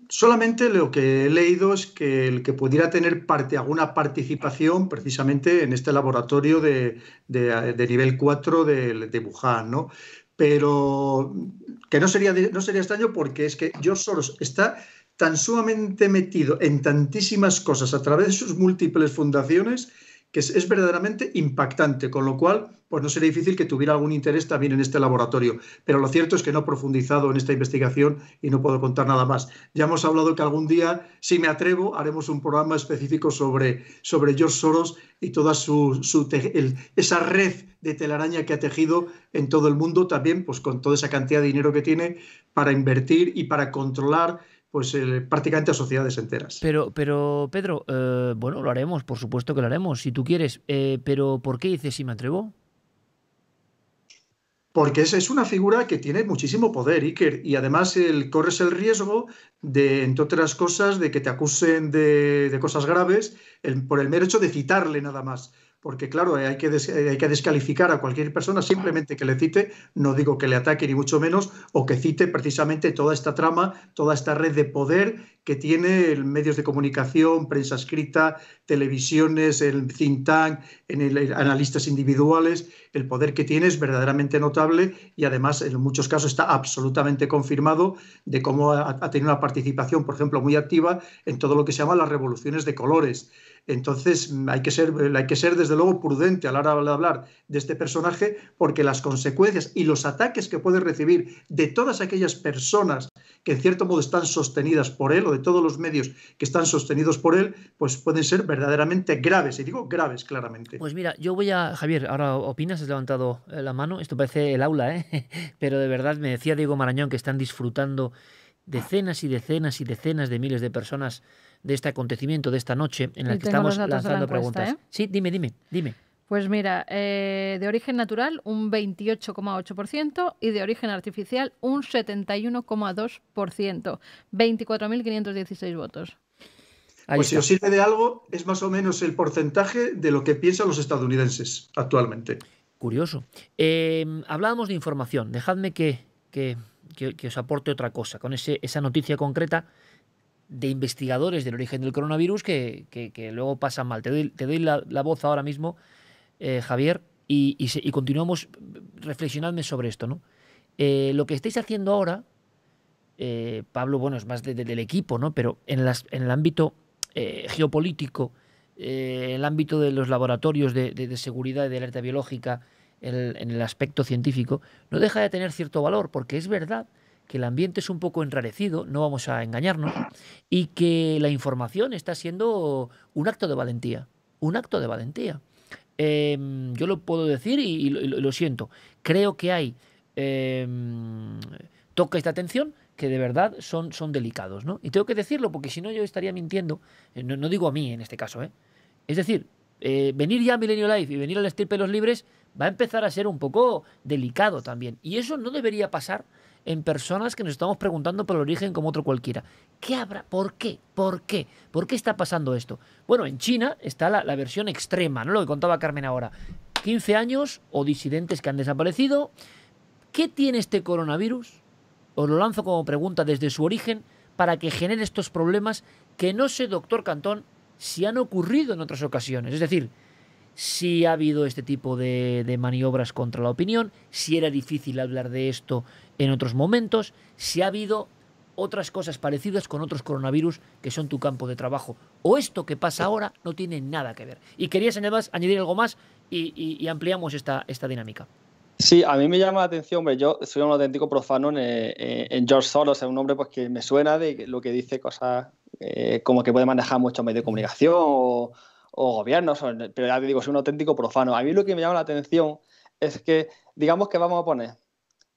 solamente lo que he leído es que el que pudiera tener parte, alguna participación precisamente en este laboratorio de, nivel 4 de, de Wuhan, ¿no? Pero que no sería, no sería extraño porque es que George Soros está tan sumamente metido en tantísimas cosas a través de sus múltiples fundaciones que es, verdaderamente impactante, con lo cual pues no sería difícil que tuviera algún interés también en este laboratorio. Pero lo cierto es que no he profundizado en esta investigación y no puedo contar nada más. Ya hemos hablado que algún día, si me atrevo, haremos un programa específico sobre, sobre George Soros y toda su, esa red de telaraña que ha tejido en todo el mundo, también pues con toda esa cantidad de dinero que tiene para invertir y para controlar pues eh, prácticamente a sociedades enteras. Pero, pero Pedro, eh, bueno, lo haremos, por supuesto que lo haremos, si tú quieres, eh, pero ¿por qué dices si me atrevo? Porque es, es, una figura que tiene muchísimo poder, Iker, y además corres el riesgo de, entre otras cosas, de que te acusen de, cosas graves por el mero hecho de citarle nada más porque claro, eh, hay que, eh, hay que descalificar a cualquier persona simplemente que le cite, no digo que le ataque ni mucho menos, o que cite precisamente toda esta trama, toda esta red de poder que tiene medios de comunicación, prensa escrita, televisiones, el think tank, en analistas individuales, el poder que tiene es verdaderamente notable y además en muchos casos está absolutamente confirmado de cómo ha, tenido una participación, por ejemplo, muy activa en todo lo que se llama las revoluciones de colores. Entonces hay que, ser, hay que ser, desde luego, prudente a la hora de hablar de este personaje, porque las consecuencias y los ataques que puede recibir de todas aquellas personas que en cierto modo están sostenidas por él o de todos los medios que están sostenidos por él, pues pueden ser verdaderamente graves, y digo graves claramente. Pues mira, yo voy a, Javier, ahora opinas, has levantado eh, la mano, esto parece el aula, ¿eh? pero de verdad me decía Diego Marañón que están disfrutando decenas y decenas y decenas de miles de personas de este acontecimiento, de esta noche en la que estamos lanzando preguntas. ¿eh? Sí, dime, dime, dime. Pues mira, eh, de origen natural un 28,8% y de origen artificial un 71,2%. 24.516 votos. pues si os sirve de algo, es más o menos el porcentaje de lo que piensan los estadounidenses actualmente. Curioso. Em, hablábamos de información. Dejadme que, que, os aporte otra cosa con ese, esa noticia concreta de investigadores del origen del coronavirus que, luego pasan mal. Te doy, la, voz ahora mismo eh, Javier, y, continuamos, reflexionando sobre esto, eh, lo que estáis haciendo ahora, eh, Pablo, bueno, es más del equipo, ¿no? Pero en, el ámbito geopolítico, en el ámbito de los laboratorios de, seguridad y de alerta biológica, en el aspecto científico, no deja de tener cierto valor, porque es verdad que el ambiente es un poco enrarecido, no vamos a engañarnos, y que la información está siendo un acto de valentía, un acto de valentía. Em, yo lo puedo decir y, lo, siento, creo que hay eh, toca esta atención que de verdad son, son delicados, ¿no? Y tengo que decirlo porque si no yo estaría mintiendo, eh, no, digo a mí en este caso, ¿eh? Es decir, eh, venir ya a Millennial Life y venir al estirpe de los libres va a empezar a ser un poco delicado también. Y eso no debería pasar en personas que nos estamos preguntando por el origen como otro cualquiera. ¿Qué habrá? ¿Por qué? ¿Por qué? ¿Por qué está pasando esto? Bueno, en China está la, la versión extrema, ¿no? Lo que contaba Carmen ahora. 15 años o disidentes que han desaparecido. ¿Qué tiene este coronavirus? Os lo lanzo como pregunta desde su origen para que genere estos problemas que no sé, doctor Cantón, si han ocurrido en otras ocasiones. Es decir, si ha habido este tipo de, de, maniobras contra la opinión, si era difícil hablar de esto en otros momentos, si ha habido otras cosas parecidas con otros coronavirus que son tu campo de trabajo. O esto que pasa ahora no tiene nada que ver. Y querías añadir algo más y, ampliamos esta, dinámica. Sí, a mí me llama la atención, hombre, yo soy un auténtico profano en, eh, George Soros, es un hombre pues, que me suena de lo que dice cosas eh, como que puede manejar mucho medio de comunicación o, o gobiernos, pero ya te digo, soy un auténtico profano. A mí lo que me llama la atención es que, digamos que vamos a poner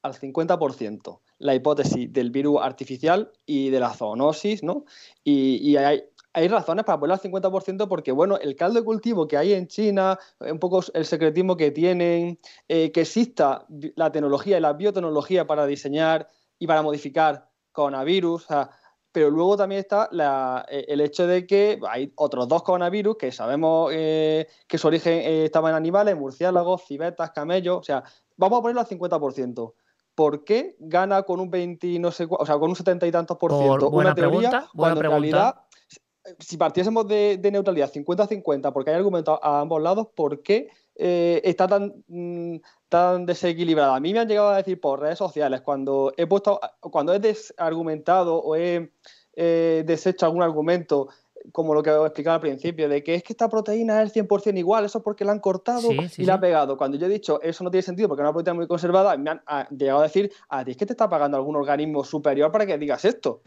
al 50% la hipótesis del virus artificial y de la zoonosis, ¿no? Y, hay, razones para ponerlo al 50% porque, bueno, el caldo de cultivo que hay en China, eh, un poco el secretismo que tienen, eh, que exista la tecnología y la biotecnología para diseñar y para modificar coronavirus, pero luego también está eh, el hecho de que hay otros dos coronavirus que sabemos que su origen estaba en animales, murciélagos, civetas, camellos, o sea, vamos a ponerlo al 50%. ¿por qué gana con un 20 no sé, o sea, con un 70 y tantos por ciento buena una pregunta, si partiésemos de, neutralidad 50-50 porque hay argumentos a ambos lados, ¿por qué eh, está mm, tan, desequilibrada? A mí me han llegado a decir por redes sociales cuando he puesto cuando he desargumentado o he eh, deshecho algún argumento como lo que he explicado al principio, de que es que esta proteína es 100% igual, eso es porque la han cortado y la han pegado. Cuando yo he dicho, eso no tiene sentido porque es una proteína muy conservada, me han ah, llegado a decir, a ti es que te está pagando algún organismo superior para que digas esto.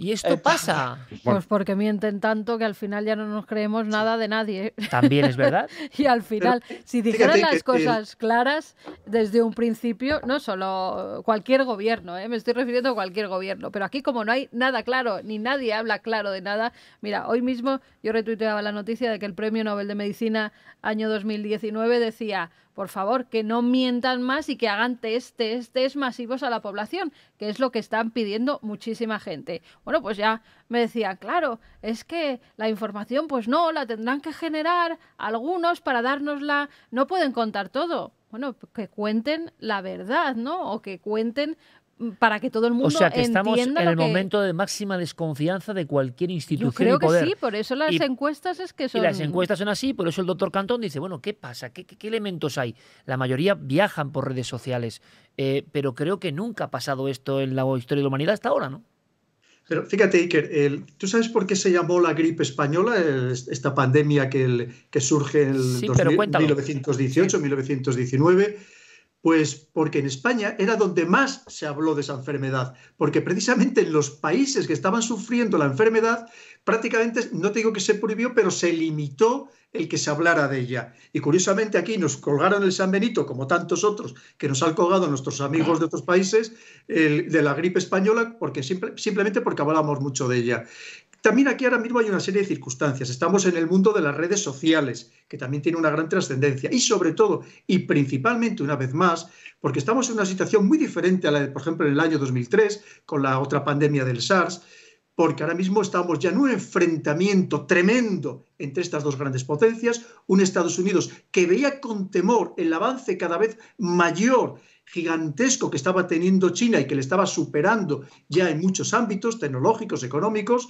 Y esto pasa. Pues porque mienten tanto que al final ya no nos creemos nada de nadie. También es verdad. y al final, si dijeran las cosas claras desde un principio, no solo cualquier gobierno, ¿eh? me estoy refiriendo a cualquier gobierno. Pero aquí como no hay nada claro, ni nadie habla claro de nada, mira, hoy mismo yo retuiteaba la noticia de que el Premio Nobel de Medicina año 2019 decía por favor, que no mientan más y que hagan test, test, masivos a la población, que es lo que están pidiendo muchísima gente. Bueno, pues ya me decía, claro, es que la información, pues no, la tendrán que generar algunos para dárnosla, no pueden contar todo. Bueno, que cuenten la verdad, ¿no? O que cuenten para que todo el mundo O sea, que estamos en el momento de máxima desconfianza de cualquier institución Yo creo que sí, por eso las encuestas es que son... Y las encuestas son así, por eso el doctor Cantón dice, bueno, ¿qué pasa? ¿Qué, elementos hay? La mayoría viajan por redes sociales, eh, pero creo que nunca ha pasado esto en la historia de la humanidad hasta ahora, ¿no? Pero fíjate, Iker, ¿tú sabes por qué se llamó la gripe española, esta pandemia que, que surge en 1918-1919? Pues porque en España era donde más se habló de esa enfermedad, porque precisamente en los países que estaban sufriendo la enfermedad, prácticamente, no digo que se prohibió, pero se limitó el que se hablara de ella. Y curiosamente aquí nos colgaron el San Benito, como tantos otros que nos han colgado nuestros amigos de otros países, de la gripe española, porque simplemente porque hablábamos mucho de ella. También aquí ahora mismo hay una serie de circunstancias. Estamos en el mundo de las redes sociales, que también tiene una gran trascendencia. Y sobre todo, y principalmente una vez más, porque estamos en una situación muy diferente a la de, por ejemplo, en el año 2003, con la otra pandemia del SARS, porque ahora mismo estamos ya en un enfrentamiento tremendo entre estas dos grandes potencias, un Estados Unidos que veía con temor el avance cada vez mayor gigantesco que estaba teniendo China y que le estaba superando ya en muchos ámbitos tecnológicos, económicos,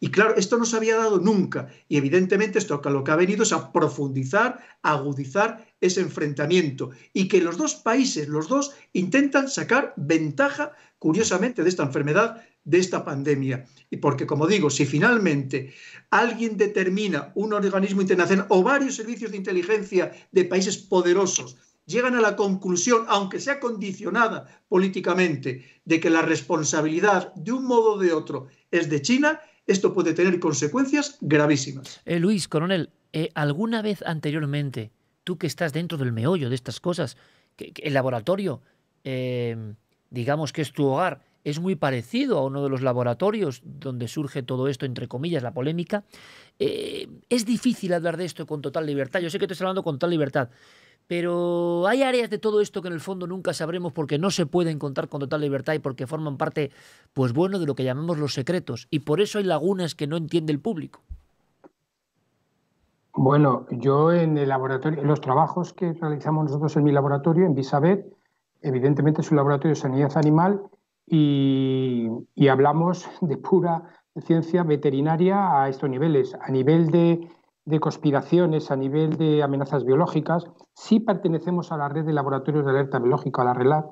y claro, esto no se había dado nunca. Y evidentemente esto lo que ha venido es a profundizar, agudizar ese enfrentamiento. Y que los dos países, los dos, intentan sacar ventaja, curiosamente, de esta enfermedad, de esta pandemia. Y porque, como digo, si finalmente alguien determina un organismo internacional o varios servicios de inteligencia de países poderosos llegan a la conclusión, aunque sea condicionada políticamente, de que la responsabilidad de un modo o de otro es de China, esto puede tener consecuencias gravísimas. Eh, Luis, coronel, eh, ¿alguna vez anteriormente, tú que estás dentro del meollo de estas cosas, el laboratorio, em, digamos que es tu hogar, es muy parecido a uno de los laboratorios donde surge todo esto, entre comillas, la polémica. Eh, es difícil hablar de esto con total libertad. Yo sé que te estoy hablando con total libertad, pero hay áreas de todo esto que en el fondo nunca sabremos porque no se pueden encontrar con total libertad y porque forman parte, pues bueno, de lo que llamamos los secretos. Y por eso hay lagunas que no entiende el público. Bueno, yo en el laboratorio, en los trabajos que realizamos nosotros en mi laboratorio, en Visavet, evidentemente es un laboratorio de sanidad animal y hablamos de pura ciencia veterinaria a estos niveles. A nivel de de conspiraciones a nivel de amenazas biológicas, sí pertenecemos a la red de laboratorios de alerta biológica, a la RELAT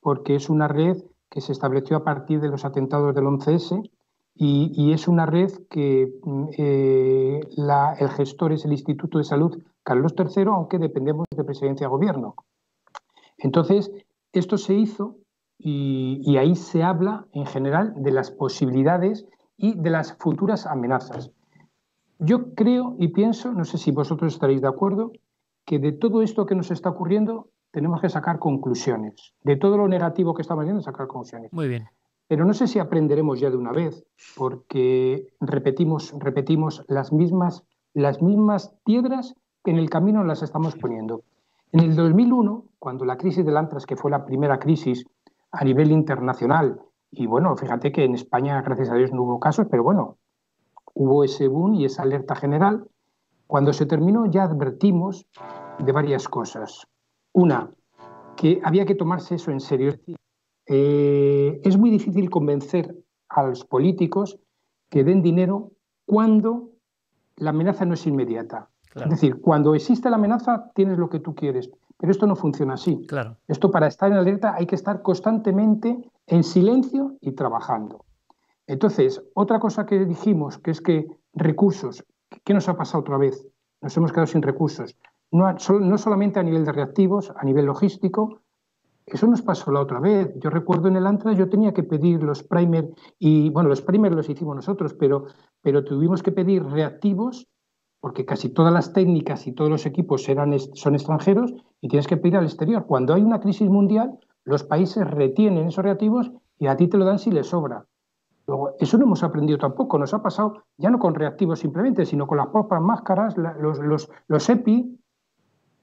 porque es una red que se estableció a partir de los atentados del 11S y, es una red que mm, eh, el gestor es el Instituto de Salud Carlos III, aunque dependemos de Presidencia de Gobierno. Entonces, esto se hizo y ahí se habla en general de las posibilidades y de las futuras amenazas. Yo creo y pienso, no sé si vosotros estaréis de acuerdo, que de todo esto que nos está ocurriendo tenemos que sacar conclusiones. De todo lo negativo que estamos viendo, sacar conclusiones. Muy bien. Pero no sé si aprenderemos ya de una vez, porque repetimos, repetimos las mismas, las mismas piedras que en el camino las estamos poniendo. En el 2001, cuando la crisis del Antras, que fue la primera crisis a nivel internacional, y bueno, fíjate que en España, gracias a Dios, no hubo casos, pero bueno, Hubo ese boom y esa alerta general. Cuando se terminó ya advertimos de varias cosas. Una, que había que tomarse eso en serio. es eh, muy difícil convencer a los políticos que den dinero cuando la amenaza no es inmediata. Es decir, cuando existe la amenaza tienes lo que tú quieres, pero esto no funciona así. Esto para estar en alerta hay que estar constantemente en silencio y trabajando. Entonces, otra cosa que dijimos, que es que recursos, ¿qué nos ha pasado otra vez? Nos hemos quedado sin recursos. No, no solamente a nivel de reactivos, a nivel logístico, eso nos pasó la otra vez. Yo recuerdo en el Antra yo tenía que pedir los primer y bueno, los primer los hicimos nosotros, pero, pero tuvimos que pedir reactivos porque casi todas las técnicas y todos los equipos eran, son extranjeros y tienes que pedir al exterior. Cuando hay una crisis mundial, los países retienen esos reactivos y a ti te lo dan si les sobra. Luego, eso no hemos aprendido tampoco, nos ha pasado ya no con reactivos simplemente, sino con las propias máscaras, los, los, EPI.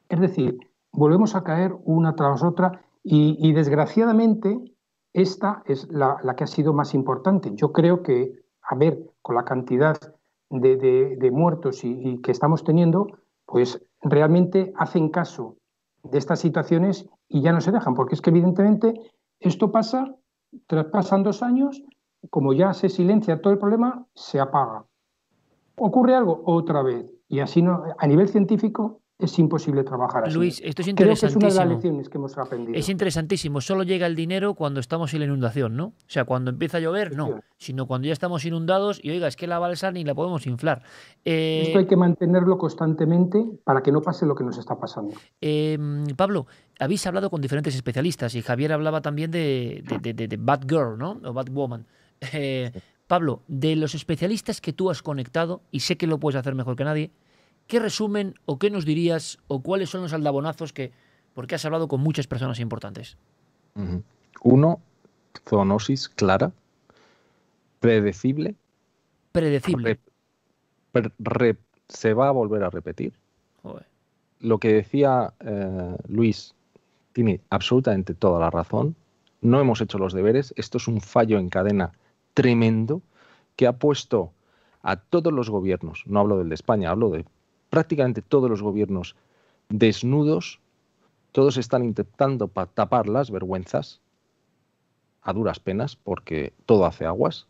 Es decir, volvemos a caer una tras otra y, desgraciadamente esta es la, que ha sido más importante. Yo creo que, a ver, con la cantidad de, muertos y, y que estamos teniendo, pues realmente hacen caso de estas situaciones y ya no se dejan, porque es que evidentemente esto pasa, traspasan dos años, como ya se silencia todo el problema, se apaga. Ocurre algo otra vez. Y así no, a nivel científico es imposible trabajar así. Luis, esto es interesantísimo. es una de las lecciones que hemos aprendido. Es interesantísimo. Solo llega el dinero cuando estamos en la inundación, ¿no? O sea, cuando empieza a llover, no. Sino cuando ya estamos inundados y, oiga, es que la balsa ni la podemos inflar. Eh, esto hay que mantenerlo constantemente para que no pase lo que nos está pasando. Em, Pablo, habéis hablado con diferentes especialistas y Javier hablaba también de, Bad Girl, ¿no? O Bad Woman. Eh, Pablo, de los especialistas que tú has conectado, y sé que lo puedes hacer mejor que nadie, ¿qué resumen o qué nos dirías o cuáles son los aldabonazos que, porque has hablado con muchas personas importantes? Uno, zoonosis clara, predecible. Predecible. se va a volver a repetir. Lo que decía eh, Luis tiene absolutamente toda la razón. No hemos hecho los deberes. Esto es un fallo en cadena tremendo que ha puesto a todos los gobiernos, no hablo del de España, hablo de prácticamente todos los gobiernos desnudos, todos están intentando tapar las vergüenzas a duras penas porque todo hace aguas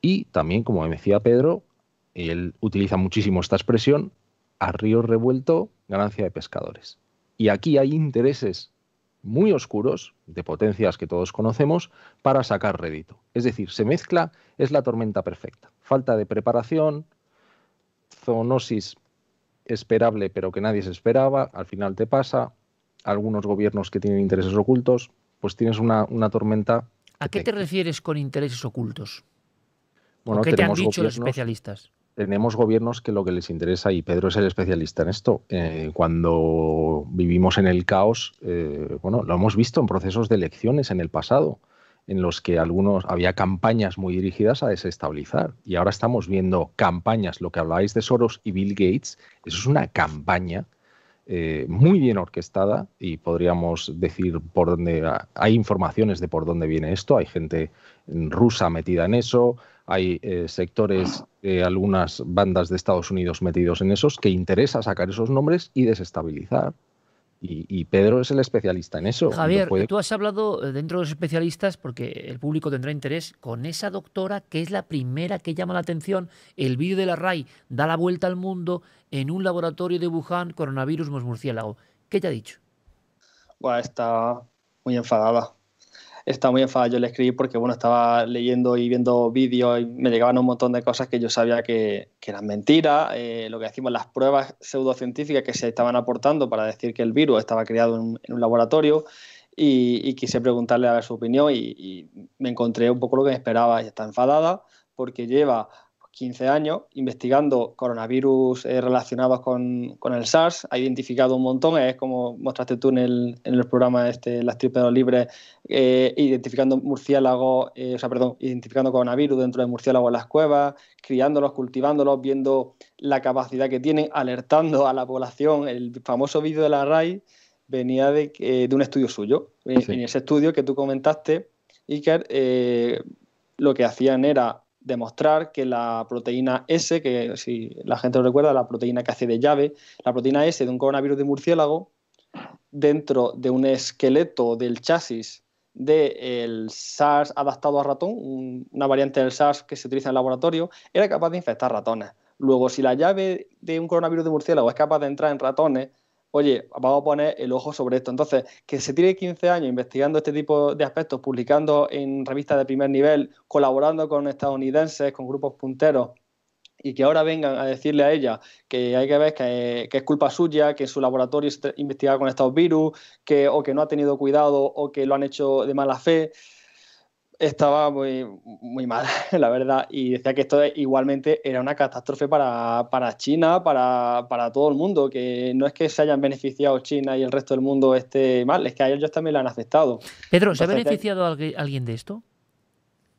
y también, como decía Pedro, él utiliza muchísimo esta expresión, a río revuelto, ganancia de pescadores. Y aquí hay intereses muy oscuros, de potencias que todos conocemos, para sacar rédito. Es decir, se mezcla, es la tormenta perfecta. Falta de preparación, zoonosis esperable pero que nadie se esperaba, al final te pasa, algunos gobiernos que tienen intereses ocultos, pues tienes una, tormenta. ¿A qué te, refieres con intereses ocultos? Bueno, ¿Qué te han dicho los especialistas? tenemos gobiernos que lo que les interesa, y Pedro es el especialista en esto, eh, cuando vivimos en el caos, eh, bueno, lo hemos visto en procesos de elecciones en el pasado, en los que algunos había campañas muy dirigidas a desestabilizar, y ahora estamos viendo campañas, lo que habláis de Soros y Bill Gates, eso es una campaña eh, muy bien orquestada y podríamos decir por dónde hay informaciones de por dónde viene esto. Hay gente rusa metida en eso, hay eh, sectores algunas bandas de Estados Unidos metidos en esos que interesa sacar esos nombres y desestabilizar. Y, Pedro es el especialista en eso. Javier, tú has hablado eh, dentro de los especialistas, porque el público tendrá interés, con esa doctora que es la primera que llama la atención. El vídeo de la RAI da la vuelta al mundo en un laboratorio de Wuhan, coronavirus, murciélago. ¿Qué te ha dicho? Bueno, está muy enfadada Está muy enfadada. Yo le escribí porque, bueno, estaba leyendo y viendo vídeos y me llegaban un montón de cosas que yo sabía que, eran mentiras. Eh, lo que decimos, las pruebas pseudocientíficas que se estaban aportando para decir que el virus estaba creado en, un laboratorio. Y, quise preguntarle a ver su opinión y, me encontré un poco lo que esperaba. Y está enfadada porque lleva 15 años investigando coronavirus eh, relacionados con, el SARS. Ha identificado un montón, es como mostraste tú en el, en el programa este, Las Tripas Libres, eh, identificando murciélagos, eh, o sea, perdón, identificando coronavirus dentro de murciélagos en las cuevas, criándolos, cultivándolos, viendo la capacidad que tienen, alertando a la población. El famoso vídeo de la RAI venía de, de un estudio suyo. En ese estudio que tú comentaste, Iker, lo que hacían era demostrar que la proteína S, que si la gente lo recuerda, la proteína que hace de llave, la proteína S de un coronavirus de murciélago, dentro de un esqueleto del chasis del SARS adaptado a ratón, una variante del SARS que se utiliza en el laboratorio, era capaz de infectar ratones. Luego, si la llave de un coronavirus de murciélago es capaz de entrar en ratones, oye, vamos a poner el ojo sobre esto. Entonces, que se tiene 15 años investigando este tipo de aspectos, publicando en revistas de primer nivel, colaborando con estadounidenses, con grupos punteros, y que ahora vengan a decirle a ella que hay que ver que, es culpa suya, que en su laboratorio investiga con estos virus, que, o que no ha tenido cuidado o que lo han hecho de mala fe estaba muy, mal, la verdad, y decía que esto igualmente era una catástrofe para, China, para, todo el mundo, que no es que se hayan beneficiado China y el resto del mundo esté mal, es que a ellos también lo han aceptado. Pedro, ¿se ha beneficiado alguien de esto?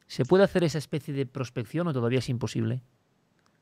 ¿Se puede hacer esa especie de prospección o todavía es imposible?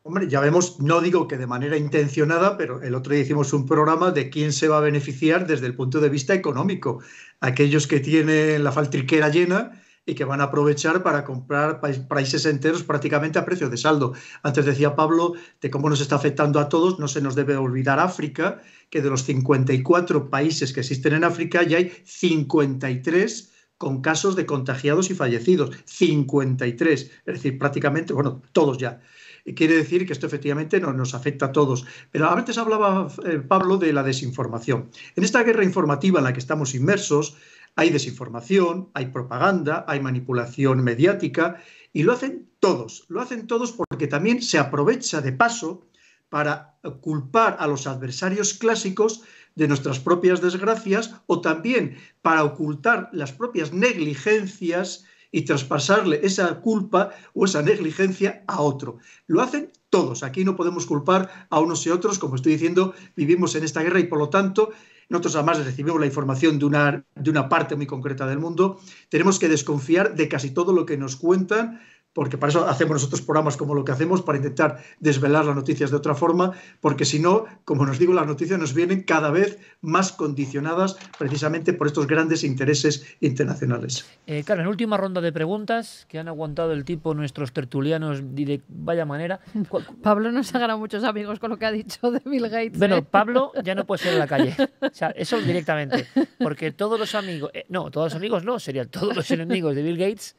Hombre, ya vemos, no digo que de manera intencionada, pero el otro día hicimos un programa de quién se va a beneficiar desde el punto de vista económico. Aquellos que tienen la faltriquera llena y que van a aprovechar para comprar países enteros prácticamente a precio de saldo. Antes decía Pablo de cómo nos está afectando a todos, no se nos debe olvidar África, que de los 54 países que existen en África ya hay 53 con casos de contagiados y fallecidos. 53, es decir, prácticamente, bueno, todos ya. Y quiere decir que esto efectivamente no, nos afecta a todos. Pero antes hablaba eh, Pablo de la desinformación. En esta guerra informativa en la que estamos inmersos, hay desinformación, hay propaganda, hay manipulación mediática y lo hacen todos, lo hacen todos porque también se aprovecha de paso para culpar a los adversarios clásicos de nuestras propias desgracias o también para ocultar las propias negligencias y traspasarle esa culpa o esa negligencia a otro. Lo hacen todos. Aquí no podemos culpar a unos y otros, como estoy diciendo, vivimos en esta guerra y por lo tanto nosotros además recibimos la información de una, de una parte muy concreta del mundo. Tenemos que desconfiar de casi todo lo que nos cuentan porque para eso hacemos nosotros programas como lo que hacemos, para intentar desvelar las noticias de otra forma, porque si no, como nos digo, las noticias nos vienen cada vez más condicionadas precisamente por estos grandes intereses internacionales. Eh, claro, en última ronda de preguntas que han aguantado el tipo nuestros tertulianos de vaya manera. Pablo no se ganado muchos amigos con lo que ha dicho de Bill Gates. Bueno, ¿eh? Pablo ya no puede ser en la calle. O sea, eso directamente. Porque todos los amigos, eh, no, todos los amigos no, serían todos los enemigos de Bill Gates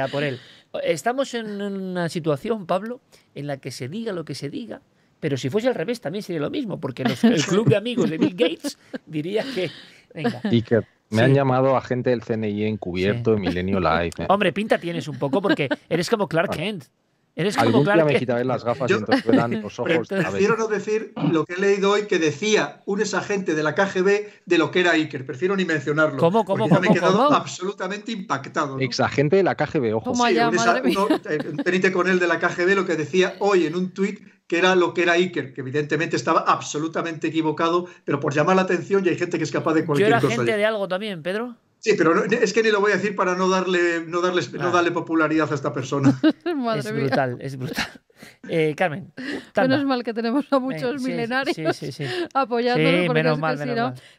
a por él. Estamos en una situación, Pablo, en la que se diga lo que se diga, pero si fuese al revés también sería lo mismo, porque el club de amigos de Bill Gates diría que... me han llamado a gente del CNI encubierto en de Milenio Live. ¿eh? Hombre, pinta tienes un poco porque eres como Clark Kent. Eres como Algún día me quitaré las gafas yo, los ojos. Prefiero no decir lo que he leído hoy que decía un exagente de la KGB de lo que era Iker. Prefiero ni mencionarlo. ¿Cómo, cómo, Me he quedado absolutamente impactado. Exagente de la KGB, ojo. ¿Cómo allá, eh, con él de la KGB lo que decía hoy en un tuit que era lo que era Iker, que evidentemente estaba absolutamente equivocado, pero por llamar la atención y hay gente que es capaz de cualquier cosa. Yo era gente de algo también, Pedro? Sí, pero es que ni lo voy a decir para no darle, no darle, darle popularidad a esta persona. Madre es brutal, es brutal. Eh, Carmen. Tanda. Menos mal que tenemos a muchos milenarios sí, sí, menos mal,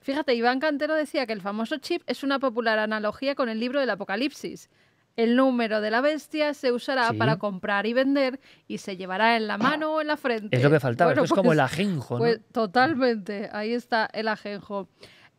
Fíjate, Iván Cantero decía que el famoso chip es una popular analogía con el libro del Apocalipsis. El número de la bestia se usará para comprar y vender y se llevará en la mano o en la frente. Es lo que faltaba, es como pues, el ajenjo. ¿no? Pues, totalmente, ahí está el ajenjo.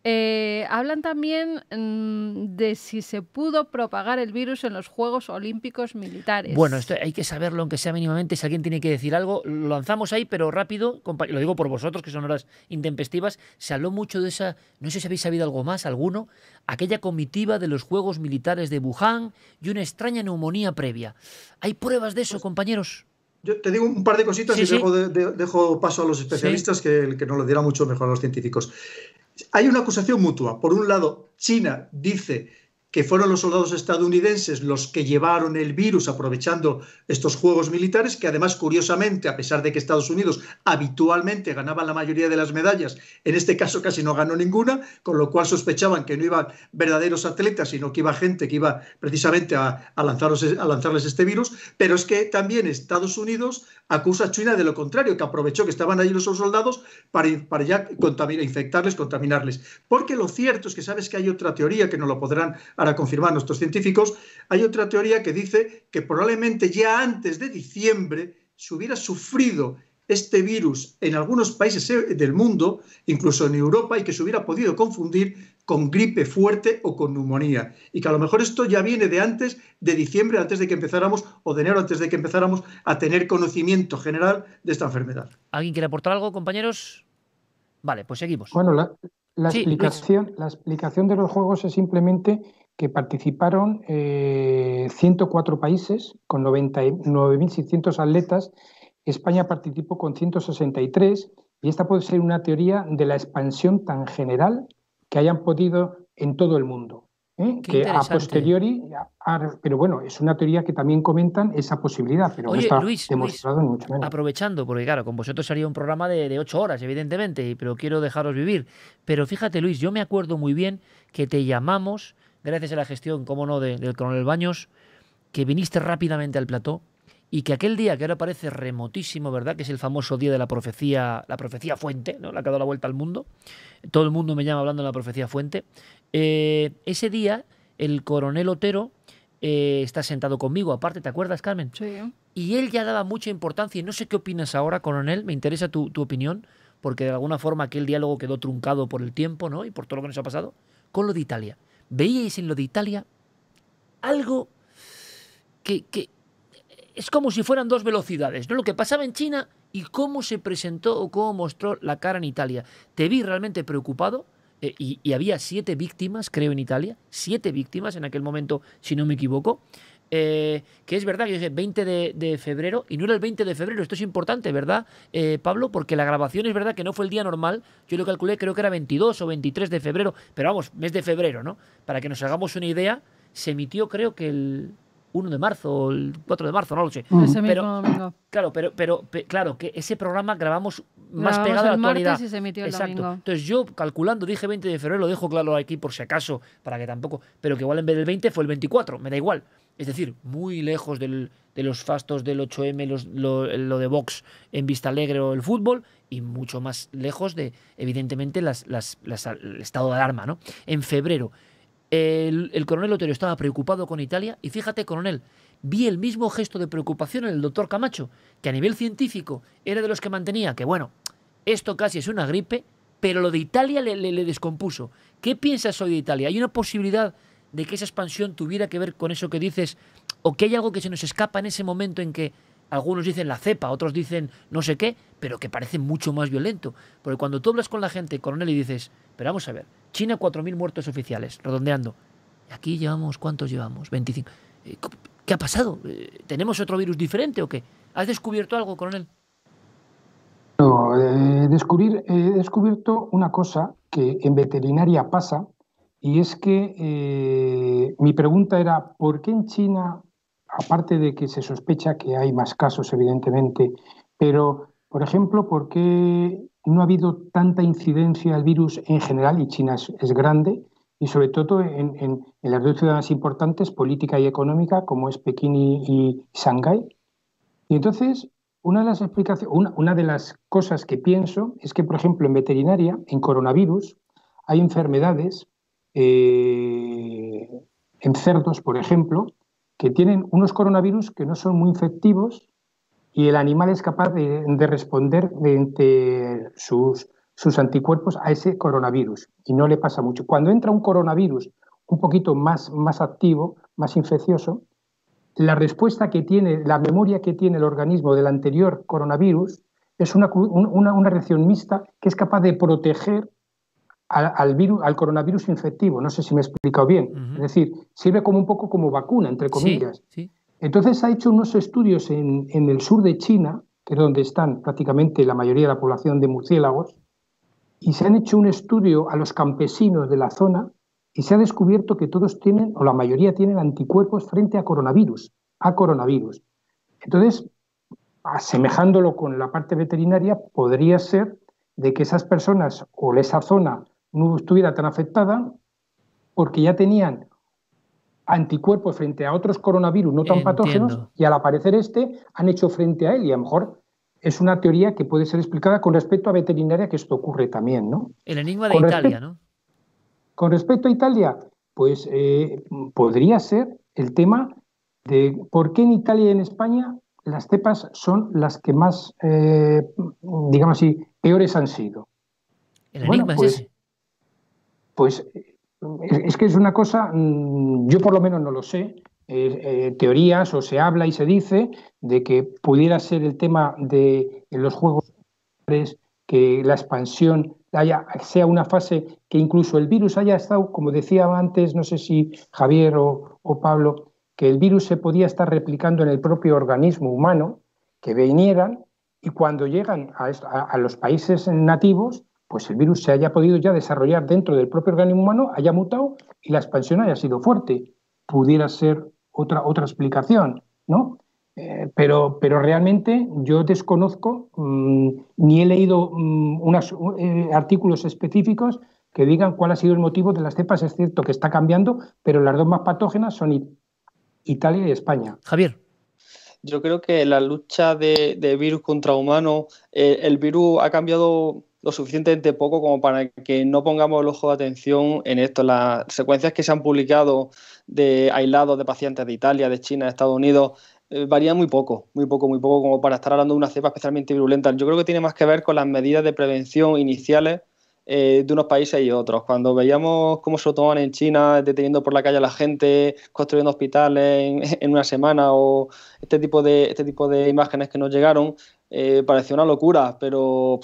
Eh, hablan también mm, de si se pudo propagar el virus en los Juegos Olímpicos Militares. Bueno, esto hay que saberlo, aunque sea mínimamente, si alguien tiene que decir algo, lo lanzamos ahí, pero rápido, lo digo por vosotros, que son horas intempestivas, se habló mucho de esa, no sé si habéis sabido algo más, alguno, aquella comitiva de los Juegos Militares de Wuhan y una extraña neumonía previa. ¿Hay pruebas de eso, pues, compañeros? Yo te digo un par de cositas y luego dejo paso a los especialistas que, que, nos lo dirá mucho mejor a los científicos hay una acusación mutua. Por un lado, China dice que fueron los soldados estadounidenses los que llevaron el virus aprovechando estos juegos militares, que además, curiosamente, a pesar de que Estados Unidos habitualmente ganaba la mayoría de las medallas, en este caso casi no ganó ninguna, con lo cual sospechaban que no iban verdaderos atletas, sino que iba gente que iba precisamente a, lanzaros, e, a lanzarles este virus, pero es que también Estados Unidos acusa a China de lo contrario, que aprovechó que estaban allí los soldados para, para ya contaminar, infectarles, contaminarles. Porque lo cierto es que sabes que hay otra teoría que no lo podrán para confirmar nuestros científicos, hay otra teoría que dice que probablemente ya antes de diciembre se hubiera sufrido este virus en algunos países eh, del mundo, incluso en Europa, y que se hubiera podido confundir con gripe fuerte o con neumonía. Y que a lo mejor esto ya viene de antes, de diciembre, antes de que empezáramos, o de enero, antes de que empezáramos a tener conocimiento general de esta enfermedad. ¿Alguien quiere aportar algo, compañeros? Vale, pues seguimos. Bueno, la, explicación, la explicación de los juegos es simplemente que participaron 104 eh, países con 99.600 atletas. España participó con 163 y esta puede ser una teoría de la expansión tan general que hayan podido en todo el mundo. ¿eh? Que a posteriori, pero bueno, es una teoría que también comentan esa posibilidad, pero está demostrado mucho menos. Aprovechando, porque claro, con vosotros sería un programa de, de ocho horas, evidentemente, pero quiero dejaros vivir. Pero fíjate, Luis, yo me acuerdo muy bien que te llamamos gracias a la gestión, como no, del coronel Baños, que viniste rápidamente al plató y que aquel día que ahora parece remotísimo, ¿verdad? Que es el famoso día de la profecía, la profecía fuente, ¿no? La que ha dado la vuelta al mundo. Todo el mundo me llama hablando de la profecía fuente. Eh, ese día, el coronel Otero eh, está sentado conmigo, aparte, ¿te acuerdas, Carmen? Sí. Y él ya daba mucha importancia, y no sé qué opinas ahora, coronel, me interesa tu, tu opinión, porque de alguna forma aquel diálogo quedó truncado por el tiempo, ¿no? Y por todo lo que nos ha pasado, con lo de Italia veíais en lo de Italia algo que, es como si fueran dos velocidades, ¿no? Lo que pasaba en China y cómo se presentó o cómo mostró la cara en Italia. Te vi realmente preocupado eh, y, y, había siete víctimas, creo, en Italia, siete víctimas en aquel momento, si no me equivoco. Eh, que es verdad que dije 20 de, febrero y no era el 20 de febrero. Esto es importante, ¿verdad, eh, Pablo? Porque la grabación es verdad que no fue el día normal. Yo lo calculé, creo que era 22 o 23 de febrero, pero vamos, mes de febrero, ¿no? Para que nos hagamos una idea, se emitió creo que el 1 de marzo o el 4 de marzo, no lo sé. pero, domingo. Claro, pero, pero claro, que ese programa grabamos más pegado a la actualidad. Entonces yo calculando dije 20 de febrero, lo dejo claro aquí por si acaso, para que tampoco, pero que igual en vez del 20 fue el 24, me da igual es decir, muy lejos de los fastos del 8M, lo, de Vox en Vista Alegre o el fútbol, y mucho más lejos de, evidentemente, las, las, el estado de alarma. ¿no? En febrero, el, coronel Otero estaba preocupado con Italia, y fíjate, coronel, vi el mismo gesto de preocupación en el doctor Camacho, que a nivel científico era de los que mantenía que, bueno, esto casi es una gripe, pero lo de Italia le descompuso. ¿Qué piensas hoy de Italia? ¿Hay una posibilidad de que esa expansión tuviera que ver con eso que dices, o que hay algo que se nos escapa en ese momento en que algunos dicen la cepa, otros dicen no sé qué, pero que parece mucho más violento. Porque cuando tú hablas con la gente, coronel, y dices, pero vamos a ver, China 4.000 muertos oficiales, redondeando. Aquí llevamos, ¿cuántos llevamos? 25. Eh, ¿Qué ha pasado? Eh, ¿Tenemos otro virus diferente o qué? ¿Has descubierto algo, coronel? No, eh, descubrir, he descubierto una cosa que en veterinaria pasa, y es que eh, mi pregunta era, ¿por qué en China, aparte de que se sospecha que hay más casos, evidentemente, pero, por ejemplo, ¿por qué no ha habido tanta incidencia del virus en general, y China es, grande, y sobre todo en, en, las dos ciudades importantes, política y económica, como es Pekín y, Shanghái? Y entonces, una de, las explicaciones, una, una de las cosas que pienso es que, por ejemplo, en veterinaria, en coronavirus, hay enfermedades eh, en cerdos, por ejemplo, que tienen unos coronavirus que no son muy infectivos y el animal es capaz de, responder sus, anticuerpos a ese coronavirus y no le pasa mucho. Cuando entra un coronavirus un poquito más, activo, más infeccioso, la respuesta que tiene, la memoria que tiene el organismo del anterior coronavirus es una reacción mixta que es capaz de proteger al, coronavirus infectivo. No sé si me he explicado bien. Es decir, sirve como un poco como vacuna, entre comillas. Entonces ha hecho unos estudios en, en, el sur de China, que es donde están prácticamente la mayoría de la población de murciélagos, y se han hecho un estudio a los campesinos de la zona y se ha descubierto que todos tienen, o la mayoría tienen anticuerpos frente a coronavirus, a coronavirus. Entonces, asemejándolo con la parte veterinaria, podría ser de que esas personas o esa zona no estuviera tan afectada porque ya tenían anticuerpos frente a otros coronavirus no tan patógenos y al aparecer este han hecho frente a él y a lo mejor es una teoría que puede ser explicada con respecto a veterinaria que esto ocurre también, ¿no? El enigma de Italia, ¿no? Con respecto a Italia, pues eh, podría ser el tema de por qué en Italia y en España las cepas son las que más, eh, digamos así, peores han sido. El enigma pues pues eh, es que es una cosa, mm, yo por lo menos no lo sé, eh, eh, teorías o se habla y se dice de que pudiera ser el tema de los juegos que la expansión haya, sea una fase que incluso el virus haya estado, como decía antes, no sé si Javier o, Pablo, que el virus se podía estar replicando en el propio organismo humano, que vinieran y cuando llegan a los países nativos pues el virus se haya podido ya desarrollar dentro del propio organismo humano, haya mutado y la expansión haya sido fuerte. Pudiera ser otra, otra explicación, ¿no? Eh, pero, pero realmente yo desconozco, mm, ni he leído mm, unos eh, artículos específicos que digan cuál ha sido el motivo de las cepas. Es cierto que está cambiando, pero las dos más patógenas son Italia y España. Javier. Yo creo que la lucha de, virus contra humano, eh, el virus ha cambiado lo suficientemente poco como para que no pongamos el ojo de atención en esto. Las secuencias que se han publicado de aislados de pacientes de Italia, de China, de Estados Unidos, eh, varían muy poco, muy poco, muy poco como para estar hablando de una cepa especialmente virulenta. Yo creo que tiene más que ver con las medidas de prevención iniciales eh, de unos países y otros. Cuando veíamos cómo se lo toman en China, deteniendo por la calle a la gente, construyendo hospitales en, una semana o este tipo de, este tipo de imágenes que nos llegaron, eh, pareció una locura, pero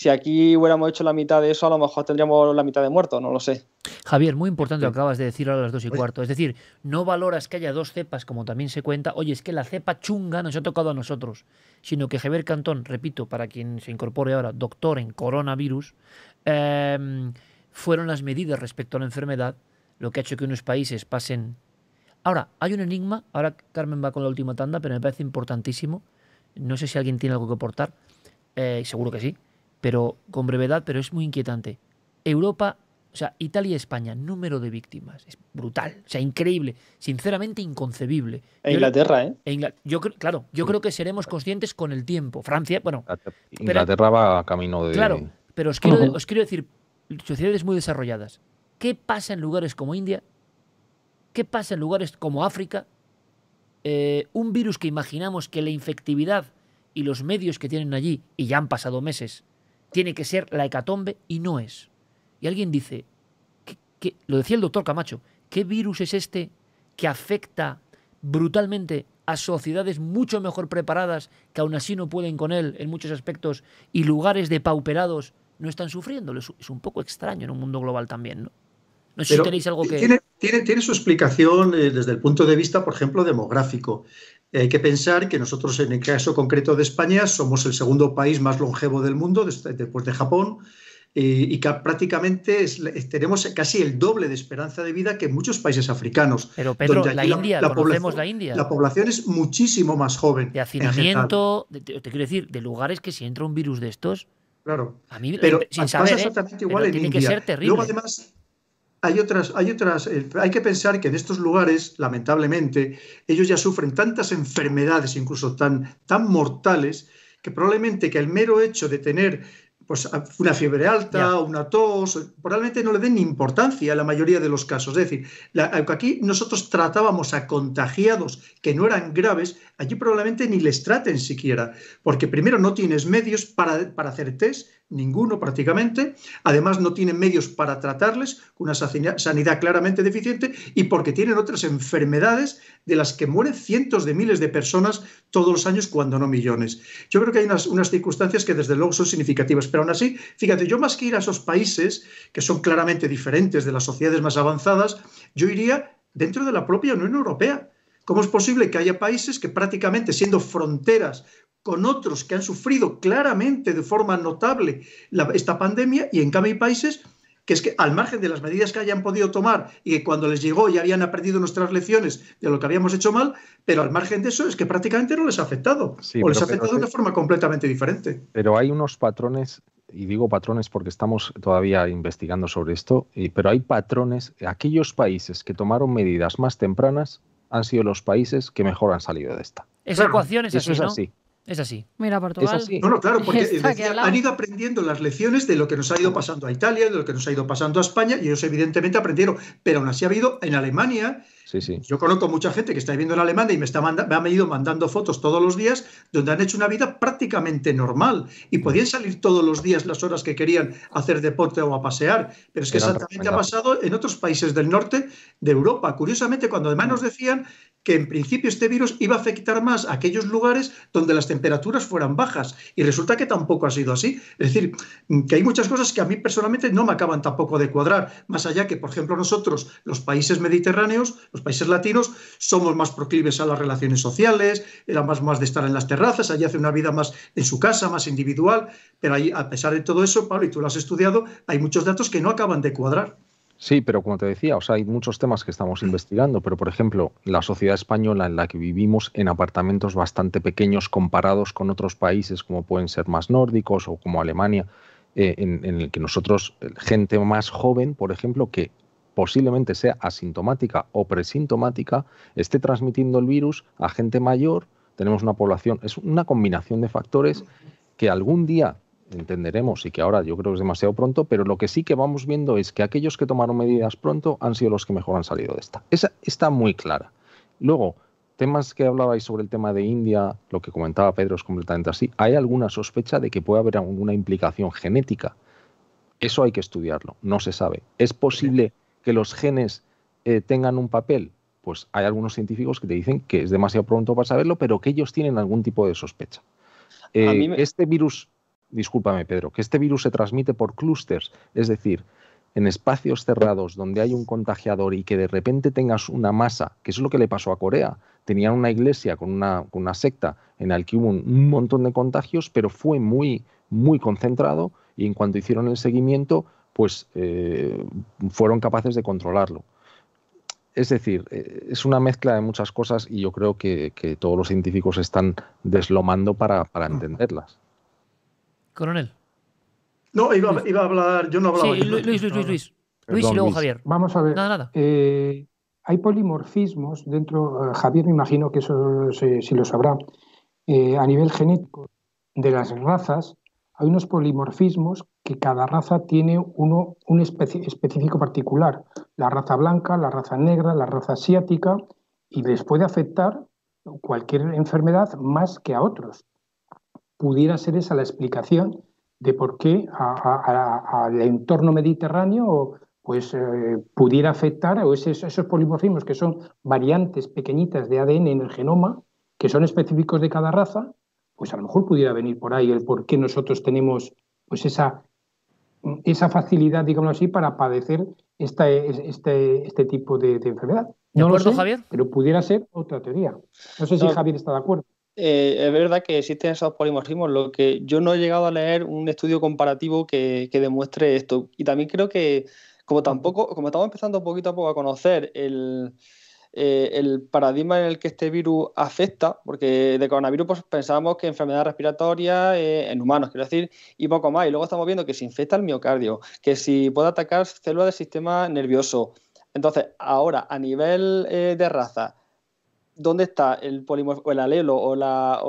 si aquí hubiéramos hecho la mitad de eso, a lo mejor tendríamos la mitad de muertos, no lo sé. Javier, muy importante lo acabas de decir a las dos y cuarto. Es decir, no valoras que haya dos cepas, como también se cuenta. Oye, es que la cepa chunga nos ha tocado a nosotros. Sino que Javier Cantón, repito, para quien se incorpore ahora, doctor en coronavirus, em, fueron las medidas respecto a la enfermedad lo que ha hecho que unos países pasen. Ahora, hay un enigma. Ahora Carmen va con la última tanda, pero me parece importantísimo. No sé si alguien tiene algo que aportar. Eh, seguro que sí pero con brevedad, pero es muy inquietante. Europa, o sea, Italia y España, número de víctimas, es brutal, o sea, increíble, sinceramente inconcebible. E Inglaterra, ¿eh? E yo claro, yo creo que seremos conscientes con el tiempo. Francia, bueno. Inglaterra va va camino de. Claro, pero os quiero, decir, sociedades muy desarrolladas. ¿Qué pasa en lugares como India? ¿Qué pasa en lugares como África? Eh, un virus que imaginamos que la infectividad y los medios que tienen allí, y ya han pasado meses, tiene que ser la hecatombe y no es. Y alguien dice, lo decía el doctor Camacho, ¿qué virus es este que afecta brutalmente a sociedades mucho mejor preparadas que aún así no pueden con él en muchos aspectos y lugares depauperados no están sufriendo? Es un poco extraño en un mundo global también, ¿no? No sé si tenéis algo que... Tiene, tiene, su explicación eh, desde el punto de vista, por ejemplo, demográfico. Hay que pensar que nosotros, en el caso concreto de España, somos el segundo país más longevo del mundo, después de Japón, y que prácticamente tenemos casi el doble de esperanza de vida que muchos países africanos. Pero Pedro, la, India, la, la, población, India. La población es muchísimo más joven. De hacinamiento, te, quiero decir, de lugares que si entra un virus de estos. Claro. A mí, pero sin saber, ¿eh? exactamente igual tiene Que ser terrible. además, hay otras, hay otras, eh, hay que pensar que en estos lugares, lamentablemente, ellos ya sufren tantas enfermedades, incluso tan, tan mortales, que probablemente que el mero hecho de tener pues, una fiebre alta, una tos, probablemente no le den importancia a la mayoría de los casos. Es decir, aquí nosotros tratábamos a contagiados que no eran graves, allí probablemente ni les traten siquiera, porque primero no tienes medios para, para hacer test, ninguno prácticamente, además no tienen medios para tratarles, con una sanidad claramente deficiente y porque tienen otras enfermedades de las que mueren cientos de miles de personas todos los años, cuando no millones. Yo creo que hay unas, unas circunstancias que desde luego son significativas, pero aún así, fíjate, yo más que ir a esos países que son claramente diferentes de las sociedades más avanzadas, yo iría dentro de la propia Unión Europea. ¿Cómo es posible que haya países que prácticamente siendo fronteras con otros que han sufrido claramente de forma notable esta pandemia y en cambio hay países que es que al margen de las medidas que hayan podido tomar y que cuando les llegó ya habían aprendido nuestras lecciones de lo que habíamos hecho mal, pero al margen de eso es que prácticamente no les ha afectado o les ha afectado de una forma completamente diferente. Pero hay unos patrones, y digo patrones porque estamos todavía investigando sobre esto, pero hay patrones, aquellos países que tomaron medidas más tempranas han sido los países que mejor han salido de esta. Esa ecuación es así, así. Es así. Mira, Portugal. Es No, no, claro, porque han ido aprendiendo las lecciones de lo que nos ha ido pasando a Italia, de lo que nos ha ido pasando a España, y ellos evidentemente aprendieron. Pero aún así ha habido en Alemania, yo conozco mucha gente que está viviendo en Alemania y me, está me ha ido mandando fotos todos los días donde han hecho una vida prácticamente normal y mm. podían salir todos los días las horas que querían hacer deporte o a pasear. Pero es que exactamente ha pasado en otros países del norte de Europa. Curiosamente, cuando además mm. nos decían que en principio este virus iba a afectar más a aquellos lugares donde las temperaturas fueran bajas. Y resulta que tampoco ha sido así. Es decir, mm, que hay muchas cosas que a mí personalmente no me acaban tampoco de cuadrar, más allá que, por ejemplo, nosotros, los países mediterráneos, países latinos somos más proclives a las relaciones sociales, era más de estar en las terrazas, allí hace una vida más en su casa, más individual, pero ahí, a pesar de todo eso, Pablo, y tú lo has estudiado, hay muchos datos que no acaban de cuadrar. Sí, pero como te decía, o hay muchos temas que estamos investigando, pero por ejemplo, la sociedad española en la que vivimos en apartamentos bastante pequeños comparados con otros países como pueden ser más nórdicos o como Alemania, eh, en, el que nosotros, eh, gente más joven, por ejemplo, que posiblemente sea asintomática o presintomática, esté transmitiendo el virus a gente mayor. Tenemos una población, es una combinación de factores que algún día entenderemos y que ahora yo creo que es demasiado pronto, pero lo que sí que vamos viendo es que aquellos que tomaron medidas pronto han sido los que mejor han salido de esta. Esa está muy clara. Luego, temas que hablabais sobre el tema de India, lo que comentaba Pedro es completamente así. Hay alguna sospecha de que puede haber alguna implicación genética. Eso hay que estudiarlo, no se sabe. Es posible que los genes eh, tengan un papel? Pues hay algunos científicos que te dicen que es demasiado pronto para saberlo, pero que ellos tienen algún tipo de sospecha. Eh, este virus, discúlpame Pedro, que este virus se transmite por clústeres, es decir, en espacios cerrados donde hay un contagiador y que de repente tengas una masa, que es lo que le pasó a Corea. Tenían una iglesia con una, secta en la que hubo un, montón de contagios, pero fue muy, muy concentrado y en cuanto hicieron el seguimiento, pues eh, fueron capaces de controlarlo. Es decir, eh, es una mezcla de muchas cosas y yo creo que, todos los científicos están deslomando para, entenderlas. Coronel. No, iba, a hablar, yo no hablaba. Sí, Luis, Luis, Luis, Luis. Luis, y luego Javier. Vamos a ver. Nada, nada. Eh, hay polimorfismos dentro, Javier me imagino que eso sí lo sabrá, a nivel genético de las razas hay unos polimorfismos que cada raza tiene uno un específico particular. La raza blanca, la raza negra, la raza asiática, y les puede afectar cualquier enfermedad más que a otros. Pudiera ser esa la explicación de por qué al entorno mediterráneo pues, eh, pudiera afectar o esos polimorfismos que son variantes pequeñitas de ADN en el genoma, que son específicos de cada raza, pues a lo mejor pudiera venir por ahí el por qué nosotros tenemos pues esa, esa facilidad, digamos así, para padecer este, este tipo de, enfermedad. No lo sé, Javier? Pero pudiera ser otra teoría. No sé si Javier está de acuerdo. Eh, es verdad que existen esos polimorfismos, lo que yo no he llegado a leer un estudio comparativo que, que demuestre esto. Y también creo que, como tampoco, como estamos empezando poquito a poco a conocer el, eh, el paradigma en el que este virus afecta, porque de coronavirus pues, pensábamos que enfermedad respiratoria eh, en humanos, quiero decir, y poco más. Y luego estamos viendo que se infecta el miocardio, que si puede atacar células del sistema nervioso. Entonces, ahora, a nivel eh, de raza, ¿dónde está el polimorfismo, el alelo o la,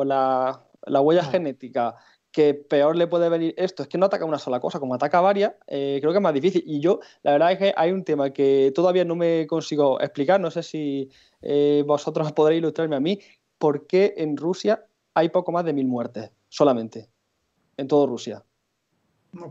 huella ah. genética que peor le puede venir esto es que no ataca una sola cosa, como ataca varias, eh, creo que es más difícil. Y yo, la verdad es que hay un tema que todavía no me consigo explicar, no sé si eh, vosotros podréis ilustrarme a mí, por qué en Rusia hay poco más de mil muertes solamente, en toda Rusia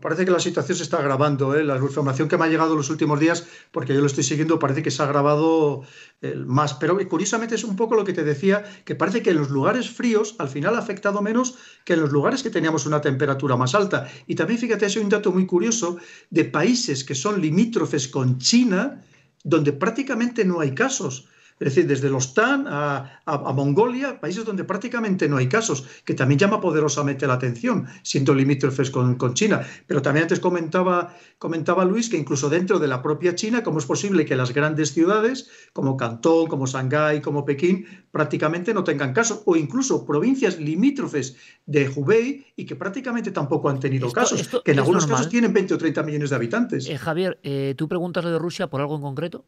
parece que la situación se está agravando. ¿eh? La información que me ha llegado los últimos días, porque yo lo estoy siguiendo, parece que se ha agravado eh, más. Pero eh, curiosamente es un poco lo que te decía, que parece que en los lugares fríos al final ha afectado menos que en los lugares que teníamos una temperatura más alta. Y también fíjate, es un dato muy curioso de países que son limítrofes con China, donde prácticamente no hay casos. Es decir, desde los TAN a, Mongolia, países donde prácticamente no hay casos, que también llama poderosamente la atención, siendo limítrofes con, China. Pero también antes comentaba, Luis que incluso dentro de la propia China, ¿cómo es posible que las grandes ciudades como Cantón, como Shanghái, como Pekín, prácticamente no tengan casos? O incluso provincias limítrofes de Hubei y que prácticamente tampoco han tenido casos, que en algunos casos tienen 20 o 30 millones de habitantes. Eh, Javier, eh, ¿tú preguntas lo de Rusia por algo en concreto?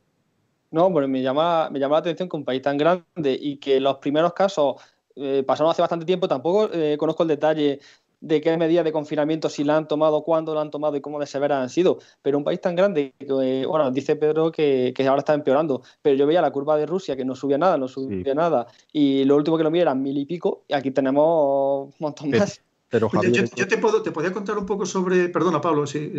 No, bueno, me llama, me llama la atención que un país tan grande y que los primeros casos eh, pasaron hace bastante tiempo, tampoco eh, conozco el detalle de qué medidas de confinamiento, si la han tomado, cuándo la han tomado y cómo de severas han sido. Pero un país tan grande, que, eh, bueno, dice Pedro que, ahora está empeorando, pero yo veía la curva de Rusia que no subía nada, no subía nada, y lo último que lo miré eran mil y pico, y aquí tenemos un montón más. Pero, yo, te puedo, te podía contar un poco sobre, perdona Pablo, si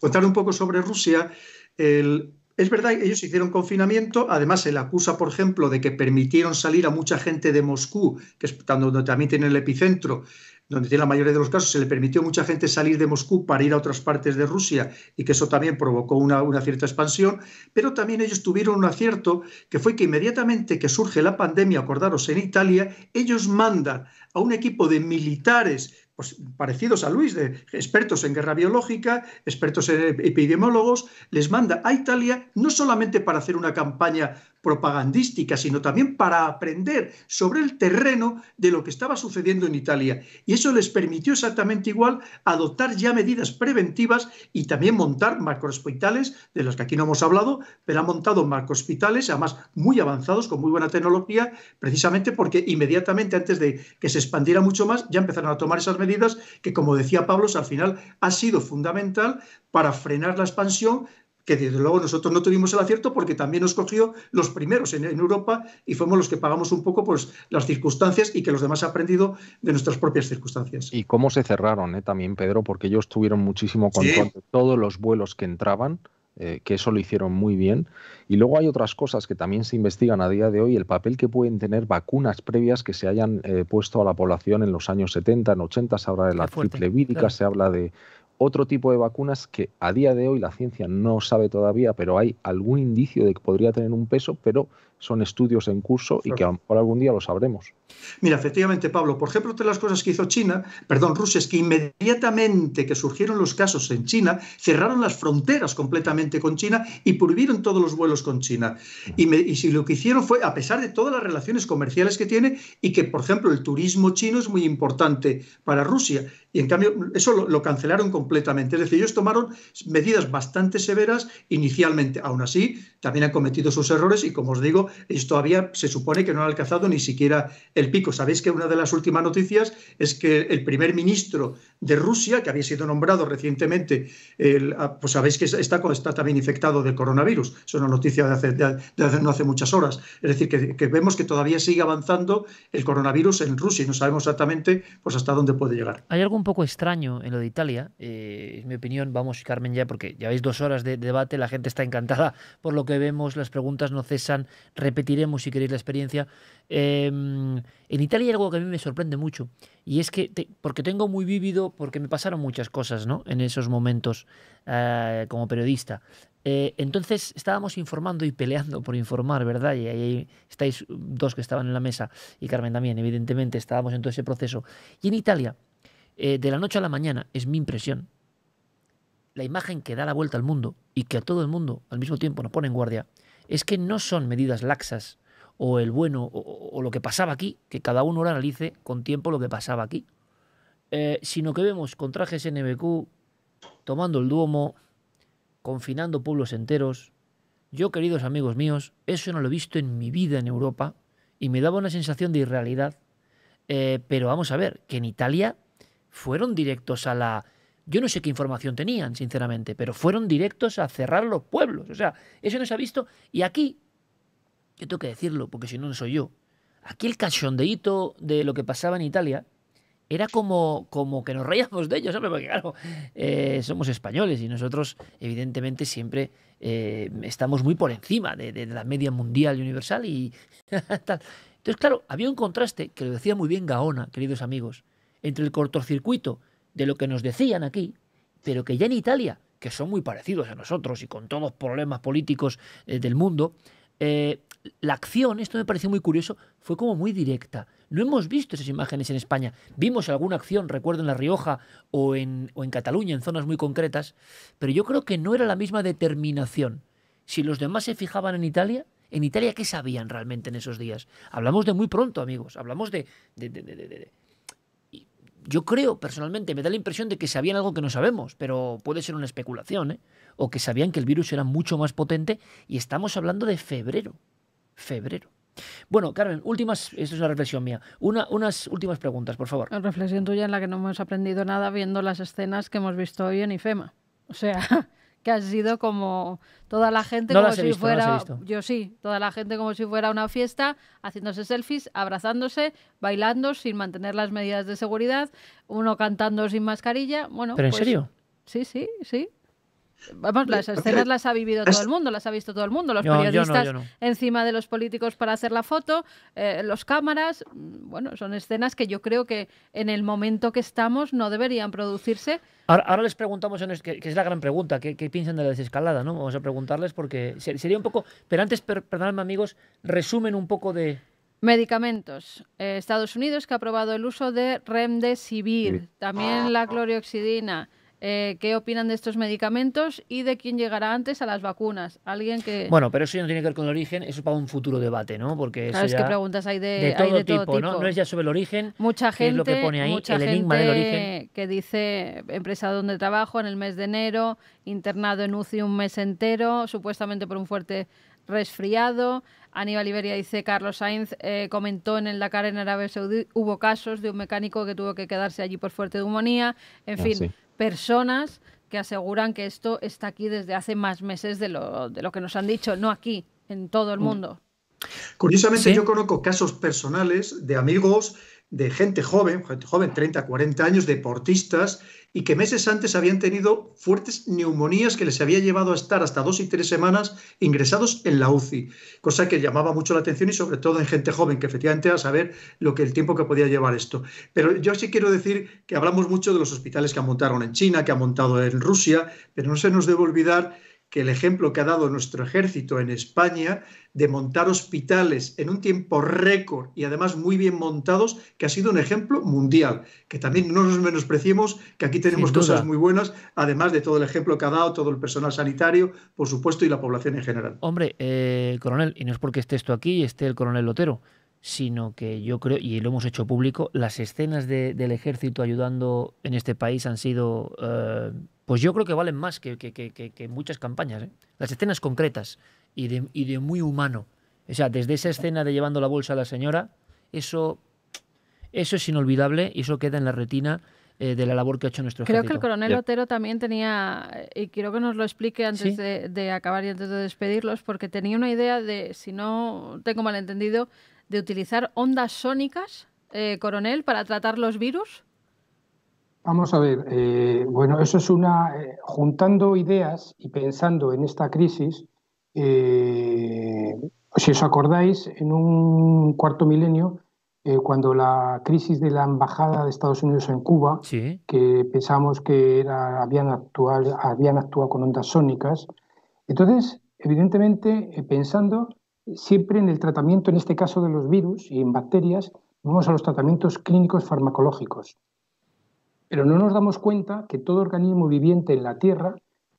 contar un poco sobre Rusia. El, es verdad, ellos hicieron confinamiento, además se le acusa, por ejemplo, de que permitieron salir a mucha gente de Moscú, que es donde también tiene el epicentro, donde tiene la mayoría de los casos, se le permitió a mucha gente salir de Moscú para ir a otras partes de Rusia y que eso también provocó una, una cierta expansión, pero también ellos tuvieron un acierto que fue que inmediatamente que surge la pandemia, acordaros, en Italia, ellos mandan a un equipo de militares pues, parecidos a Luis, de expertos en guerra biológica, expertos en epidemiólogos, les manda a Italia no solamente para hacer una campaña propagandística, sino también para aprender sobre el terreno de lo que estaba sucediendo en Italia. Y eso les permitió exactamente igual adoptar ya medidas preventivas y también montar macrohospitales, de los que aquí no hemos hablado, pero han montado macrohospitales, además muy avanzados, con muy buena tecnología, precisamente porque inmediatamente antes de que se expandiera mucho más, ya empezaron a tomar esas medidas que, como decía Pablos, al final ha sido fundamental para frenar la expansión que desde luego nosotros no tuvimos el acierto porque también nos cogió los primeros en, Europa y fuimos los que pagamos un poco pues, las circunstancias y que los demás han aprendido de nuestras propias circunstancias. Y cómo se cerraron ¿eh? también, Pedro, porque ellos tuvieron muchísimo control de todos los vuelos que entraban. Eh, que eso lo hicieron muy bien. Y luego hay otras cosas que también se investigan a día de hoy, el papel que pueden tener vacunas previas que se hayan eh, puesto a la población en los años 70, en 80, se habla de la triple vírica, se habla de otro tipo de vacunas que a día de hoy la ciencia no sabe todavía, pero hay algún indicio de que podría tener un peso, pero son estudios en curso y que a lo mejor algún día lo sabremos. Mira, efectivamente, Pablo, por ejemplo, otra de las cosas que hizo China, perdón, Rusia, es que inmediatamente que surgieron los casos en China, cerraron las fronteras completamente con China y prohibieron todos los vuelos con China. Y, si lo que hicieron fue, a pesar de todas las relaciones comerciales que tiene, y que, por ejemplo, el turismo chino es muy importante para Rusia, y en cambio eso lo, cancelaron completamente. Es decir, ellos tomaron medidas bastante severas inicialmente. Aún así, también han cometido sus errores y, como os digo, esto todavía se supone que no han alcanzado ni siquiera el el pico. Sabéis que una de las últimas noticias es que el primer ministro de Rusia, que había sido nombrado recientemente, ah, pues sabéis que está, también infectado del coronavirus. Es una noticia de, hace, no hace muchas horas. Es decir, que, vemos que todavía sigue avanzando el coronavirus en Rusia y no sabemos exactamente pues, hasta dónde puede llegar. Hay algo un poco extraño en lo de Italia, eh, en mi opinión. Vamos, Carmen, ya porque ya veis dos horas de debate, la gente está encantada por lo que vemos, las preguntas no cesan, repetiremos si queréis la experiencia. Em, en Italia hay algo que a mí me sorprende mucho, y es que, porque tengo muy vívido, porque me pasaron muchas cosas en esos momentos eh, como periodista. Eh, entonces estábamos informando y peleando por informar, ¿verdad? Y ahí estáis dos que estaban en la mesa, y Carmen también, evidentemente, estábamos en todo ese proceso. Y en Italia, eh, de la noche a la mañana, es mi impresión, la imagen que da la vuelta al mundo y que a todo el mundo al mismo tiempo nos pone en guardia, es que no son medidas laxas o el bueno o, lo que pasaba aquí, que cada uno lo analice con tiempo lo que pasaba aquí, eh, sino que vemos con trajes NBQ, tomando el Duomo, confinando pueblos enteros. Yo, queridos amigos míos, eso no lo he visto en mi vida en Europa y me daba una sensación de irrealidad. Eh, pero vamos a ver, que en Italia fueron directos a la... Yo no sé qué información tenían, sinceramente, pero fueron directos a cerrar los pueblos. O sea, eso no se ha visto. Y aquí yo tengo que decirlo, porque si no, no soy yo. Aquí el cachondeíto de lo que pasaba en Italia era como, como que nos reíamos de ellos, Porque claro, eh, somos españoles y nosotros, evidentemente, siempre eh, estamos muy por encima de, la media mundial y universal y tal. Entonces, claro, había un contraste, que lo decía muy bien Gaona, queridos amigos, entre el cortocircuito de lo que nos decían aquí, pero que ya en Italia, que son muy parecidos a nosotros y con todos los problemas políticos eh, del mundo, la acción, esto me pareció muy curioso, fue como muy directa. No hemos visto esas imágenes en España. Vimos alguna acción, recuerdo, en La Rioja o en, o en Cataluña, en zonas muy concretas, pero yo creo que no era la misma determinación. Si los demás se fijaban en Italia, ¿en Italia qué sabían realmente en esos días? Hablamos de muy pronto, amigos, hablamos de... de yo creo, personalmente, me da la impresión de que sabían algo que no sabemos, pero puede ser una especulación, ¿eh? O que sabían que el virus era mucho más potente y estamos hablando de febrero febrero. Bueno, Carmen, últimas, esto es una reflexión mía, una, unas últimas preguntas, por favor. Una reflexión tuya en la que no hemos aprendido nada viendo las escenas que hemos visto hoy en IFEMA. O sea, que ha sido como toda la gente como si fuera yo sí toda la gente como si fuera una fiesta haciéndose selfies abrazándose bailando sin mantener las medidas de seguridad uno cantando sin mascarilla bueno pero en pues serio sí sí sí Vamos, las escenas las ha vivido todo el mundo, las ha visto todo el mundo, los periodistas encima de los políticos para hacer la foto, eh, los cámaras, mm, bueno, son escenas que yo creo que en el momento que estamos no deberían producirse. Ahora, les preguntamos, que, es la gran pregunta, ¿qué, piensan de la desescalada? ¿no? Vamos a preguntarles porque sería un poco, pero antes, perdonadme amigos, resumen un poco de... Medicamentos. Eh, Estados Unidos que ha aprobado el uso de remdesivir, también la clorioxidina. Eh, qué opinan de estos medicamentos y de quién llegará antes a las vacunas. Alguien que... Bueno, pero eso ya no tiene que ver con el origen, eso para un futuro debate, ¿no? Porque es que preguntas hay de, todo, tipo, ¿no? No es ya sobre el origen, mucha gente, el enigma del origen. que dice, empresa donde trabajo, en el mes de enero, internado en UCI un mes entero, supuestamente por un fuerte resfriado. Aníbal Iberia dice, Carlos Sainz eh, comentó en el Dakar en Arabia Saudí, hubo casos de un mecánico que tuvo que quedarse allí por fuerte neumonía. En ah, fin, personas que aseguran que esto está aquí desde hace más meses de lo, de lo que nos han dicho, no aquí, en todo el mm. mundo. Curiosamente, yo conozco casos personales de amigos de gente joven, gente joven, 30, 40 años, deportistas, y que meses antes habían tenido fuertes neumonías que les había llevado a estar hasta dos y tres semanas ingresados en la UCI, cosa que llamaba mucho la atención y sobre todo en gente joven, que efectivamente a saber lo que el tiempo que podía llevar esto. Pero yo sí quiero decir que hablamos mucho de los hospitales que montaron en China, que ha montado en Rusia, pero no se nos debe olvidar que el ejemplo que ha dado nuestro ejército en España de montar hospitales en un tiempo récord y además muy bien montados, que ha sido un ejemplo mundial, que también no nos menospreciemos, que aquí tenemos cosas muy buenas, además de todo el ejemplo que ha dado todo el personal sanitario, por supuesto, y la población en general. Hombre, eh, coronel, y no es porque esté esto aquí y esté el coronel Lotero, sino que yo creo, y lo hemos hecho público, las escenas del ejército ayudando en este país han sido, eh, pues yo creo que valen más que, muchas campañas. ¿eh? Las escenas concretas y de, y de, muy humano. O sea, desde esa escena de llevando la bolsa a la señora, eso, eso es inolvidable y eso queda en la retina eh, de la labor que ha hecho nuestro Creo que el coronel Otero también tenía, y quiero que nos lo explique antes de, de, acabar y antes de despedirlos, porque tenía una idea de, si no tengo malentendido, de utilizar ondas sónicas, eh, coronel, para tratar los virus? Vamos a ver, eh, bueno, eso es una, eh, juntando ideas y pensando en esta crisis, si os acordáis, en un cuarto milenio, cuando la crisis de la embajada de Estados Unidos en Cuba, que pensamos que era, habían, actuado, habían actuado con ondas sónicas, entonces, evidentemente, pensando siempre en el tratamiento, en este caso de los virus y en bacterias, vamos a los tratamientos clínicos farmacológicos. Pero no nos damos cuenta que todo organismo viviente en la Tierra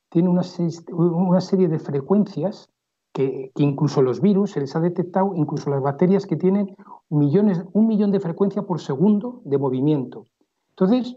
tiene una, serie de frecuencias que, incluso los virus se les ha detectado, incluso las bacterias que tienen millones, un millón de frecuencias por segundo de movimiento. Entonces,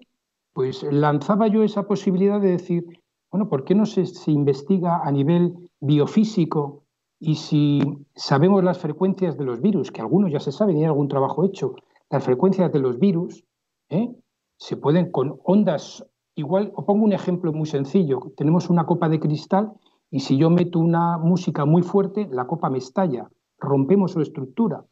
pues lanzaba yo esa posibilidad de decir, bueno, ¿por qué no se, se investiga a nivel biofísico y si sabemos las frecuencias de los virus, que algunos ya se saben y hay algún trabajo hecho, las frecuencias de los virus ¿eh? se pueden con ondas igual, O pongo un ejemplo muy sencillo, tenemos una copa de cristal y si yo meto una música muy fuerte, la copa me estalla, rompemos su estructura.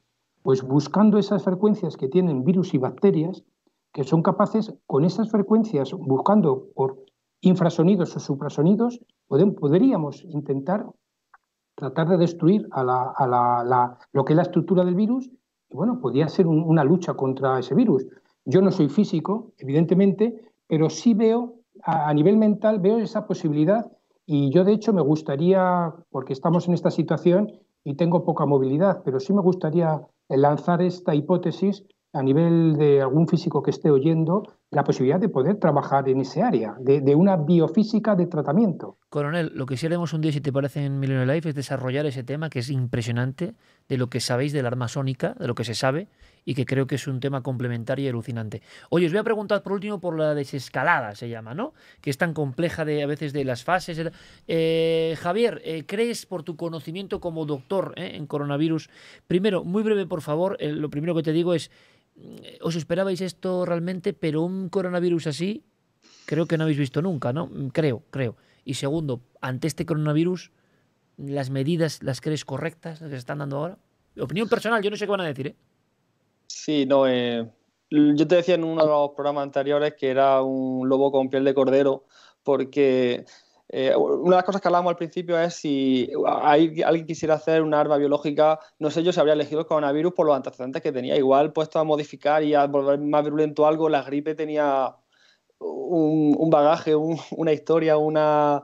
Pues buscando esas frecuencias que tienen virus y bacterias, que son capaces, con esas frecuencias, buscando por infrasonidos o suprasonidos, podríamos intentar tratar de destruir a la, a la, lo que es la estructura del virus, y bueno, podría ser una lucha contra ese virus. Yo no soy físico, evidentemente, pero sí veo, a, a nivel mental, veo esa posibilidad y yo de hecho me gustaría, porque estamos en esta situación y tengo poca movilidad, pero sí me gustaría lanzar esta hipótesis a nivel de algún físico que esté oyendo la posibilidad de poder trabajar en ese área, de, una biofísica de tratamiento. Coronel, lo que sí haremos un día, si te parece, en Millionaire Life es desarrollar ese tema que es impresionante de lo que sabéis de la sónica, de lo que se sabe, y que creo que es un tema complementario y alucinante. Oye, os voy a preguntar por último por la desescalada, se llama, ¿no? Que es tan compleja de a veces de las fases. Eh, Javier, eh, ¿crees por tu conocimiento como doctor eh, en coronavirus? Primero, muy breve, por favor, lo primero que te digo es eh, ¿Os esperabais esto realmente? Pero un coronavirus así, creo que no habéis visto nunca, ¿no? Mm, creo, creo. Y segundo, ante este coronavirus, ¿las medidas las crees correctas las que se están dando ahora? Opinión personal, yo no sé qué van a decir, ¿eh? Sí, no, eh, yo te decía en uno de los programas anteriores que era un lobo con piel de cordero, porque eh, una de las cosas que hablábamos al principio es si alguien quisiera hacer un arma biológica, no sé yo se habría elegido el coronavirus por los antecedentes que tenía. Igual puesto a modificar y a volver más virulento algo, la gripe tenía un, bagaje, una historia, una...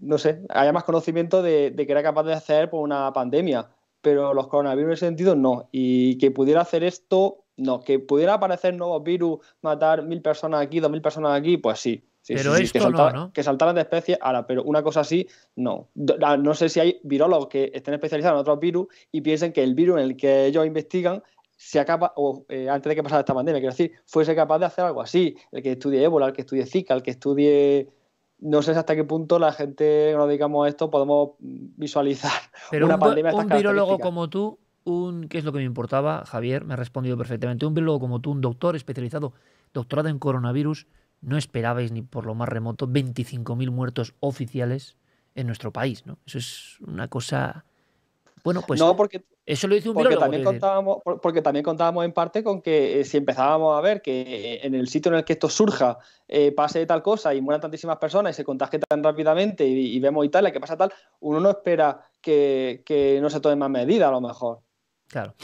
no sé, haya más conocimiento de, de que era capaz de hacer por pues, una pandemia. Pero los coronavirus en ese sentido no. Y que pudiera hacer esto, no. Que pudiera aparecer nuevos virus, matar mil personas aquí, dos mil personas aquí, pues sí pero que saltaran, no, Que saltaran de especie. ahora, pero una cosa así, no. Ah, no sé si hay virólogos que estén especializados en otros virus y piensen que el virus en el que ellos investigan se acaba, o eh, antes de que pasara esta pandemia, quiero decir, fuese capaz de hacer algo así. El que estudie ébola, el que estudie Zika, el que estudie. No sé hasta qué punto la gente que nos dedicamos a esto podemos visualizar pero una pandemia Un virólogo como tú, un. ¿Qué es lo que me importaba? Javier me ha respondido perfectamente. Un virólogo como tú, un doctor especializado, doctorado en coronavirus no esperabais ni por lo más remoto 25.000 muertos oficiales en nuestro país, ¿no? Eso es una cosa... Bueno, pues no, porque, eso lo dice un biólogo, porque también contábamos Porque también contábamos en parte con que eh, si empezábamos a ver que eh, en el sitio en el que esto surja eh, pase tal cosa y mueran tantísimas personas y se contagie tan rápidamente y, y vemos Italia que pasa tal, uno no espera que, que no se tome más medidas a lo mejor. Claro.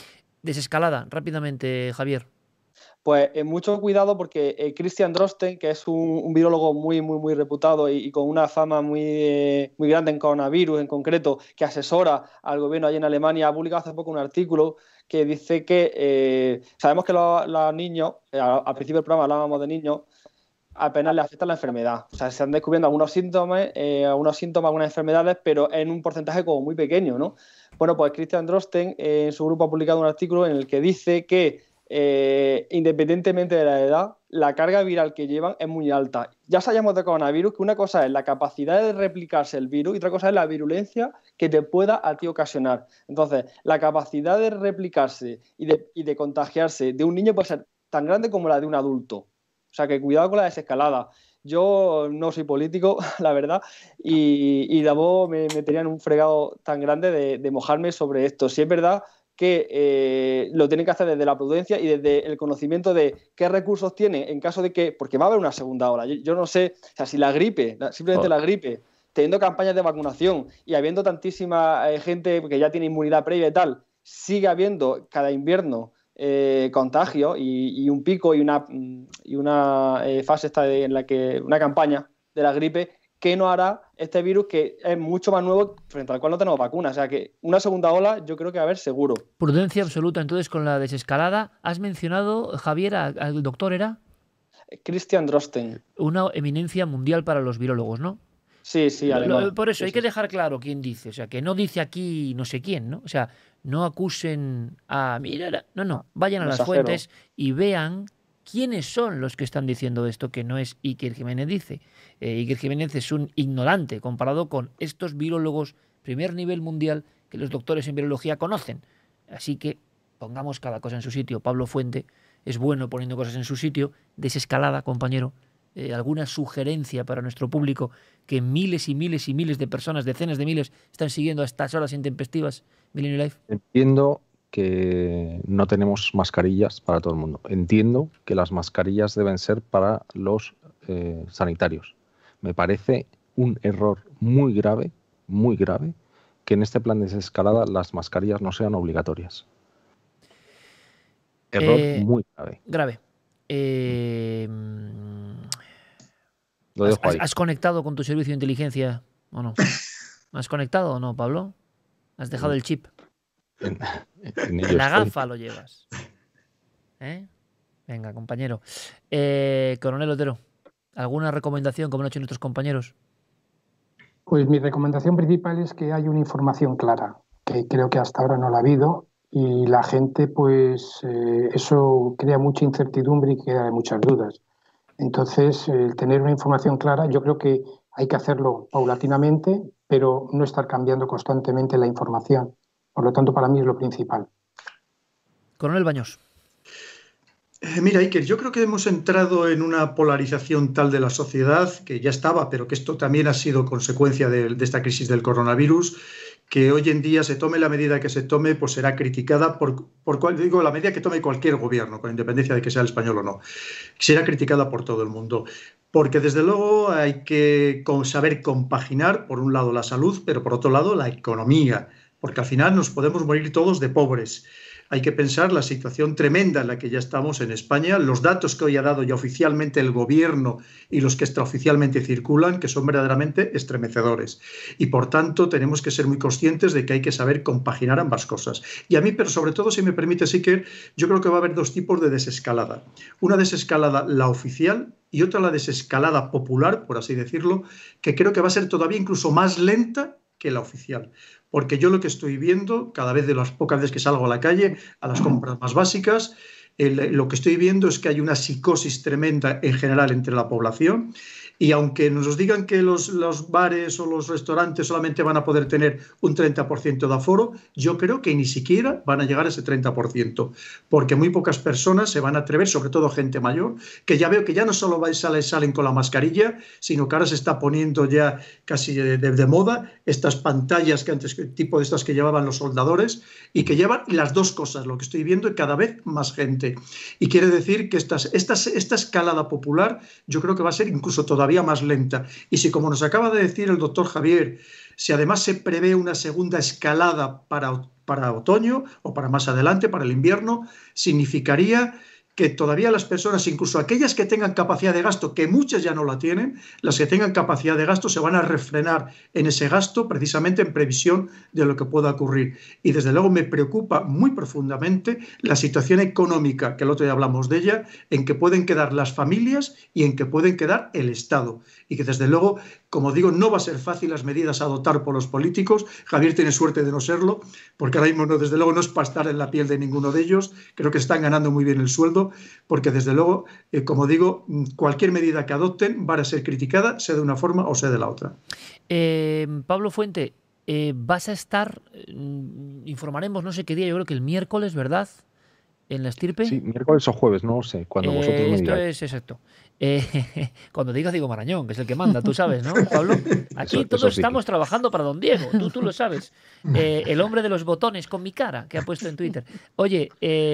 Desescalada, rápidamente, Javier. Pues eh, mucho cuidado porque eh, Christian Drosten, que es un, un, virólogo muy, muy, muy reputado y, con una fama muy, eh, muy grande en coronavirus en concreto, que asesora al gobierno allí en Alemania, ha publicado hace poco un artículo que dice que sabemos que los, niños, al principio del programa hablábamos de niños, apenas le afecta la enfermedad. O sea, se han descubierto algunos síntomas, algunos síntomas, algunas enfermedades, pero en un porcentaje como muy pequeño, ¿no? Bueno, pues Christian Drosten en su grupo ha publicado un artículo en el que dice que eh, independientemente de la edad, la carga viral que llevan es muy alta. Ya sabemos de coronavirus que una cosa es la capacidad de replicarse el virus y otra cosa es la virulencia que te pueda a ti ocasionar. Entonces, la capacidad de replicarse y de, contagiarse de un niño puede ser tan grande como la de un adulto. O sea, que cuidado con la desescalada. Yo no soy político, la verdad, y, y me, me tenían un fregado tan grande de, de mojarme sobre esto. Si es verdad que eh, lo tienen que hacer desde la prudencia y desde el conocimiento de qué recursos tiene en caso de que, porque va a haber una segunda ola. Yo, no sé, o sea, si la gripe, simplemente oh. la gripe, teniendo campañas de vacunación y habiendo tantísima eh, gente que ya tiene inmunidad previa y tal, sigue habiendo cada invierno eh, contagio y, un pico y una, y una fase esta en la que una campaña de la gripe, qué no hará este virus que es mucho más nuevo frente al cual no tenemos vacuna. O sea que una segunda ola yo creo que va a haber seguro. Prudencia absoluta entonces con la desescalada. Has mencionado, Javier, al doctor era... Christian Drosten. Una eminencia mundial para los virólogos, ¿no? Sí, sí, además. Por eso hay que dejar claro quién dice. O sea, que no dice aquí no sé quién, ¿no? O sea, no acusen a mirar. No, no. Vayan a las fuentes y vean ¿Quiénes son los que están diciendo esto que no es Iker Jiménez dice? Eh, Iker Jiménez es un ignorante comparado con estos virólogos primer nivel mundial que los doctores en virología conocen. Así que pongamos cada cosa en su sitio. Pablo Fuente es bueno poniendo cosas en su sitio. Desescalada, compañero. Eh, alguna sugerencia para nuestro público que miles y miles y miles de personas, decenas de miles, están siguiendo a estas horas intempestivas Milenio Life? Entiendo que no tenemos mascarillas para todo el mundo. Entiendo que las mascarillas deben ser para los eh, sanitarios. Me parece un error muy grave, muy grave, que en este plan de desescalada las mascarillas no sean obligatorias. Error eh, muy grave. Grave. Mm. Eh, has, conectado con tu servicio de inteligencia o no? ¿Has conectado o no, Pablo? ¿Has dejado mm. el chip? En, la gafa lo llevas. ¿Eh? Venga, compañero. Eh, coronel Otero, ¿alguna recomendación como han hecho nuestros compañeros? Pues mi recomendación principal es que hay una información clara, que creo que hasta ahora no la ha habido, y la gente, pues eh, eso crea mucha incertidumbre y crea muchas dudas. Entonces, el tener una información clara, yo creo que hay que hacerlo paulatinamente, pero no estar cambiando constantemente la información. Por lo tanto, para mí es lo principal. Coronel Baños. Eh, mira, Iker, yo creo que hemos entrado en una polarización tal de la sociedad, que ya estaba, pero que esto también ha sido consecuencia de, esta crisis del coronavirus, que hoy en día se tome la medida que se tome, pues será criticada por, por digo, la medida que tome cualquier gobierno, con independencia de que sea el español o no, será criticada por todo el mundo. Porque desde luego hay que saber compaginar, por un lado, la salud, pero por otro lado, la economía porque al final nos podemos morir todos de pobres. Hay que pensar la situación tremenda en la que ya estamos en España, los datos que hoy ha dado ya oficialmente el gobierno y los que extraoficialmente circulan, que son verdaderamente estremecedores. Y por tanto tenemos que ser muy conscientes de que hay que saber compaginar ambas cosas. Y a mí, pero sobre todo, si me permite, Siker, yo creo que va a haber dos tipos de desescalada. Una desescalada, la oficial, y otra la desescalada popular, por así decirlo, que creo que va a ser todavía incluso más lenta que la oficial porque yo lo que estoy viendo, cada vez de las pocas veces que salgo a la calle, a las compras más básicas, lo que estoy viendo es que hay una psicosis tremenda en general entre la población y aunque nos digan que los, los, bares o los restaurantes solamente van a poder tener un 30% de aforo, yo creo que ni siquiera van a llegar a ese 30%, porque muy pocas personas se van a atrever, sobre todo gente mayor, que ya veo que ya no solo salen, salen con la mascarilla, sino que ahora se está poniendo ya casi de, moda estas pantallas que antes, tipo de estas que llevaban los soldadores, y que llevan las dos cosas, lo que estoy viendo, y cada vez más gente. Y quiere decir que estas, estas, esta escalada popular yo creo que va a ser incluso todavía más lenta. Y si, como nos acaba de decir el doctor Javier, si además se prevé una segunda escalada para, para otoño o para más adelante, para el invierno, significaría que todavía las personas, incluso aquellas que tengan capacidad de gasto, que muchas ya no la tienen, las que tengan capacidad de gasto se van a refrenar en ese gasto precisamente en previsión de lo que pueda ocurrir. Y desde luego me preocupa muy profundamente la situación económica, que el otro día hablamos de ella, en que pueden quedar las familias y en que pueden quedar el Estado. Y que desde luego, como digo, no va a ser fácil las medidas a adoptar por los políticos. Javier tiene suerte de no serlo, porque ahora mismo no, desde luego no es para estar en la piel de ninguno de ellos. Creo que están ganando muy bien el sueldo porque desde luego, eh, como digo, cualquier medida que adopten va a ser criticada, sea de una forma o sea de la otra. Eh, Pablo Fuente, eh, vas a estar, mm, informaremos no sé qué día, yo creo que el miércoles, ¿verdad? ¿En la estirpe? Sí, miércoles o jueves, no sé, cuando vosotros Esto es exacto. cuando digas digo Marañón, que es el que manda, tú sabes, ¿no, Pablo? Aquí todos estamos trabajando para don Diego, tú, tú lo sabes. el hombre de los botones con mi cara que ha puesto en Twitter. Oye,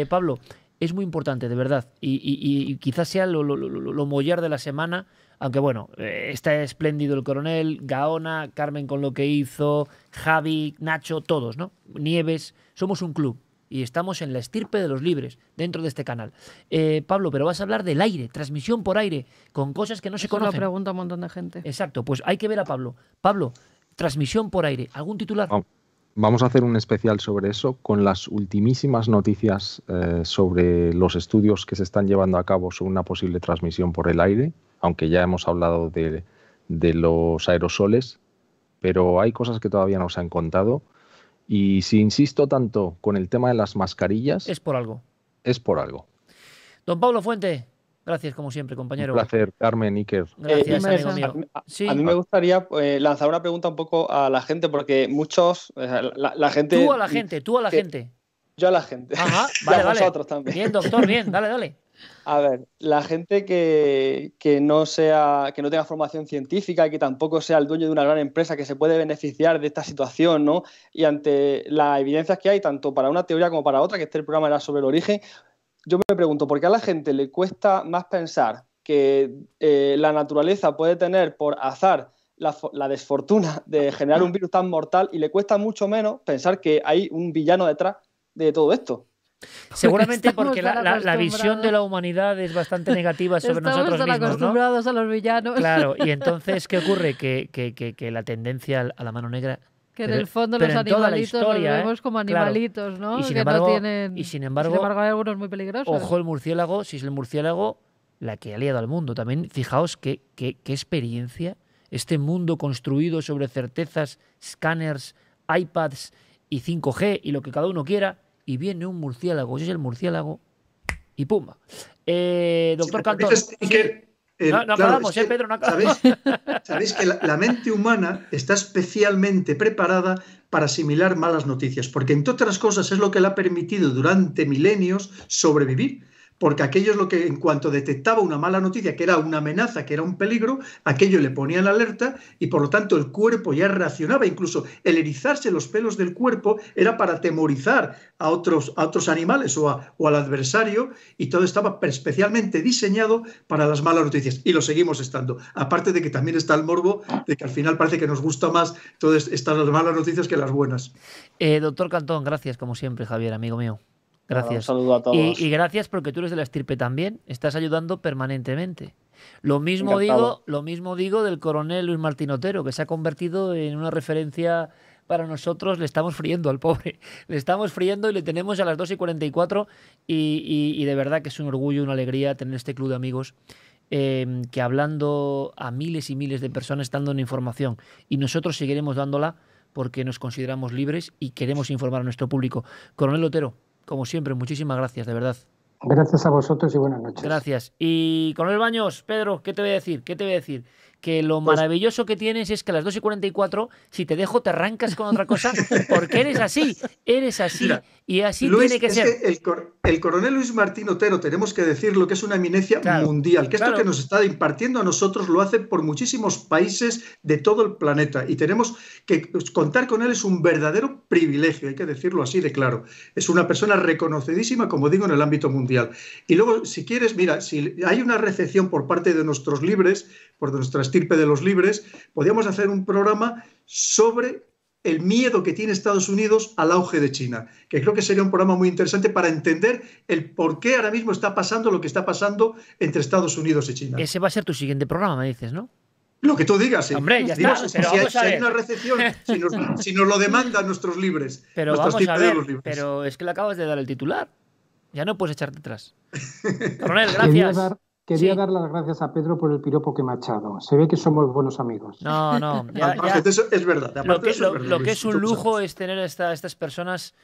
Pablo, es muy importante, de verdad. Y, quizás sea lo, lo, mollar de la semana. Aunque bueno, eh, está espléndido el coronel, Gaona, Carmen con lo que hizo, Javi, Nacho, todos, ¿no? Nieves, somos un club y estamos en la estirpe de los libres dentro de este canal. Eh, Pablo, pero vas a hablar del aire, transmisión por aire, con cosas que no se conocen. Lo pregunta un montón de gente. Exacto, pues hay que ver a Pablo. Pablo, transmisión por aire, ¿algún titular? vamos a hacer un especial sobre eso con las ultimísimas noticias eh, sobre los estudios que se están llevando a cabo sobre una posible transmisión por el aire, aunque ya hemos hablado de, de los aerosoles, pero hay cosas que todavía no se han contado. Y si insisto tanto con el tema de las mascarillas... Es por algo. Es por algo. Don Pablo Fuente, Gracias, como siempre, compañero. Un placer, Carmen, Iker. Eh, Gracias, amigo A, mí me gustaría eh, lanzar una pregunta un poco a la gente, porque muchos. La, gente. Tú a la gente, tú a la gente. Yo a la gente. Ajá, vale, y a vosotros también. Bien, doctor, bien, dale, dale. A ver, la gente que, que, no sea, que no tenga formación científica, y que tampoco sea el dueño de una gran empresa que se puede beneficiar de esta situación, ¿no? Y ante las evidencias que hay, tanto para una teoría como para otra, que este programa era sobre el origen, yo me pregunto, ¿por qué a la gente le cuesta más pensar que eh, la naturaleza puede tener por azar la, desfortuna de generar un virus tan mortal y le cuesta mucho menos pensar que hay un villano detrás de todo esto? Seguramente porque, la, visión de la humanidad es bastante negativa sobre nosotros mismos. Estamos acostumbrados a los villanos. Claro, y entonces, ¿qué ocurre? que la tendencia a la mano negra que en el fondo los animalitos los ¿eh? vemos como animalitos, ¿no? Y sin, que embargo, no tienen... y sin embargo, hay algunos muy peligrosos. Ojo el murciélago, si es el murciélago la que ha liado al mundo. También fijaos qué, qué, qué experiencia, este mundo construido sobre certezas, scanners, iPads y 5G y lo que cada uno quiera, y viene un murciélago, si es el murciélago, y pumba. Eh, doctor Cantón no, que, ¿sabéis, que la, la, mente humana está especialmente preparada para asimilar malas noticias, porque entre otras cosas es lo que le ha permitido durante milenios sobrevivir porque aquello es lo que en cuanto detectaba una mala noticia, que era una amenaza, que era un peligro, aquello le ponía en alerta y por lo tanto el cuerpo ya reaccionaba, incluso el erizarse los pelos del cuerpo era para atemorizar a otros, animales o, al adversario y todo estaba especialmente diseñado para las malas noticias y lo seguimos estando. Aparte de que también está el morbo de que al final parece que nos gusta más todas estas malas noticias que las buenas. Eh, doctor Cantón, gracias como siempre, Javier, amigo mío. Gracias. saludo a todos. Y, gracias porque tú eres de la estirpe también. Estás ayudando permanentemente. Lo mismo, digo, lo mismo digo del coronel Luis Martín Otero, que se ha convertido en una referencia para nosotros. Le estamos friendo al pobre. Le estamos friendo y le tenemos a las 2 y 44. Y, de verdad que es un orgullo, una alegría tener este club de amigos em, que hablando a miles y miles de personas estando dando información. Y nosotros seguiremos dándola porque nos consideramos libres y queremos informar a nuestro público. Coronel Otero, como siempre, muchísimas gracias, de verdad. Gracias a vosotros y buenas noches. Gracias. Y con el baños, Pedro, ¿qué te voy a decir? ¿Qué te voy a decir? Que lo pues maravilloso que tienes es que a las 2 y 44, si te dejo, te arrancas con otra cosa, porque eres así, eres así, y así tiene que ser. el, el coronel Luis Martín Otero, tenemos que decirlo, que es una eminencia mundial, que esto que nos está impartiendo a nosotros lo hace por muchísimos países de todo el planeta y tenemos que contar con él es un verdadero privilegio, hay que decirlo así de claro. Es una persona reconocidísima, como digo, en el ámbito mundial. Y luego, si quieres, mira, si hay una recepción por parte de nuestros libres, por nuestra estirpe de los libres, podríamos hacer un programa sobre el miedo que tiene Estados Unidos al auge de China, que creo que sería un programa muy interesante para entender el por qué ahora mismo está pasando lo que está pasando entre Estados Unidos y China. Ese va a ser tu siguiente programa, me dices, ¿no? Lo que tú digas, Hombre, ya está, si, hay, una recepción, si nos, lo demandan nuestros libres. Pero a ver, pero es que le acabas de dar el titular. Ya no puedes echarte atrás. Coronel, gracias. Quería dar las gracias a Pedro por el piropo que me ha echado. Se ve que somos buenos amigos. No, no. Eso es verdad. Lo que, lo, que, es un lujo es tener a estas personas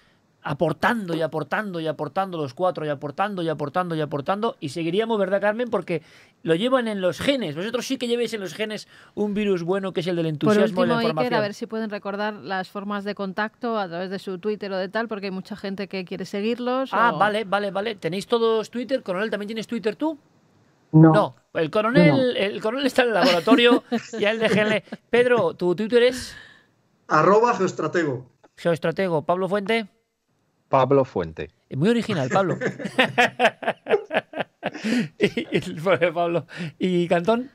aportando y aportando y aportando los cuatro y aportando y aportando y aportando. Y seguiríamos, ¿verdad, Carmen? Porque lo llevan en los genes. Vosotros sí que llevéis en los genes un virus bueno que es el del entusiasmo Por último, y la información. a ver si pueden recordar las formas de contacto a través de su Twitter o de tal, porque hay mucha gente que quiere seguirlos. Ah, vale, vale, vale. ¿Tenéis todos Twitter? Coronel, ¿también tienes Twitter tú? No. El coronel, el coronel está en el laboratorio y él déjenle. Pedro, ¿tu Twitter es? Arroba geoestratego. Geoestratego. ¿Pablo Fuente? Pablo Fuente. Muy original, Pablo. y, pues, Pablo. ¿Y Cantón?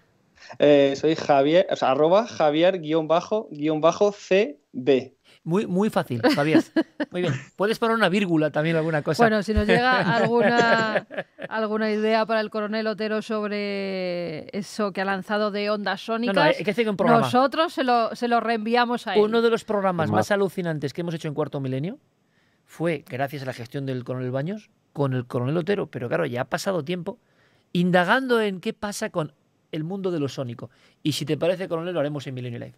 Eh, soy Javier, o sea, arroba Javier guión bajo, guión bajo CB. Muy, muy fácil, Javier. Muy bien. Puedes poner una vírgula también, alguna cosa. Bueno, si nos llega alguna, alguna idea para el coronel Otero sobre eso que ha lanzado de Onda Sónica, no, no, nosotros se lo, se lo reenviamos a él. Uno de los programas más alucinantes que hemos hecho en Cuarto Milenio fue, gracias a la gestión del coronel Baños, con el coronel Otero, pero claro, ya ha pasado tiempo, indagando en qué pasa con el mundo de lo sónico. Y si te parece, coronel, lo haremos en Millennium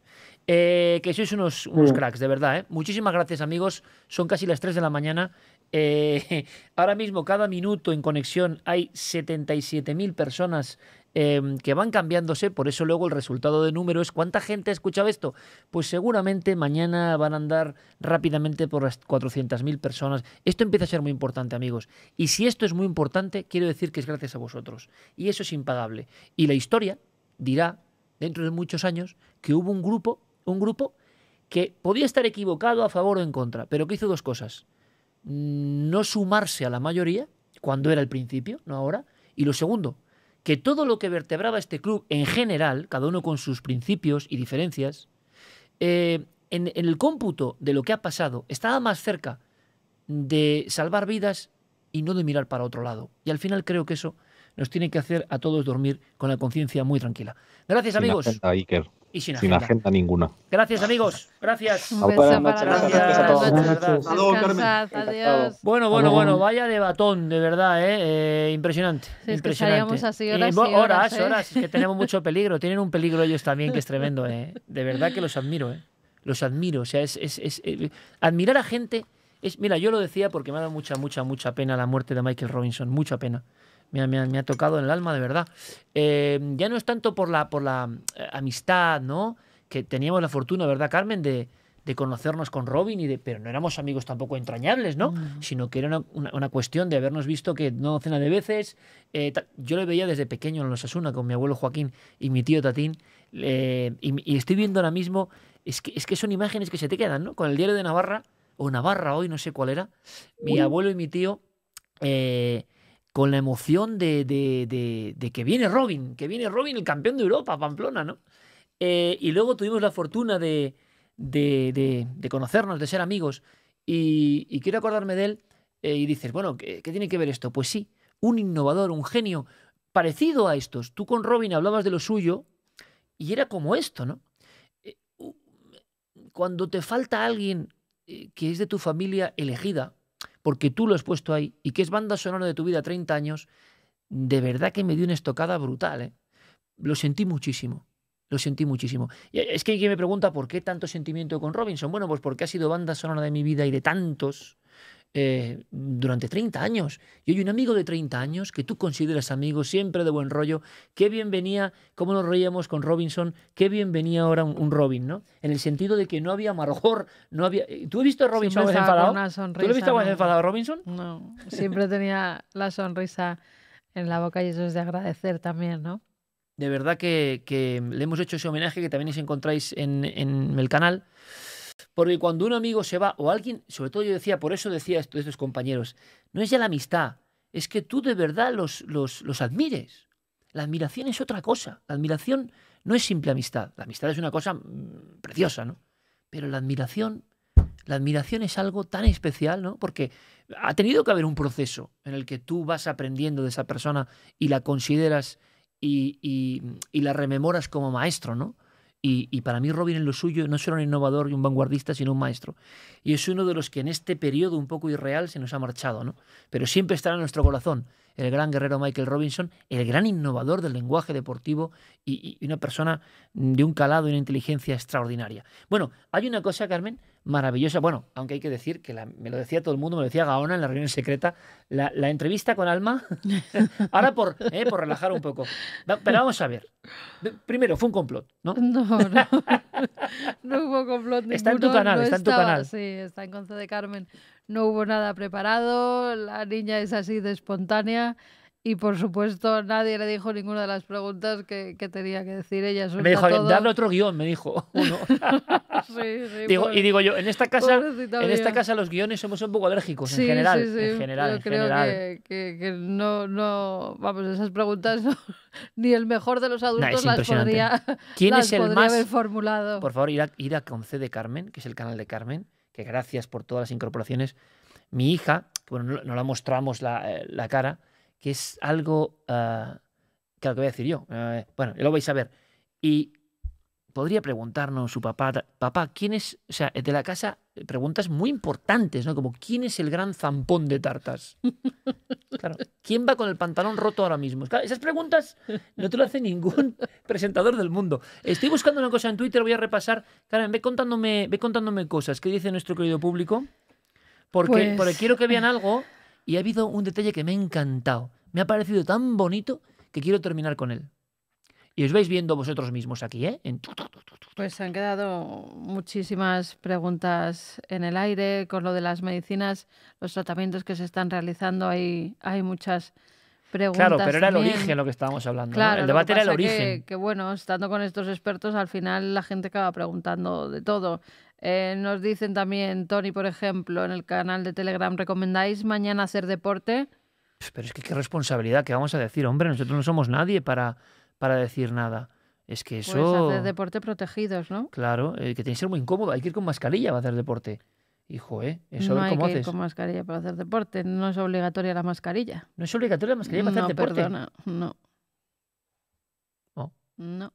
eh, que sois mm. unos, cracks, de verdad. ¿eh? Muchísimas gracias, amigos. Son casi las 3 de la mañana. Eh, ahora mismo, cada minuto en conexión hay 77.000 personas Em, que van cambiándose, por eso luego el resultado de número es cuánta gente ha escuchado esto. Pues seguramente mañana van a andar rápidamente por las 400.000 personas. Esto empieza a ser muy importante, amigos. Y si esto es muy importante, quiero decir que es gracias a vosotros. Y eso es impagable. Y la historia dirá, dentro de muchos años, que hubo un grupo, un grupo que podía estar equivocado a favor o en contra, pero que hizo dos cosas. Mm, no sumarse a la mayoría, cuando era el principio, no ahora. Y lo segundo, que todo lo que vertebraba este club en general, cada uno con sus principios y diferencias, eh, en, el cómputo de lo que ha pasado, estaba más cerca de salvar vidas y no de mirar para otro lado. Y al final creo que eso nos tiene que hacer a todos dormir con la conciencia muy tranquila. Gracias, amigos sin, agenda. ninguna. Gracias, amigos. Gracias. Un Gracias. Adiós. Bueno, bueno, bueno. Vaya de batón, de verdad, ¿eh? eh impresionante. impresionante. Eh, horas, horas, ¿eh? que tenemos mucho peligro. Tienen un peligro ellos también que es tremendo, ¿eh? De verdad que los admiro, ¿eh? Los admiro. O sea, es, es, es admirar a gente. Es, mira, yo lo decía porque me ha dado mucha, mucha, mucha pena la muerte de Michael Robinson. Mucha pena me, ha tocado en el alma, de verdad. Em, ya no es tanto por la, por la eh, amistad, ¿no? Que teníamos la fortuna, ¿verdad, Carmen? De, conocernos con Robin, y de, pero no éramos amigos tampoco entrañables, ¿no? Sino que era una, cuestión de habernos visto que no docena de veces. Eh, yo lo veía desde pequeño en los Asuna con mi abuelo Joaquín y mi tío Tatín. y, estoy viendo ahora mismo, es que, es que son imágenes que se te quedan, ¿no? Con el diario de Navarra, o Navarra hoy, no sé cuál era, mi abuelo y mi tío. Eh, con la emoción de, que viene Robin, que viene Robin el campeón de Europa, Pamplona, ¿no? Eh, y luego tuvimos la fortuna de, conocernos, de ser amigos, y, quiero acordarme de él, eh, y dices, bueno, ¿qué tiene que ver esto? Pues sí, un innovador, un genio, parecido a estos. Tú con Robin hablabas de lo suyo, y era como esto, ¿no? Eh, cuando te falta alguien que es de tu familia elegida, porque tú lo has puesto ahí y que es banda sonora de tu vida 30 años, de verdad que me dio una estocada brutal. ¿eh? Lo sentí muchísimo. Lo sentí muchísimo. Y eh, es que hay quien me pregunta por qué tanto sentimiento con Robinson. Bueno, pues porque ha sido banda sonora de mi vida y de tantos eh, durante 30 años. Y hoy un amigo de 30 años, que tú consideras amigo, siempre de buen rollo, qué bien venía, cómo nos reíamos con Robinson, qué bien venía ahora un, Robin, ¿no? En el sentido de que no había amargor, no había... Eh, ¿Tú has visto a Robinson siempre enfadado? Una sonrisa, ¿Tú has visto a Robinson? No, siempre tenía la sonrisa en la boca y eso es de agradecer también, ¿no? De verdad que, le hemos hecho ese homenaje que también os encontráis en, en el canal. Porque cuando un amigo se va, o alguien, sobre todo yo decía, por eso decía esto de estos compañeros, no es ya la amistad, es que tú de verdad los, los, admires. La admiración es otra cosa. La admiración no es simple amistad. La amistad es una cosa mm, preciosa, ¿no? Pero la admiración, la admiración es algo tan especial, ¿no? Porque ha tenido que haber un proceso en el que tú vas aprendiendo de esa persona y la consideras y, y, y la rememoras como maestro, ¿no? Y, para mí Robin en lo suyo no solo un innovador y un vanguardista, sino un maestro. Y es uno de los que en este periodo un poco irreal se nos ha marchado, ¿no? Pero siempre estará en nuestro corazón el gran guerrero Michael Robinson, el gran innovador del lenguaje deportivo y, una persona de un calado y una inteligencia extraordinaria. Bueno, hay una cosa, Carmen, maravillosa. Bueno, aunque hay que decir que me lo decía todo el mundo, me lo decía Gaona en la reunión secreta, la, entrevista con Alma, ahora por, eh, por relajar un poco. Pero vamos a ver. Primero, fue un complot, ¿no? No, no. no hubo complot. Está en tu canal, está en tu canal. Sí, está en Conce de Carmen no hubo nada preparado, la niña es así de espontánea. Y por supuesto, nadie le dijo ninguna de las preguntas que, tenía que decir ella. Me dijo, dale otro guión, me dijo. Uno. y digo yo, en esta casa en esta casa los guiones somos un poco alérgicos en general. en general, yo creo Que, que, no, no, vamos, esas preguntas ni el mejor de los adultos las podría, ¿Quién es el más, formulado. Por favor, ir a, ir a Conce Carmen, que es el canal de Carmen que gracias por todas las incorporaciones. Mi hija, bueno, no, la mostramos eh, la, cara, que es algo, ah, que lo voy a decir yo, eh, bueno, ya lo vais a ver. Y podría preguntarnos su papá, papá, ¿quién es? O sea, de la casa, eh, preguntas muy importantes, ¿no? Como, ¿quién es el gran zampón de tartas? ¿quién va con el pantalón roto ahora mismo? esas preguntas no te lo hace ningún presentador del mundo. Estoy buscando una cosa en Twitter, voy a repasar. Karen, ve contándome, ve contándome cosas. ¿Qué dice nuestro querido público? porque pues quiero que vean algo y ha habido un detalle que me ha encantado. Me ha parecido tan bonito que quiero terminar con él. Y os vais viendo vosotros mismos aquí, ¿eh? En... Pues han quedado muchísimas preguntas en el aire con lo de las medicinas, los tratamientos que se están realizando, hay, hay muchas preguntas. Claro, pero era el origen lo que estábamos hablando. Claro, El debate era el origen. Que, bueno, estando con estos expertos, al final la gente acaba preguntando de todo. Eh, nos dicen también, Tony, por ejemplo, en el canal de Telegram, ¿recomendáis mañana hacer deporte? Pero es que qué responsabilidad que vamos a decir, hombre, nosotros no somos nadie para para decir nada. Es que eso. Pues hacer deporte protegidos, ¿no? Claro, eh, que tiene que ser muy incómodo. Hay que ir con mascarilla para hacer deporte. Hijo, ¿eh? Eso no hay que ir con mascarilla para hacer deporte. No es obligatoria la mascarilla. No es obligatoria la mascarilla para hacer deporte. Perdona, no. No. Oh. No.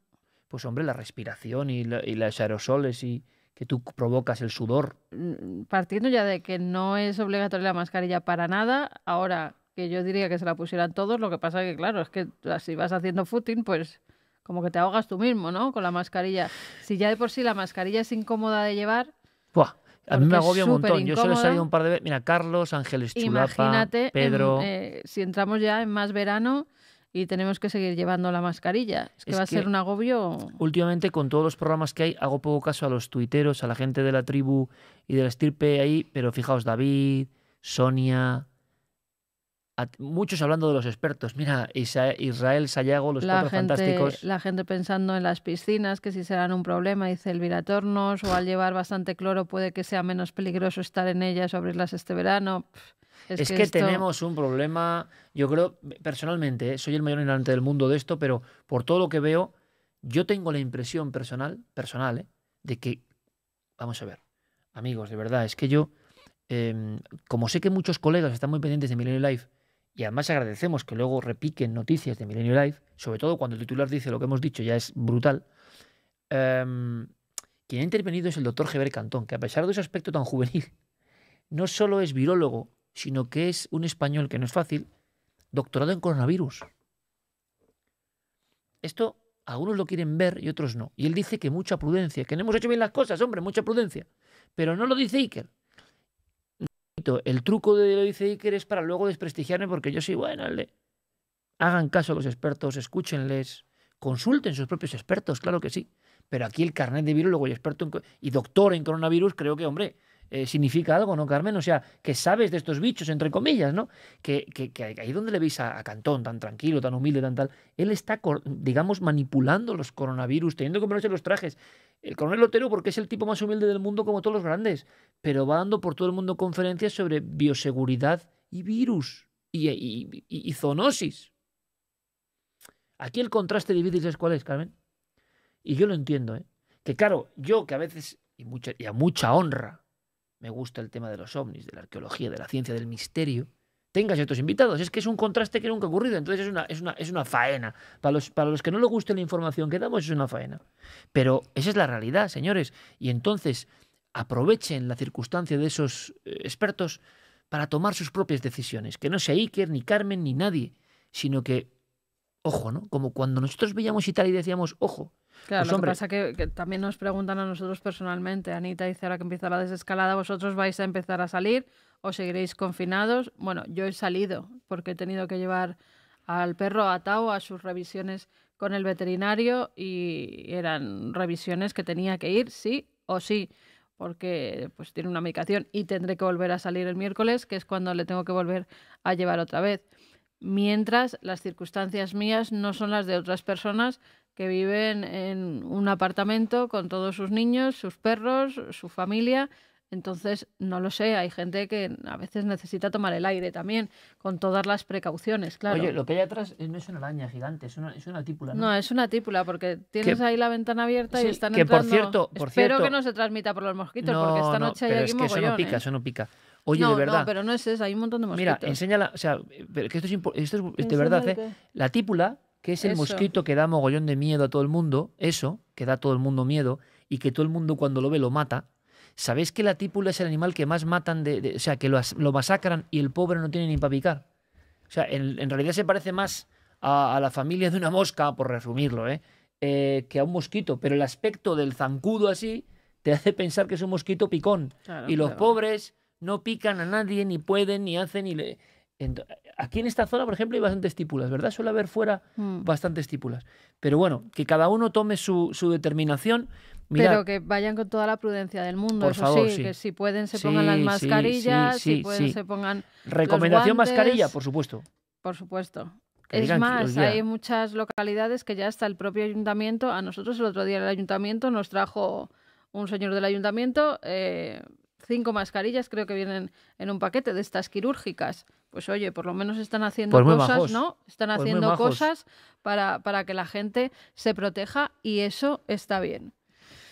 Pues hombre, la respiración y, los aerosoles y que tú provocas el sudor. Mm, partiendo ya de que no es obligatoria la mascarilla para nada, ahora que yo diría que se la pusieran todos, lo que pasa que, claro, es que si vas haciendo footing, pues como que te ahogas tú mismo, ¿no? Con la mascarilla. Si ya de por sí la mascarilla es incómoda de llevar... Buah. A mí me agobia un montón. Yo solo he salido un par de veces. Mira, Carlos, Ángeles Chulapa, Pedro. Eh, si entramos ya en más verano, y tenemos que seguir llevando la mascarilla. Es que va a ser un agobio. Últimamente, con todos los programas que hay, hago poco caso a los tuiteros, a la gente de la tribu y de la estirpe ahí, pero fijaos, David, Sonia, muchos hablando de los expertos. Mira, Israel Sayago, los la fantásticos. La gente pensando en las piscinas, que si serán un problema, dice Elvira Tornos, o al llevar bastante cloro puede que sea menos peligroso estar en ellas o abrirlas este verano. Es, que, tenemos un problema, yo creo, personalmente, eh, soy el mayor ignorante del mundo de esto, pero por todo lo que veo, yo tengo la impresión personal, personal, eh, de que, vamos a ver, amigos, de verdad, es que yo, em, como sé que muchos colegas están muy pendientes de mi Life, y además agradecemos que luego repiquen noticias de Milenio Live, sobre todo cuando el titular dice lo que hemos dicho, ya es brutal. Em, quien ha intervenido es el doctor Geber Cantón, que a pesar de su aspecto tan juvenil, no solo es virólogo, sino que es un español que no es fácil, doctorado en coronavirus. Esto algunos lo quieren ver y otros no. Y él dice que mucha prudencia, que no hemos hecho bien las cosas, hombre, mucha prudencia. Pero no lo dice Iker el truco de lo dice Iker es para luego desprestigiarme porque yo soy bueno. Hagan caso a los expertos, escúchenles, consulten sus propios expertos, claro que sí. Pero aquí el carnet de luego y experto y doctor en coronavirus, creo que, hombre, eh, significa algo, ¿no, Carmen? O sea, que sabes de estos bichos, entre comillas, ¿no? Que, ahí donde le veis a, Cantón, tan tranquilo, tan humilde, tan tal, él está, digamos, manipulando los coronavirus, teniendo que ponerse los trajes. El coronel Lotero, porque es el tipo más humilde del mundo, como todos los grandes, pero va dando por todo el mundo conferencias sobre bioseguridad y virus y, zoonosis. Aquí el contraste divide es cuál es, Carmen. Y yo lo entiendo, ¿eh? Que claro, yo que a veces, y, mucha, y a mucha honra, me gusta el tema de los ovnis, de la arqueología, de la ciencia, del misterio, tengas estos invitados. Es que es un contraste que nunca ha ocurrido. Entonces es una, es una, es una faena. Para los, para los que no les guste la información que damos, es una faena. Pero esa es la realidad, señores. Y entonces aprovechen la circunstancia de esos eh, expertos para tomar sus propias decisiones. Que no sea Iker, ni Carmen, ni nadie, sino que ojo, ¿no? Como cuando nosotros veíamos tal y decíamos, ojo. Claro, pues lo que pasa que, que también nos preguntan a nosotros personalmente, Anita dice, ahora que empieza la desescalada, vosotros vais a empezar a salir o seguiréis confinados. Bueno, yo he salido porque he tenido que llevar al perro atado a sus revisiones con el veterinario y eran revisiones que tenía que ir sí o sí porque pues tiene una medicación y tendré que volver a salir el miércoles, que es cuando le tengo que volver a llevar otra vez mientras las circunstancias mías no son las de otras personas que viven en un apartamento con todos sus niños, sus perros, su familia. Entonces, no lo sé, hay gente que a veces necesita tomar el aire también, con todas las precauciones, claro. Oye, lo que hay atrás no es una araña gigante, es una, es una típula. ¿no? es una típula, porque tienes ahí la ventana abierta y están que Por cierto, Espero que no se transmita por los mosquitos, porque esta noche no, hay pero es que eso no pica, ¿eh? eso no pica. Oye, no, de verdad. No, pero no es eso. hay un montón de mosquitos. Mira, enséñala, o sea, que esto es, esto es de verdad, ¿eh? La típula, que es el mosquito que da mogollón de miedo a todo el mundo, eso, que da a todo el mundo miedo y que todo el mundo cuando lo ve lo mata. ¿Sabéis que la típula es el animal que más matan, de, o sea, que lo, masacran y el pobre no tiene ni para picar? O sea, en, realidad se parece más a, la familia de una mosca, por resumirlo, ¿eh? ¿eh? que a un mosquito, pero el aspecto del zancudo así te hace pensar que es un mosquito picón. y los pobres no pican a nadie, ni pueden, ni hacen, ni le... Aquí en esta zona, por ejemplo, hay bastantes estípulas, ¿verdad? Suele haber fuera mm. bastantes estípulas. Pero bueno, que cada uno tome su, determinación. Pero que vayan con toda la prudencia del mundo. Por eso sí, que si pueden se pongan las mascarillas, si pueden se pongan. ¿Recomendación mascarilla? Por supuesto. Por supuesto. Es más, hay muchas localidades que ya está el propio ayuntamiento, a nosotros el otro día el ayuntamiento nos trajo un señor del ayuntamiento. Eh, cinco mascarillas creo que vienen en un paquete de estas quirúrgicas. Pues oye, por lo menos están haciendo pues cosas, ¿no? Están pues haciendo cosas para, para que la gente se proteja y eso está bien.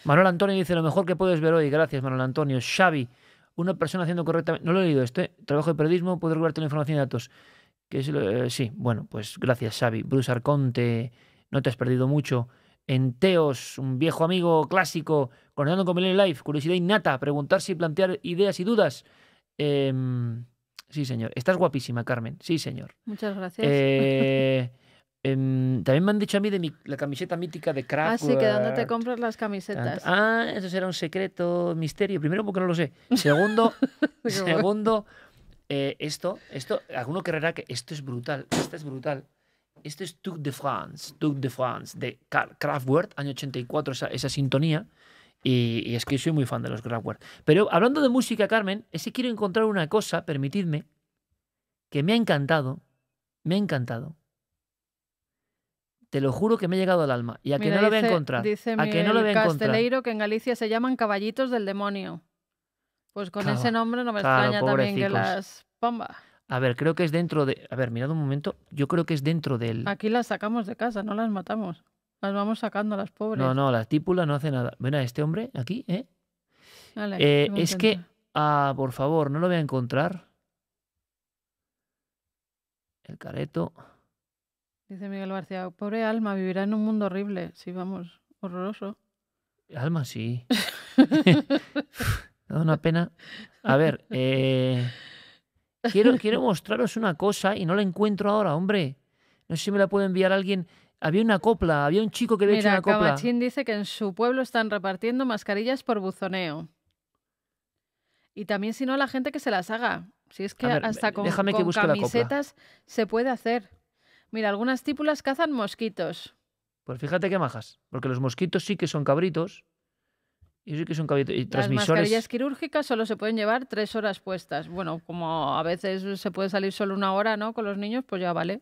Manuel Antonio dice, lo mejor que puedes ver hoy, gracias Manuel Antonio. Xavi, una persona haciendo correctamente, no lo he leído este, trabajo de periodismo, puedo robarte la información y datos. Que eh, sí, bueno, pues gracias Xavi. Bruce Arconte, no te has perdido mucho. Enteos, un viejo amigo clásico, Conectando con Milenio Live, curiosidad innata, Preguntar si plantear ideas y dudas. Em, sí, señor. Estás guapísima, Carmen. Sí, señor. Muchas gracias. Eh, em, también me han dicho a mí de mi, la camiseta mítica de Kraft. Ah, sí, que dónde te compras las camisetas. Ah, eso será un secreto, misterio. Primero, porque no lo sé. Segundo, segundo eh, esto, esto, alguno querrá que esto es brutal, esto es brutal. Esto es Tour de France, Tour de France, de Kraftwerk, año 84, esa, esa sintonía. Y, es que soy muy fan de los Grabware. Pero hablando de música, Carmen, es que quiero encontrar una cosa, permitidme, que me ha encantado. Me ha encantado. Te lo juro que me ha llegado al alma. Y a que no lo voy a encontrar. Dice a que no lo voy a Casteleiro que en Galicia se llaman caballitos del demonio. Pues con ese nombre no me extraña también que las. pomba. A ver, creo que es dentro de. A ver, mirad un momento. Yo creo que es dentro del. Aquí las sacamos de casa, no las matamos. Las vamos sacando las pobres. No, no, la típula no hace nada. Mira, este hombre aquí, ¿eh? eh es que, ah, por favor, no lo voy a encontrar. El careto. Dice Miguel García, pobre alma, vivirá en un mundo horrible. si vamos, horroroso. Alma, sí. da una pena. A ver, eh, quiero, quiero mostraros una cosa y no la encuentro ahora, hombre. No sé si me la puede enviar alguien. Había una copla, había un chico que había una copla. dice que en su pueblo están repartiendo mascarillas por buzoneo. Y también, si no, la gente que se las haga. Si es que hasta con, camisetas se puede hacer. Mira, algunas típulas cazan mosquitos. Pues fíjate qué majas, porque los mosquitos sí que son cabritos. Y sí que son cabritos. Las mascarillas quirúrgicas solo se pueden llevar tres horas puestas. Bueno, como a veces se puede salir solo una hora, ¿no? Con los niños, pues ya vale.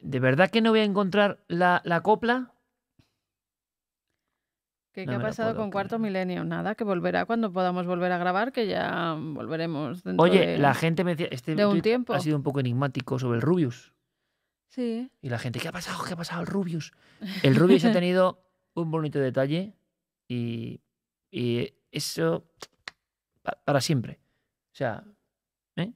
¿de verdad que no voy a encontrar la, copla? ¿Qué, ha pasado con Cuarto Milenio? Nada, que volverá cuando podamos volver a grabar, que ya volveremos dentro Oye, la gente me decía, este ha sido un poco enigmático sobre el Rubius. Sí. Y la gente, ¿qué ha pasado? ¿Qué ha pasado el Rubius? El Rubius ha tenido un bonito detalle y, eso para siempre. O sea, ¿eh?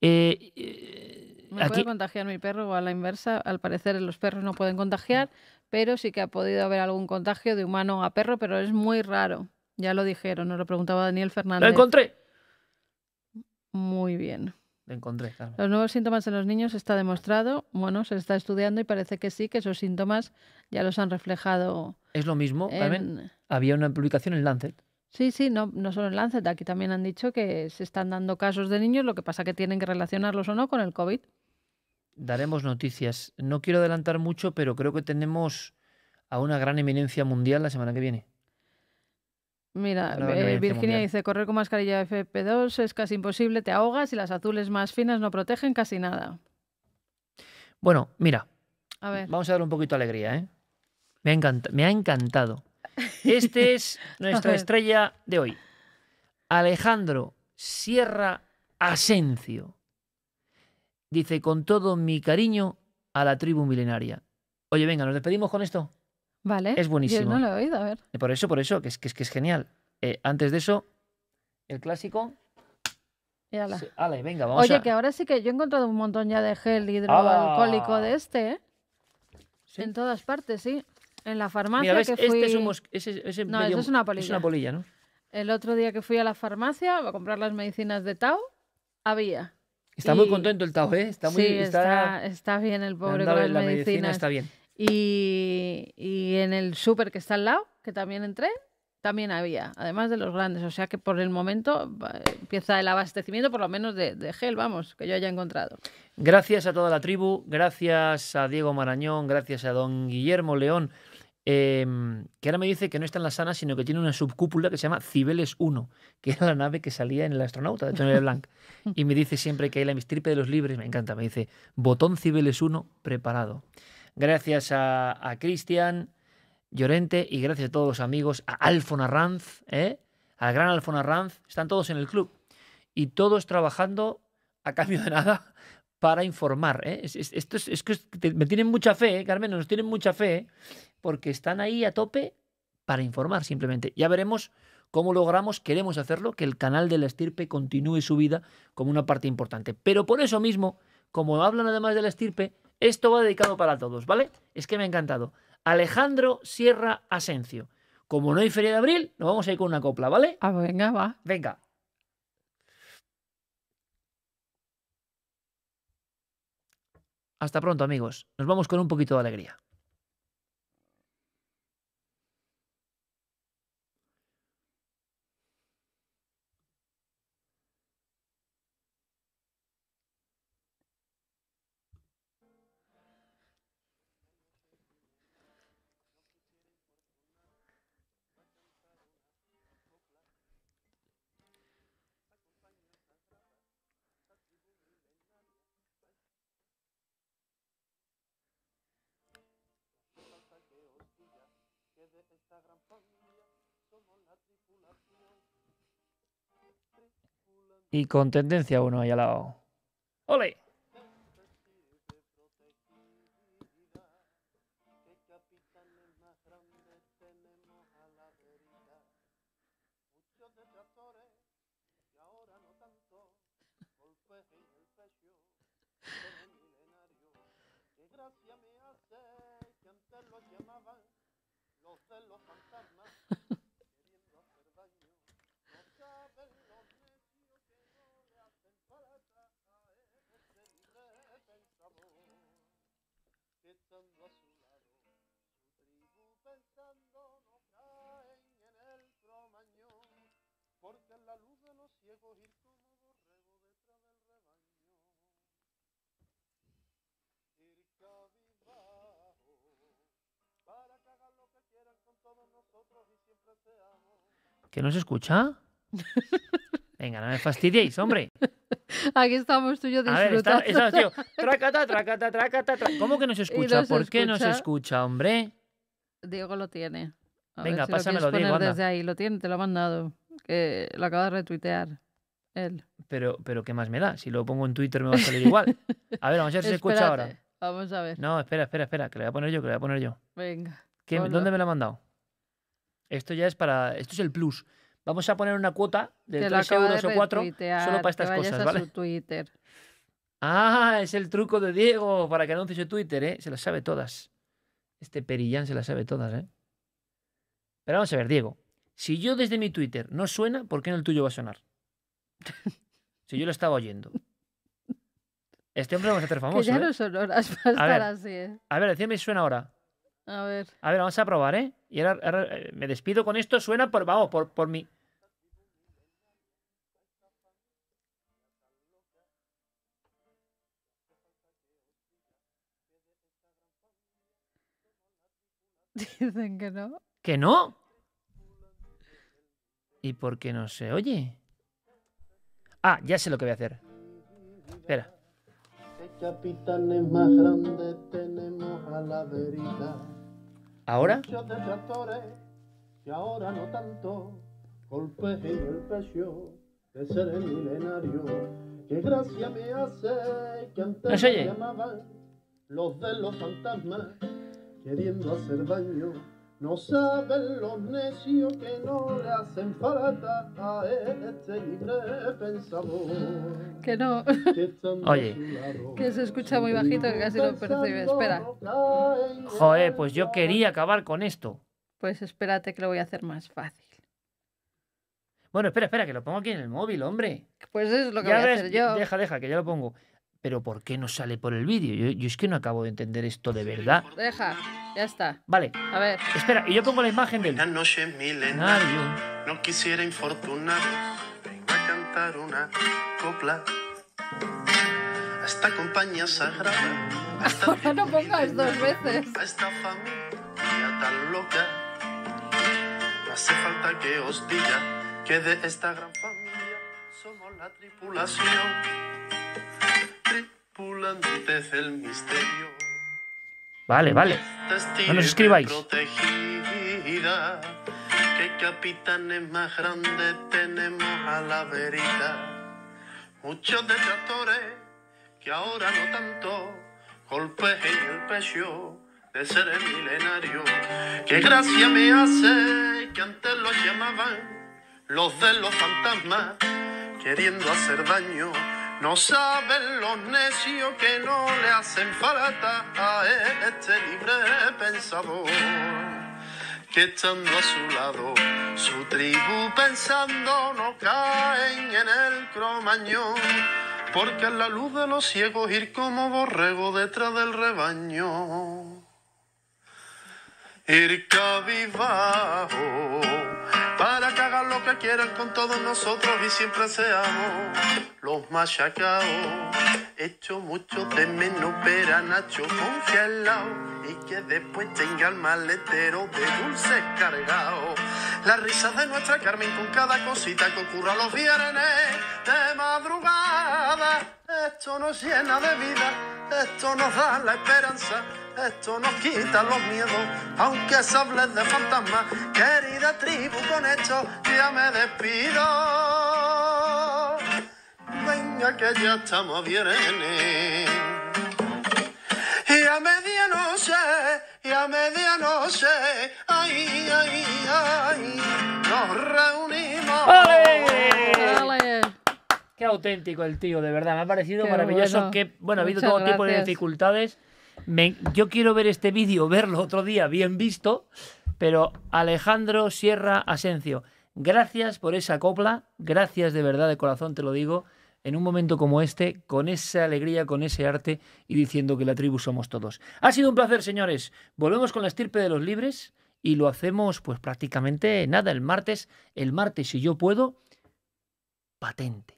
eh, eh me puede contagiar mi perro o a la inversa. Al parecer los perros no pueden contagiar, pero sí que ha podido haber algún contagio de humano a perro, pero es muy raro. Ya lo dijeron, nos lo preguntaba Daniel Fernández. ¡Lo encontré! Muy bien. Lo encontré, Los nuevos síntomas en los niños está demostrado, bueno, se está estudiando y parece que sí, que esos síntomas ya los han reflejado. Es lo mismo, había una publicación en Lancet Sí, sí, no, no solo en Lancet, aquí también han dicho que se están dando casos de niños, lo que pasa que tienen que relacionarlos o no con el COVID. Daremos noticias. No quiero adelantar mucho, pero creo que tenemos a una gran eminencia mundial la semana que viene. Mira, eh, Virginia dice, correr con mascarilla FP2 es casi imposible, te ahogas y las azules más finas no protegen casi nada. Bueno, mira, a ver. vamos a dar un poquito de alegría. ¿eh? Me, me ha encantado este es nuestra estrella de hoy. Alejandro Sierra Asencio. Dice, con todo mi cariño a la tribu milenaria. Oye, venga, nos despedimos con esto. Vale. Es buenísimo. no lo he oído, a ver. Eh, por eso, por eso, que es que es, genial. Eh, antes de eso, el clásico. Y venga, Oye, que ahora sí que yo he encontrado un montón ya de gel hidroalcohólico de este, ¿eh? En todas partes, sí. En la farmacia. Que fui... no, es una polilla. El otro día que fui a la farmacia a comprar las medicinas de Tao, había. Está muy contento el Tao, ¿eh? Está muy está... bien el pobre con Medicina está bien. Y, en el súper que está al lado, que también entré, también había, además de los grandes. O sea que por el momento empieza el abastecimiento, por lo menos de, gel, vamos, que yo haya encontrado. Gracias a toda la tribu, gracias a Diego Marañón, gracias a don Guillermo León Em, que ahora me dice que no está en la sana, sino que tiene una subcúpula que se llama Cibeles 1, que era la nave que salía en el astronauta de Tony Blanc. Y me dice siempre que hay la mistripe de los libres, me encanta, me dice, botón Cibeles 1 preparado. Gracias a, Cristian Llorente y gracias a todos los amigos, a Alfon ¿eh? al gran Alfon Ranz, están todos en el club. Y todos trabajando a cambio de nada para informar. ¿eh? Esto es, que me tienen mucha fe, ¿eh? Carmen, nos tienen mucha fe porque están ahí a tope para informar simplemente. Ya veremos cómo logramos, queremos hacerlo, que el canal de la estirpe continúe su vida como una parte importante. Pero por eso mismo, como hablan además de la estirpe, esto va dedicado para todos, ¿vale? Es que me ha encantado. Alejandro Sierra Asencio. Como no hay feria de abril, nos vamos a ir con una copla, ¿vale? Ah, pues venga, va. Venga. Hasta pronto, amigos. Nos vamos con un poquito de alegría. esta gran familia somos la tripulación. Y con tendencia uno ahí al lado. ¡Ole! ¿Que no se escucha? Venga, no me fastidiéis, hombre. Aquí estamos tú y yo disfrutando. A ¿Cómo que no se escucha? ¿Por qué no se escucha, hombre? Diego lo tiene. Venga, pásame pásamelo, lo Diego. Anda. Desde ahí lo tiene, te lo ha mandado. Que lo acaba de retuitear él. Pero, pero ¿qué más me da? Si lo pongo en Twitter me va a salir igual. A ver, vamos a ver si se escucha ahora. Vamos a ver. No, espera, espera, espera, que le voy a poner yo, que le voy a poner yo. Venga. ¿Dónde me lo ha mandado? Esto ya es para. Esto es el plus. Vamos a poner una cuota de 3 euros o 4 solo para estas cosas, ¿vale? su Twitter. Ah, es el truco de Diego para que anuncie su Twitter, ¿eh? Se las sabe todas. Este perillán se las sabe todas, ¿eh? Pero vamos a ver, Diego. Si yo desde mi Twitter no suena, ¿por qué no el tuyo va a sonar? si yo lo estaba oyendo. Este hombre lo vamos a hacer famoso. Que ya ¿eh? no son horas para estar así, ¿eh? A ver, decime si suena ahora. A ver. A ver, vamos a probar, ¿eh? Y ahora, eh, me despido con esto, suena por, vamos, por, por mi... Dicen que no. ¿Que no? ¿Y por qué no se oye? Ah, ya sé lo que voy a hacer. Espera. capitanes más grandes tenemos a la verita? Ahora. Muchos detractores que ahora no tanto golpe y el precio de ser el milenario. Que gracia me hace que antes me llamaban los de los fantasmas queriendo hacer baño. No saben los necios que no le hacen falta a este libre pensador. Que no. Oye. Que se escucha muy bajito que casi no percibe. Espera. Joder, pues yo quería acabar con esto. Pues espérate que lo voy a hacer más fácil. Bueno, espera, espera, que lo pongo aquí en el móvil, hombre. Pues es lo que voy a hacer yo. Deja, deja, que ya lo pongo pero ¿por qué no sale por el vídeo? Yo, es que no acabo de entender esto de verdad. Deja, ya está. Vale. A ver. Espera, y yo pongo la imagen del... Buenas noches, milenario. No quisiera infortunar. Venga a cantar una copla. A esta compañía sagrada. Ahora no pongas dos veces. A esta familia tan loca. No hace falta que os diga que de esta gran familia somos la tripulación el misterio. Vale, vale. No nos escribáis. Protegida, que capitanes más grandes tenemos a la verita. Muchos detractores que ahora no tanto golpes en el pecho de ser el milenario. Que gracia me hace que antes los llamaban los de los fantasmas queriendo hacer daño no saben los necios que no le hacen falta a este libre pensador, que estando a su lado, su tribu pensando no caen en el cromañón, porque a la luz de los ciegos ir como borrego detrás del rebaño. Ir cabibajo para que hagan lo que quieran con todos nosotros y siempre seamos los machacados. Hecho mucho de menos ver a Nacho lao y que después tenga el maletero de dulces cargado. La risa de nuestra Carmen con cada cosita que ocurra los viernes de madrugada. Esto nos llena de vida, esto nos da la esperanza, esto nos quita los miedos, aunque se hable de fantasmas. Querida tribu, con esto ya me despido. Venga que ya estamos viernes. a medianoche, ay, ay, ay, nos reunimos. ¡Ale! Qué auténtico el tío, de verdad. Me ha parecido maravilloso. Bueno. Que, bueno, ha habido todo tipo de dificultades. yo quiero ver este vídeo, verlo otro día bien visto. Pero Alejandro Sierra Asencio, gracias por esa copla. Gracias de verdad, de corazón te lo digo en un momento como este, con esa alegría, con ese arte y diciendo que la tribu somos todos. Ha sido un placer, señores. Volvemos con la estirpe de los libres y lo hacemos pues prácticamente nada el martes, el martes si yo puedo, patente.